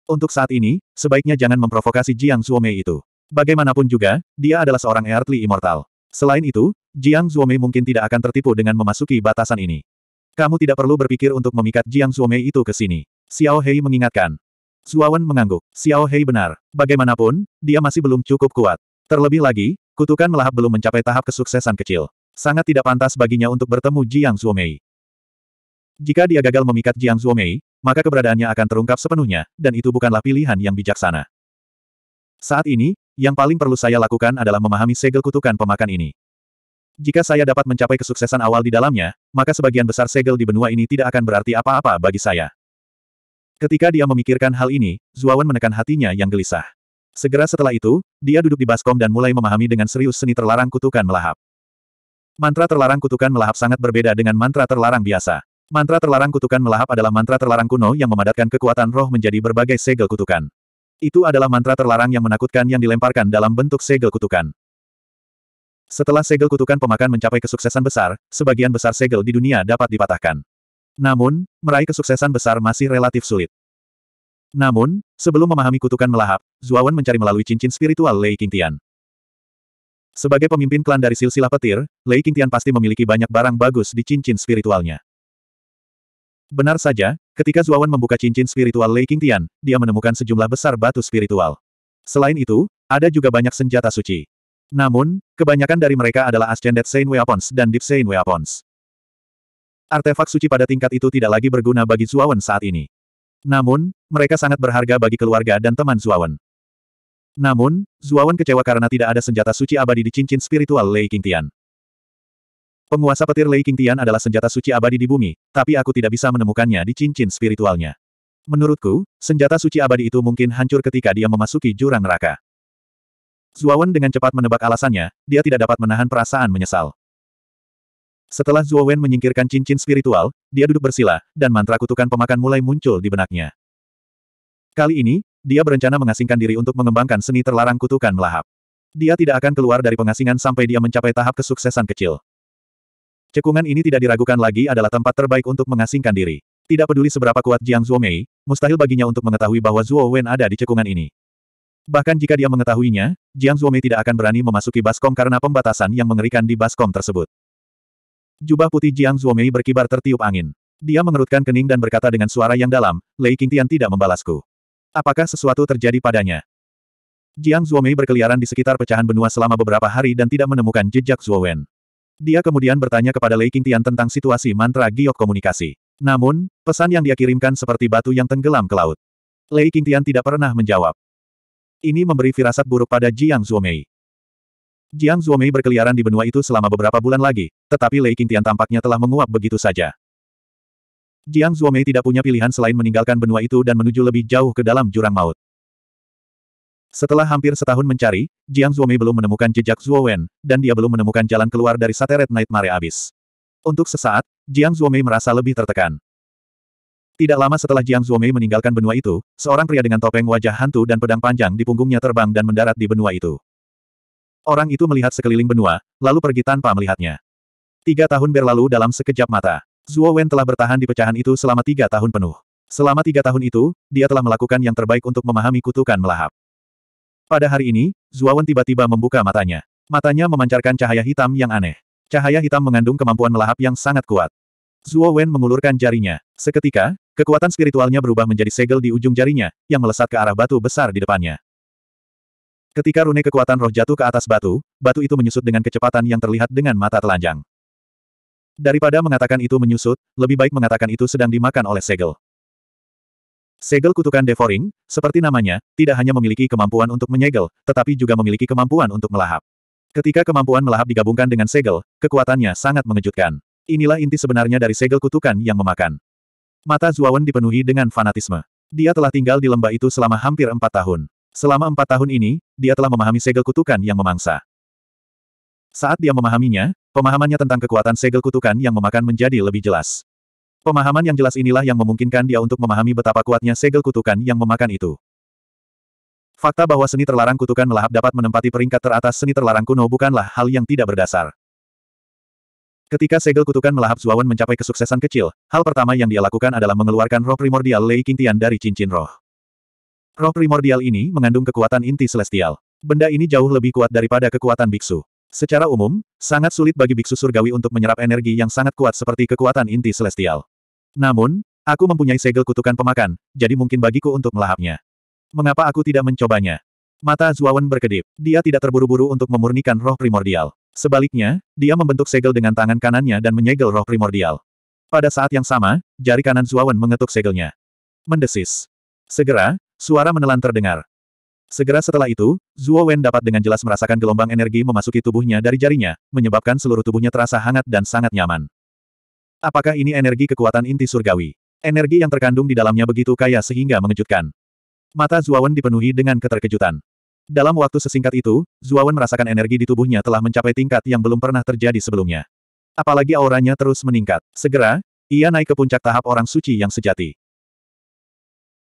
Speaker 1: Untuk saat ini, sebaiknya jangan memprovokasi Jiang Zuomei itu. Bagaimanapun juga, dia adalah seorang Earthly Immortal. Selain itu, Jiang Zuomei mungkin tidak akan tertipu dengan memasuki batasan ini. Kamu tidak perlu berpikir untuk memikat Jiang Zuomei itu ke sini. Xiao Hei mengingatkan. Zuawan mengangguk. Xiao Hei benar. Bagaimanapun, dia masih belum cukup kuat. Terlebih lagi, Kutukan melahap belum mencapai tahap kesuksesan kecil. Sangat tidak pantas baginya untuk bertemu Jiang Zhuomei. Jika dia gagal memikat Jiang Zhuomei, maka keberadaannya akan terungkap sepenuhnya, dan itu bukanlah pilihan yang bijaksana. Saat ini, yang paling perlu saya lakukan adalah memahami segel kutukan pemakan ini. Jika saya dapat mencapai kesuksesan awal di dalamnya, maka sebagian besar segel di benua ini tidak akan berarti apa-apa bagi saya. Ketika dia memikirkan hal ini, Zuawan menekan hatinya yang gelisah. Segera setelah itu, dia duduk di baskom dan mulai memahami dengan serius seni terlarang kutukan melahap. Mantra terlarang kutukan melahap sangat berbeda dengan mantra terlarang biasa. Mantra terlarang kutukan melahap adalah mantra terlarang kuno yang memadatkan kekuatan roh menjadi berbagai segel kutukan. Itu adalah mantra terlarang yang menakutkan yang dilemparkan dalam bentuk segel kutukan. Setelah segel kutukan pemakan mencapai kesuksesan besar, sebagian besar segel di dunia dapat dipatahkan. Namun, meraih kesuksesan besar masih relatif sulit. Namun, Sebelum memahami kutukan melahap, Zuawan mencari melalui cincin spiritual Lei Qingtian. Sebagai pemimpin klan dari silsilah petir, Lei Qingtian pasti memiliki banyak barang bagus di cincin spiritualnya. Benar saja, ketika Zuawan membuka cincin spiritual Lei Qingtian, dia menemukan sejumlah besar batu spiritual. Selain itu, ada juga banyak senjata suci. Namun, kebanyakan dari mereka adalah Ascended Saint Weapons dan Deep Saint Weapons. Artefak suci pada tingkat itu tidak lagi berguna bagi Zuawan saat ini. Namun, mereka sangat berharga bagi keluarga dan teman Zuawan. Namun, Zuawan kecewa karena tidak ada senjata suci abadi di cincin spiritual Lei Qingtian. Penguasa petir Lei Qingtian adalah senjata suci abadi di bumi, tapi aku tidak bisa menemukannya di cincin spiritualnya. Menurutku, senjata suci abadi itu mungkin hancur ketika dia memasuki jurang neraka. Zuawan dengan cepat menebak alasannya, dia tidak dapat menahan perasaan menyesal. Setelah Zuo Wen menyingkirkan cincin spiritual, dia duduk bersila, dan mantra kutukan pemakan mulai muncul di benaknya. Kali ini, dia berencana mengasingkan diri untuk mengembangkan seni terlarang kutukan melahap. Dia tidak akan keluar dari pengasingan sampai dia mencapai tahap kesuksesan kecil. Cekungan ini tidak diragukan lagi adalah tempat terbaik untuk mengasingkan diri. Tidak peduli seberapa kuat Jiang Zuomei, mustahil baginya untuk mengetahui bahwa Zuo Wen ada di cekungan ini. Bahkan jika dia mengetahuinya, Jiang Zuomei tidak akan berani memasuki baskom karena pembatasan yang mengerikan di baskom tersebut. Jubah putih Jiang Zhuomei berkibar tertiup angin. Dia mengerutkan kening dan berkata dengan suara yang dalam, Lei Qingtian tidak membalasku. Apakah sesuatu terjadi padanya? Jiang Zhuomei berkeliaran di sekitar pecahan benua selama beberapa hari dan tidak menemukan jejak Wen. Dia kemudian bertanya kepada Lei Qingtian tentang situasi mantra giok komunikasi. Namun, pesan yang dia kirimkan seperti batu yang tenggelam ke laut. Lei Qingtian tidak pernah menjawab. Ini memberi firasat buruk pada Jiang Zhuomei. Jiang Zhuomei berkeliaran di benua itu selama beberapa bulan lagi, tetapi Lei Qingtian tampaknya telah menguap begitu saja. Jiang Zhuomei tidak punya pilihan selain meninggalkan benua itu dan menuju lebih jauh ke dalam jurang maut. Setelah hampir setahun mencari, Jiang Zhuomei belum menemukan jejak Zhuo Wen, dan dia belum menemukan jalan keluar dari Sateret Night Mare Abyss. Untuk sesaat, Jiang Zhuomei merasa lebih tertekan. Tidak lama setelah Jiang Zhuomei meninggalkan benua itu, seorang pria dengan topeng wajah hantu dan pedang panjang di punggungnya terbang dan mendarat di benua itu. Orang itu melihat sekeliling benua, lalu pergi tanpa melihatnya. Tiga tahun berlalu dalam sekejap mata. Zuo Wen telah bertahan di pecahan itu selama tiga tahun penuh. Selama tiga tahun itu, dia telah melakukan yang terbaik untuk memahami kutukan melahap. Pada hari ini, Zuo Wen tiba-tiba membuka matanya. Matanya memancarkan cahaya hitam yang aneh. Cahaya hitam mengandung kemampuan melahap yang sangat kuat. Zuo Wen mengulurkan jarinya. Seketika, kekuatan spiritualnya berubah menjadi segel di ujung jarinya, yang melesat ke arah batu besar di depannya. Ketika rune kekuatan roh jatuh ke atas batu, batu itu menyusut dengan kecepatan yang terlihat dengan mata telanjang. Daripada mengatakan itu menyusut, lebih baik mengatakan itu sedang dimakan oleh segel. Segel kutukan devouring, seperti namanya, tidak hanya memiliki kemampuan untuk menyegel, tetapi juga memiliki kemampuan untuk melahap. Ketika kemampuan melahap digabungkan dengan segel, kekuatannya sangat mengejutkan. Inilah inti sebenarnya dari segel kutukan yang memakan. Mata Zuawan dipenuhi dengan fanatisme. Dia telah tinggal di lembah itu selama hampir empat tahun. Selama empat tahun ini, dia telah memahami segel kutukan yang memangsa. Saat dia memahaminya, pemahamannya tentang kekuatan segel kutukan yang memakan menjadi lebih jelas. Pemahaman yang jelas inilah yang memungkinkan dia untuk memahami betapa kuatnya segel kutukan yang memakan itu. Fakta bahwa seni terlarang kutukan melahap dapat menempati peringkat teratas seni terlarang kuno bukanlah hal yang tidak berdasar. Ketika segel kutukan melahap Zuawan mencapai kesuksesan kecil, hal pertama yang dia lakukan adalah mengeluarkan roh primordial Lei Qingtian dari cincin roh. Roh primordial ini mengandung kekuatan inti celestial. Benda ini jauh lebih kuat daripada kekuatan biksu. Secara umum, sangat sulit bagi biksu surgawi untuk menyerap energi yang sangat kuat seperti kekuatan inti celestial. Namun, aku mempunyai segel kutukan pemakan, jadi mungkin bagiku untuk melahapnya. Mengapa aku tidak mencobanya? Mata Zuawan berkedip. Dia tidak terburu-buru untuk memurnikan roh primordial. Sebaliknya, dia membentuk segel dengan tangan kanannya dan menyegel roh primordial. Pada saat yang sama, jari kanan Zuawan mengetuk segelnya. Mendesis. Segera, Suara menelan terdengar. Segera setelah itu, Zuo Wen dapat dengan jelas merasakan gelombang energi memasuki tubuhnya dari jarinya, menyebabkan seluruh tubuhnya terasa hangat dan sangat nyaman. Apakah ini energi kekuatan inti surgawi? Energi yang terkandung di dalamnya begitu kaya sehingga mengejutkan. Mata Wen dipenuhi dengan keterkejutan. Dalam waktu sesingkat itu, Wen merasakan energi di tubuhnya telah mencapai tingkat yang belum pernah terjadi sebelumnya. Apalagi auranya terus meningkat. Segera, ia naik ke puncak tahap orang suci yang sejati.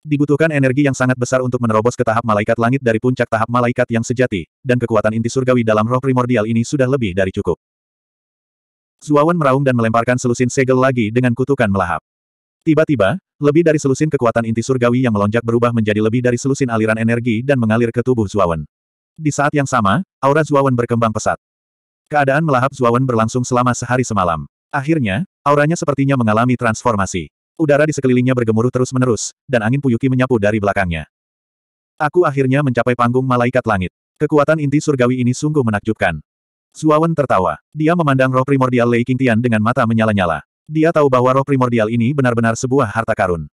Speaker 1: Dibutuhkan energi yang sangat besar untuk menerobos ke tahap malaikat langit dari puncak tahap malaikat yang sejati, dan kekuatan inti surgawi dalam roh primordial ini sudah lebih dari cukup. Zuawan meraung dan melemparkan selusin segel lagi dengan kutukan melahap. Tiba-tiba, lebih dari selusin kekuatan inti surgawi yang melonjak berubah menjadi lebih dari selusin aliran energi dan mengalir ke tubuh Zuawan. Di saat yang sama, aura Zuawan berkembang pesat. Keadaan melahap Zuawan berlangsung selama sehari semalam. Akhirnya, auranya sepertinya mengalami transformasi. Udara di sekelilingnya bergemuruh terus-menerus, dan angin puyuki menyapu dari belakangnya. Aku akhirnya mencapai panggung malaikat langit. Kekuatan inti surgawi ini sungguh menakjubkan. Zuawan tertawa. Dia memandang roh primordial Lei Qingtian dengan mata menyala-nyala. Dia tahu bahwa roh primordial ini benar-benar sebuah harta karun.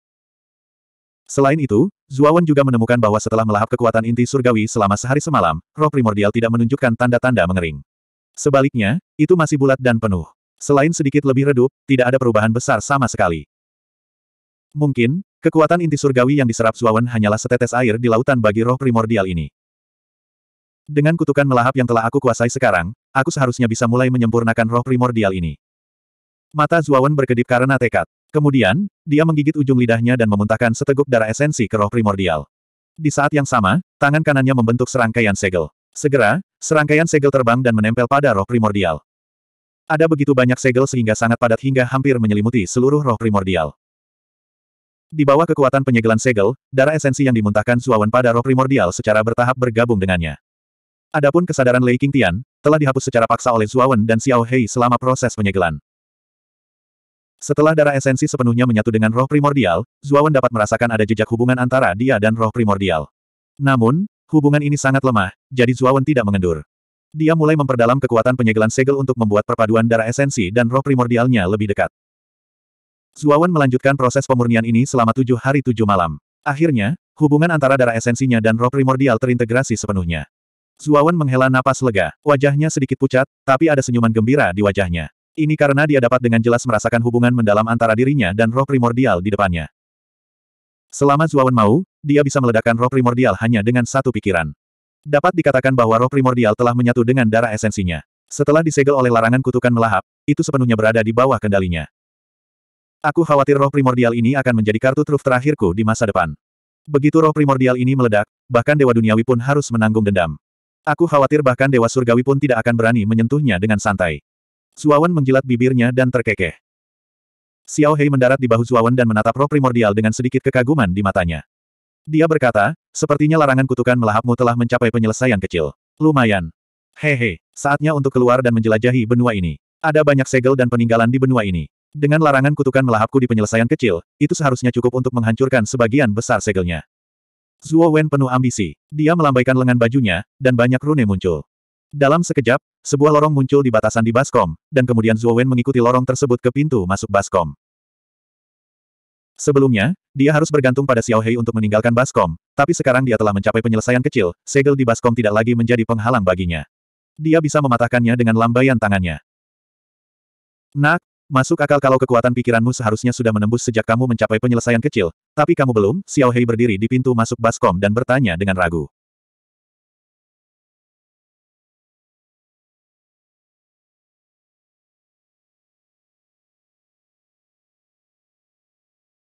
Speaker 1: Selain itu, Zuawan juga menemukan bahwa setelah melahap kekuatan inti surgawi selama sehari semalam, roh primordial tidak menunjukkan tanda-tanda mengering. Sebaliknya, itu masih bulat dan penuh. Selain sedikit lebih redup, tidak ada perubahan besar sama sekali. Mungkin, kekuatan inti surgawi yang diserap Zuawan hanyalah setetes air di lautan bagi roh primordial ini. Dengan kutukan melahap yang telah aku kuasai sekarang, aku seharusnya bisa mulai menyempurnakan roh primordial ini. Mata Zuawan berkedip karena tekad. Kemudian, dia menggigit ujung lidahnya dan memuntahkan seteguk darah esensi ke roh primordial. Di saat yang sama, tangan kanannya membentuk serangkaian segel. Segera, serangkaian segel terbang dan menempel pada roh primordial. Ada begitu banyak segel sehingga sangat padat hingga hampir menyelimuti seluruh roh primordial. Di bawah kekuatan penyegelan segel, darah esensi yang dimuntahkan Zuawan pada roh primordial secara bertahap bergabung dengannya. Adapun kesadaran Lei Tian, telah dihapus secara paksa oleh Zuawan dan Xiao Hei selama proses penyegelan. Setelah darah esensi sepenuhnya menyatu dengan roh primordial, Zuawan dapat merasakan ada jejak hubungan antara dia dan roh primordial. Namun, hubungan ini sangat lemah, jadi Zuawan tidak mengendur. Dia mulai memperdalam kekuatan penyegelan segel untuk membuat perpaduan darah esensi dan roh primordialnya lebih dekat. Zuawan melanjutkan proses pemurnian ini selama tujuh hari tujuh malam. Akhirnya, hubungan antara darah esensinya dan roh primordial terintegrasi sepenuhnya. Zuawan menghela napas lega, wajahnya sedikit pucat, tapi ada senyuman gembira di wajahnya. Ini karena dia dapat dengan jelas merasakan hubungan mendalam antara dirinya dan roh primordial di depannya. Selama Zuawan mau, dia bisa meledakkan roh primordial hanya dengan satu pikiran. Dapat dikatakan bahwa roh primordial telah menyatu dengan darah esensinya. Setelah disegel oleh larangan kutukan melahap, itu sepenuhnya berada di bawah kendalinya. Aku khawatir roh primordial ini akan menjadi kartu truf terakhirku di masa depan. Begitu roh primordial ini meledak, bahkan Dewa Duniawi pun harus menanggung dendam. Aku khawatir bahkan Dewa Surgawi pun tidak akan berani menyentuhnya dengan santai. Suawan menjilat bibirnya dan terkekeh. Xiao Hei mendarat di bahu Suawan dan menatap roh primordial dengan sedikit kekaguman di matanya. Dia berkata, sepertinya larangan kutukan melahapmu telah mencapai penyelesaian kecil. Lumayan. Hehe, saatnya untuk keluar dan menjelajahi benua ini. Ada banyak segel dan peninggalan di benua ini. Dengan larangan kutukan melahapku di penyelesaian kecil, itu seharusnya cukup untuk menghancurkan sebagian besar segelnya. Zuo Wen penuh ambisi. Dia melambaikan lengan bajunya, dan banyak rune muncul. Dalam sekejap, sebuah lorong muncul di batasan di Baskom, dan kemudian Zuo Wen mengikuti lorong tersebut ke pintu masuk Baskom. Sebelumnya, dia harus bergantung pada Xiao Hei untuk meninggalkan Baskom, tapi sekarang dia telah mencapai penyelesaian kecil, segel di Baskom tidak lagi menjadi penghalang baginya. Dia bisa mematahkannya dengan lambaian tangannya. Nak, Masuk akal kalau kekuatan pikiranmu seharusnya sudah menembus sejak kamu mencapai penyelesaian kecil, tapi kamu belum, Xiao Hei berdiri di pintu masuk baskom dan bertanya dengan ragu.